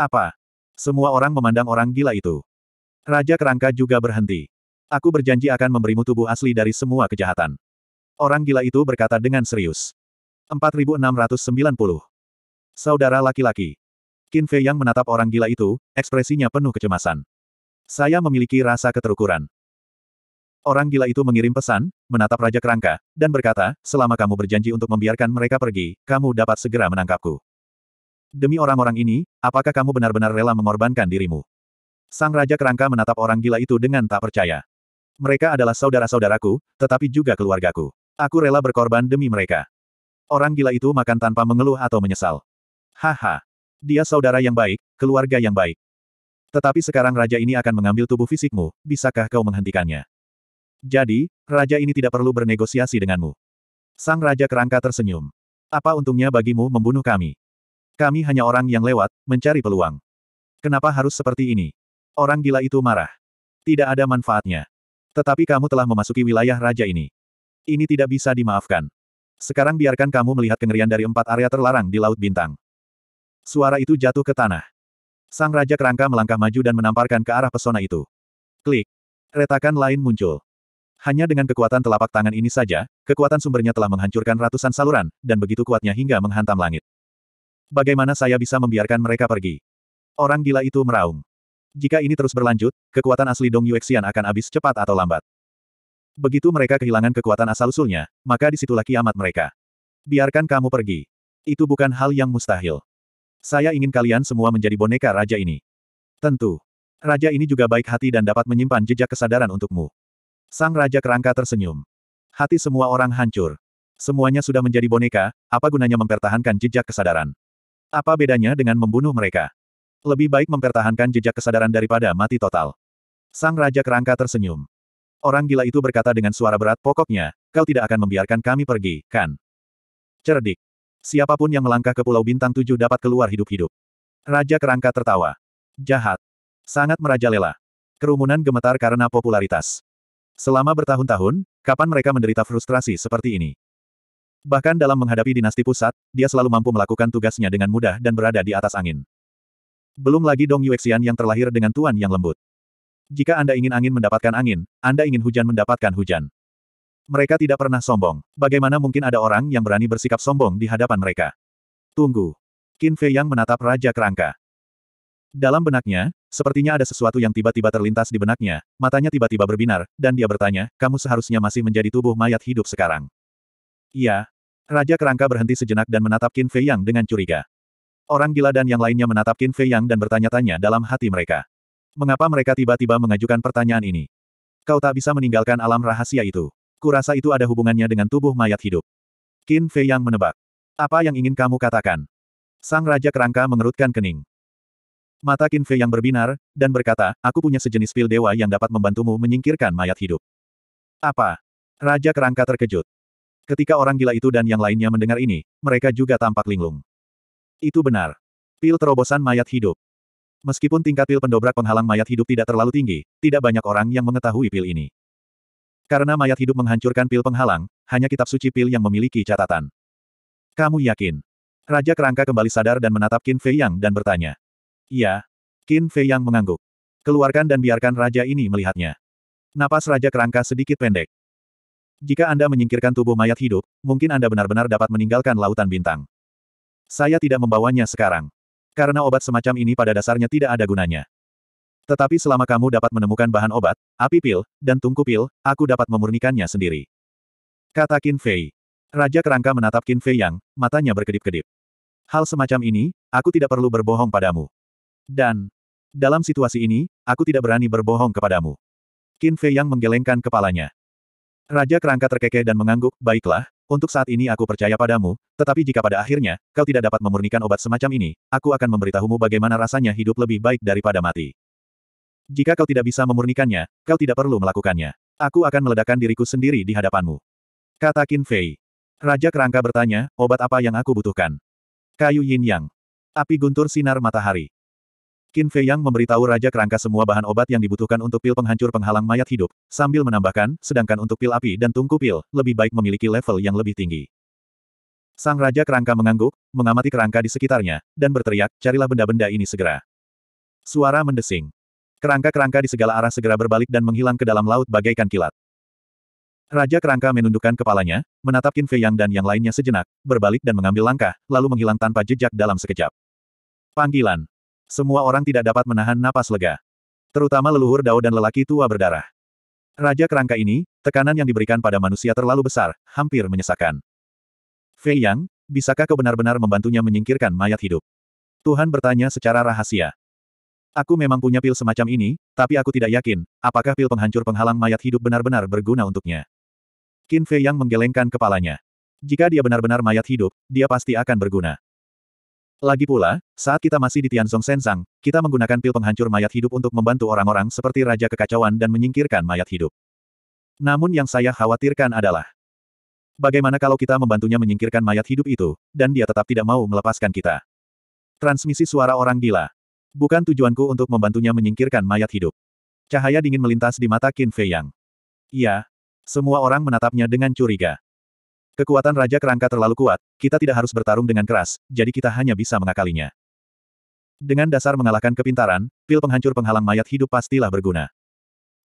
Apa? Semua orang memandang orang gila itu. Raja kerangka juga berhenti. Aku berjanji akan memberimu tubuh asli dari semua kejahatan. Orang gila itu berkata dengan serius. 4690. Saudara laki-laki. Qin Fei yang menatap orang gila itu, ekspresinya penuh kecemasan. Saya memiliki rasa keterukuran. Orang gila itu mengirim pesan, menatap Raja Kerangka, dan berkata, selama kamu berjanji untuk membiarkan mereka pergi, kamu dapat segera menangkapku. Demi orang-orang ini, apakah kamu benar-benar rela mengorbankan dirimu? Sang Raja Kerangka menatap orang gila itu dengan tak percaya. Mereka adalah saudara-saudaraku, tetapi juga keluargaku. Aku rela berkorban demi mereka. Orang gila itu makan tanpa mengeluh atau menyesal. Haha. Dia saudara yang baik, keluarga yang baik. Tetapi sekarang raja ini akan mengambil tubuh fisikmu, bisakah kau menghentikannya? Jadi, raja ini tidak perlu bernegosiasi denganmu. Sang raja kerangka tersenyum. Apa untungnya bagimu membunuh kami? Kami hanya orang yang lewat, mencari peluang. Kenapa harus seperti ini? Orang gila itu marah. Tidak ada manfaatnya. Tetapi kamu telah memasuki wilayah raja ini. Ini tidak bisa dimaafkan. Sekarang biarkan kamu melihat kengerian dari empat area terlarang di Laut Bintang. Suara itu jatuh ke tanah. Sang Raja Kerangka melangkah maju dan menamparkan ke arah pesona itu. Klik. Retakan lain muncul. Hanya dengan kekuatan telapak tangan ini saja, kekuatan sumbernya telah menghancurkan ratusan saluran, dan begitu kuatnya hingga menghantam langit. Bagaimana saya bisa membiarkan mereka pergi? Orang gila itu meraung. Jika ini terus berlanjut, kekuatan asli Dong Yuexian akan habis cepat atau lambat. Begitu mereka kehilangan kekuatan asal-usulnya, maka disitulah kiamat mereka. Biarkan kamu pergi. Itu bukan hal yang mustahil. Saya ingin kalian semua menjadi boneka raja ini. Tentu. Raja ini juga baik hati dan dapat menyimpan jejak kesadaran untukmu. Sang Raja Kerangka tersenyum. Hati semua orang hancur. Semuanya sudah menjadi boneka, apa gunanya mempertahankan jejak kesadaran? Apa bedanya dengan membunuh mereka? Lebih baik mempertahankan jejak kesadaran daripada mati total. Sang Raja Kerangka tersenyum. Orang gila itu berkata dengan suara berat, pokoknya, kau tidak akan membiarkan kami pergi, kan? Cerdik. Siapapun yang melangkah ke Pulau Bintang Tujuh dapat keluar hidup-hidup. Raja Kerangka tertawa. Jahat. Sangat merajalela. Kerumunan gemetar karena popularitas. Selama bertahun-tahun, kapan mereka menderita frustrasi seperti ini? Bahkan dalam menghadapi dinasti pusat, dia selalu mampu melakukan tugasnya dengan mudah dan berada di atas angin. Belum lagi Dong Yuexian yang terlahir dengan tuan yang lembut. Jika Anda ingin angin mendapatkan angin, Anda ingin hujan mendapatkan hujan. Mereka tidak pernah sombong. Bagaimana mungkin ada orang yang berani bersikap sombong di hadapan mereka? Tunggu. Qin Fei Yang menatap Raja Kerangka. Dalam benaknya, sepertinya ada sesuatu yang tiba-tiba terlintas di benaknya, matanya tiba-tiba berbinar, dan dia bertanya, kamu seharusnya masih menjadi tubuh mayat hidup sekarang. Iya. Raja kerangka berhenti sejenak dan menatap Qin Fei Yang dengan curiga. Orang gila dan yang lainnya menatap Qin Fei Yang dan bertanya-tanya dalam hati mereka. Mengapa mereka tiba-tiba mengajukan pertanyaan ini? Kau tak bisa meninggalkan alam rahasia itu. Kurasa itu ada hubungannya dengan tubuh mayat hidup. Qin Fei Yang menebak. Apa yang ingin kamu katakan? Sang Raja Kerangka mengerutkan kening. Mata Qin Fei yang berbinar, dan berkata, aku punya sejenis pil dewa yang dapat membantumu menyingkirkan mayat hidup. Apa? Raja kerangka terkejut. Ketika orang gila itu dan yang lainnya mendengar ini, mereka juga tampak linglung. Itu benar. Pil terobosan mayat hidup. Meskipun tingkat pil pendobrak penghalang mayat hidup tidak terlalu tinggi, tidak banyak orang yang mengetahui pil ini. Karena mayat hidup menghancurkan pil penghalang, hanya kitab suci pil yang memiliki catatan. Kamu yakin? Raja kerangka kembali sadar dan menatap Qin Fei Yang dan bertanya. Iya. Qin Fei yang mengangguk. Keluarkan dan biarkan raja ini melihatnya. Napas raja kerangka sedikit pendek. Jika Anda menyingkirkan tubuh mayat hidup, mungkin Anda benar-benar dapat meninggalkan lautan bintang. Saya tidak membawanya sekarang. Karena obat semacam ini pada dasarnya tidak ada gunanya. Tetapi selama kamu dapat menemukan bahan obat, api pil, dan tungku pil, aku dapat memurnikannya sendiri. Kata Qin Fei. Raja kerangka menatap Qin Fei Yang, matanya berkedip-kedip. Hal semacam ini, aku tidak perlu berbohong padamu. Dan, dalam situasi ini, aku tidak berani berbohong kepadamu. Qin Fei yang menggelengkan kepalanya. Raja kerangka terkekeh dan mengangguk, baiklah, untuk saat ini aku percaya padamu, tetapi jika pada akhirnya, kau tidak dapat memurnikan obat semacam ini, aku akan memberitahumu bagaimana rasanya hidup lebih baik daripada mati. Jika kau tidak bisa memurnikannya, kau tidak perlu melakukannya. Aku akan meledakkan diriku sendiri di hadapanmu. Kata Qin Fei. Raja kerangka bertanya, obat apa yang aku butuhkan? Kayu yin yang. Api guntur sinar matahari. Qin Fei Yang memberitahu Raja Kerangka semua bahan obat yang dibutuhkan untuk pil penghancur penghalang mayat hidup, sambil menambahkan, sedangkan untuk pil api dan tungku pil, lebih baik memiliki level yang lebih tinggi. Sang Raja Kerangka mengangguk, mengamati kerangka di sekitarnya, dan berteriak, carilah benda-benda ini segera. Suara mendesing. Kerangka-kerangka di segala arah segera berbalik dan menghilang ke dalam laut bagaikan kilat. Raja Kerangka menundukkan kepalanya, menatap Qin Fei Yang dan yang lainnya sejenak, berbalik dan mengambil langkah, lalu menghilang tanpa jejak dalam sekejap. Panggilan, semua orang tidak dapat menahan napas lega. Terutama leluhur Dao dan lelaki tua berdarah. Raja kerangka ini, tekanan yang diberikan pada manusia terlalu besar, hampir menyesakkan. Fei Yang, bisakah kau benar-benar membantunya menyingkirkan mayat hidup? Tuhan bertanya secara rahasia. Aku memang punya pil semacam ini, tapi aku tidak yakin, apakah pil penghancur penghalang mayat hidup benar-benar berguna untuknya. Qin Fei Yang menggelengkan kepalanya. Jika dia benar-benar mayat hidup, dia pasti akan berguna. Lagi pula, saat kita masih di Tianzong Sensang, kita menggunakan pil penghancur mayat hidup untuk membantu orang-orang seperti Raja Kekacauan dan menyingkirkan mayat hidup. Namun yang saya khawatirkan adalah, bagaimana kalau kita membantunya menyingkirkan mayat hidup itu, dan dia tetap tidak mau melepaskan kita. Transmisi suara orang gila. Bukan tujuanku untuk membantunya menyingkirkan mayat hidup. Cahaya dingin melintas di mata Qin Fei Yang. Iya. Semua orang menatapnya dengan curiga. Kekuatan Raja Kerangka terlalu kuat, kita tidak harus bertarung dengan keras, jadi kita hanya bisa mengakalinya. Dengan dasar mengalahkan kepintaran, pil penghancur penghalang mayat hidup pastilah berguna.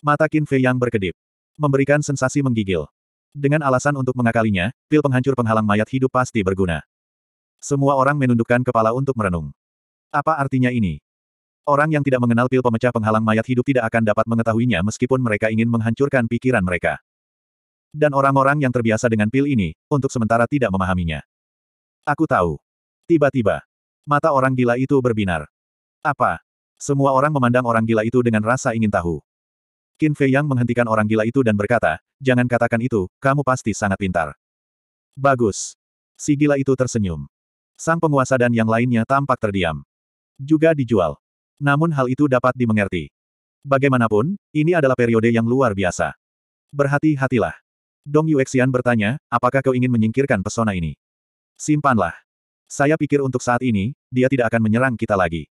Mata Qin Fei yang berkedip. Memberikan sensasi menggigil. Dengan alasan untuk mengakalinya, pil penghancur penghalang mayat hidup pasti berguna. Semua orang menundukkan kepala untuk merenung. Apa artinya ini? Orang yang tidak mengenal pil pemecah penghalang mayat hidup tidak akan dapat mengetahuinya meskipun mereka ingin menghancurkan pikiran mereka. Dan orang-orang yang terbiasa dengan pil ini, untuk sementara tidak memahaminya. Aku tahu. Tiba-tiba, mata orang gila itu berbinar. Apa? Semua orang memandang orang gila itu dengan rasa ingin tahu. Qin Fei Yang menghentikan orang gila itu dan berkata, jangan katakan itu, kamu pasti sangat pintar. Bagus. Si gila itu tersenyum. Sang penguasa dan yang lainnya tampak terdiam. Juga dijual. Namun hal itu dapat dimengerti. Bagaimanapun, ini adalah periode yang luar biasa. Berhati-hatilah. Dong Yuexian bertanya, apakah kau ingin menyingkirkan pesona ini? Simpanlah. Saya pikir untuk saat ini, dia tidak akan menyerang kita lagi.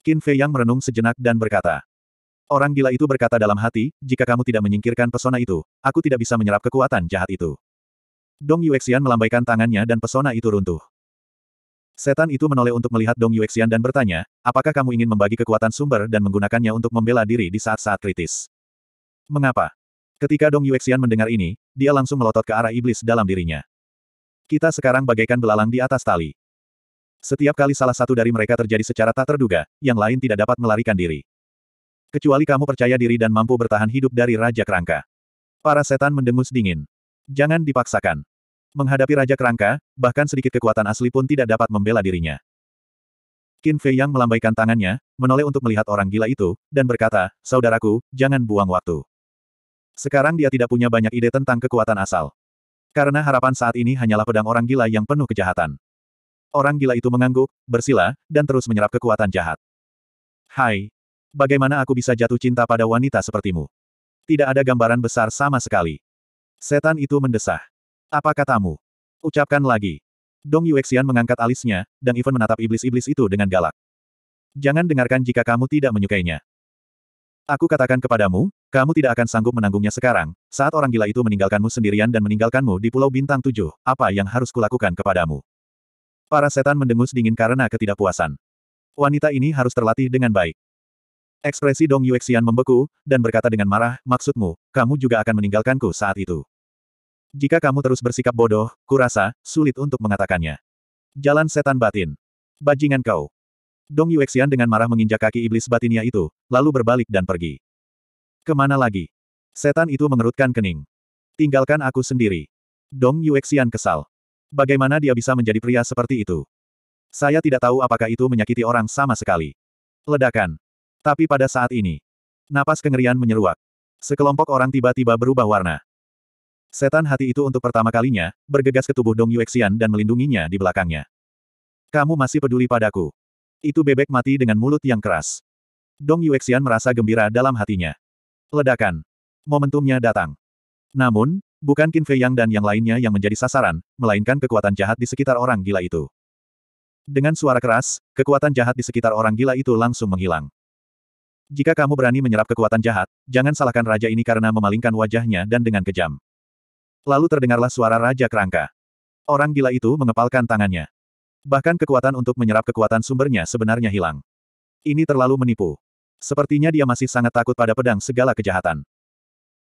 Qin Fei yang merenung sejenak dan berkata. Orang gila itu berkata dalam hati, jika kamu tidak menyingkirkan pesona itu, aku tidak bisa menyerap kekuatan jahat itu. Dong Yuexian melambaikan tangannya dan pesona itu runtuh. Setan itu menoleh untuk melihat Dong Yuexian dan bertanya, apakah kamu ingin membagi kekuatan sumber dan menggunakannya untuk membela diri di saat-saat kritis? Mengapa? Ketika Dong Yuexian mendengar ini, dia langsung melotot ke arah iblis dalam dirinya. Kita sekarang bagaikan belalang di atas tali. Setiap kali salah satu dari mereka terjadi secara tak terduga, yang lain tidak dapat melarikan diri. Kecuali kamu percaya diri dan mampu bertahan hidup dari Raja Kerangka. Para setan mendengus dingin. Jangan dipaksakan. Menghadapi Raja Kerangka, bahkan sedikit kekuatan asli pun tidak dapat membela dirinya. Qin Fei Yang melambaikan tangannya, menoleh untuk melihat orang gila itu, dan berkata, Saudaraku, jangan buang waktu. Sekarang dia tidak punya banyak ide tentang kekuatan asal. Karena harapan saat ini hanyalah pedang orang gila yang penuh kejahatan. Orang gila itu mengangguk, bersila, dan terus menyerap kekuatan jahat. Hai. Bagaimana aku bisa jatuh cinta pada wanita sepertimu? Tidak ada gambaran besar sama sekali. Setan itu mendesah. Apa katamu? Ucapkan lagi. Dong Yuexian mengangkat alisnya, dan Ivan menatap iblis-iblis itu dengan galak. Jangan dengarkan jika kamu tidak menyukainya. Aku katakan kepadamu, kamu tidak akan sanggup menanggungnya sekarang, saat orang gila itu meninggalkanmu sendirian dan meninggalkanmu di Pulau Bintang Tujuh, apa yang harus kulakukan kepadamu? Para setan mendengus dingin karena ketidakpuasan. Wanita ini harus terlatih dengan baik. Ekspresi Dong Yuexian membeku, dan berkata dengan marah, maksudmu, kamu juga akan meninggalkanku saat itu. Jika kamu terus bersikap bodoh, kurasa, sulit untuk mengatakannya. Jalan setan batin. Bajingan kau. Dong Yuexian dengan marah menginjak kaki iblis batinnya itu, lalu berbalik dan pergi. Kemana lagi? Setan itu mengerutkan kening. Tinggalkan aku sendiri. Dong Yuexian kesal. Bagaimana dia bisa menjadi pria seperti itu? Saya tidak tahu apakah itu menyakiti orang sama sekali. Ledakan. Tapi pada saat ini, napas kengerian menyeruak. Sekelompok orang tiba-tiba berubah warna. Setan hati itu untuk pertama kalinya, bergegas ke tubuh Dong Yuexian dan melindunginya di belakangnya. Kamu masih peduli padaku. Itu bebek mati dengan mulut yang keras. Dong Yuexian merasa gembira dalam hatinya. Ledakan. Momentumnya datang. Namun, bukan Qin Fei Yang dan yang lainnya yang menjadi sasaran, melainkan kekuatan jahat di sekitar orang gila itu. Dengan suara keras, kekuatan jahat di sekitar orang gila itu langsung menghilang. Jika kamu berani menyerap kekuatan jahat, jangan salahkan raja ini karena memalingkan wajahnya dan dengan kejam. Lalu terdengarlah suara raja kerangka. Orang gila itu mengepalkan tangannya. Bahkan kekuatan untuk menyerap kekuatan sumbernya sebenarnya hilang. Ini terlalu menipu. Sepertinya dia masih sangat takut pada pedang segala kejahatan.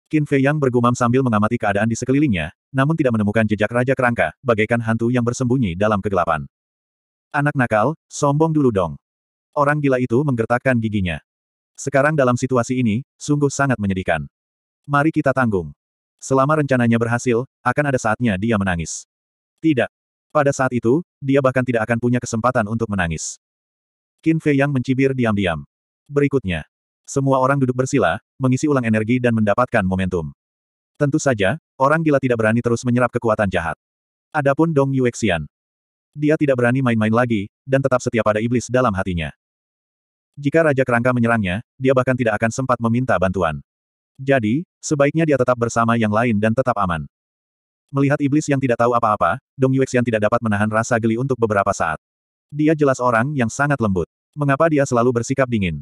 Qin Fei Yang bergumam sambil mengamati keadaan di sekelilingnya, namun tidak menemukan jejak Raja Kerangka, bagaikan hantu yang bersembunyi dalam kegelapan. Anak nakal, sombong dulu dong. Orang gila itu menggertakkan giginya. Sekarang dalam situasi ini, sungguh sangat menyedihkan. Mari kita tanggung. Selama rencananya berhasil, akan ada saatnya dia menangis. Tidak. Pada saat itu, dia bahkan tidak akan punya kesempatan untuk menangis. Qin Fei Yang mencibir diam-diam. Berikutnya, semua orang duduk bersila, mengisi ulang energi dan mendapatkan momentum. Tentu saja, orang gila tidak berani terus menyerap kekuatan jahat. Adapun Dong Yuexian. Dia tidak berani main-main lagi, dan tetap setia pada iblis dalam hatinya. Jika Raja Kerangka menyerangnya, dia bahkan tidak akan sempat meminta bantuan. Jadi, sebaiknya dia tetap bersama yang lain dan tetap aman. Melihat iblis yang tidak tahu apa-apa, Dong Yuexian tidak dapat menahan rasa geli untuk beberapa saat. Dia jelas orang yang sangat lembut. Mengapa dia selalu bersikap dingin?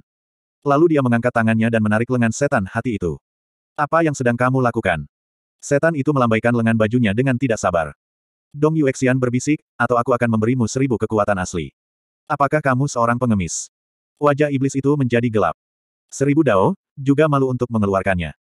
Lalu dia mengangkat tangannya dan menarik lengan setan hati itu. Apa yang sedang kamu lakukan? Setan itu melambaikan lengan bajunya dengan tidak sabar. Dong Yuexian berbisik, atau aku akan memberimu seribu kekuatan asli. Apakah kamu seorang pengemis? Wajah iblis itu menjadi gelap. Seribu dao, juga malu untuk mengeluarkannya.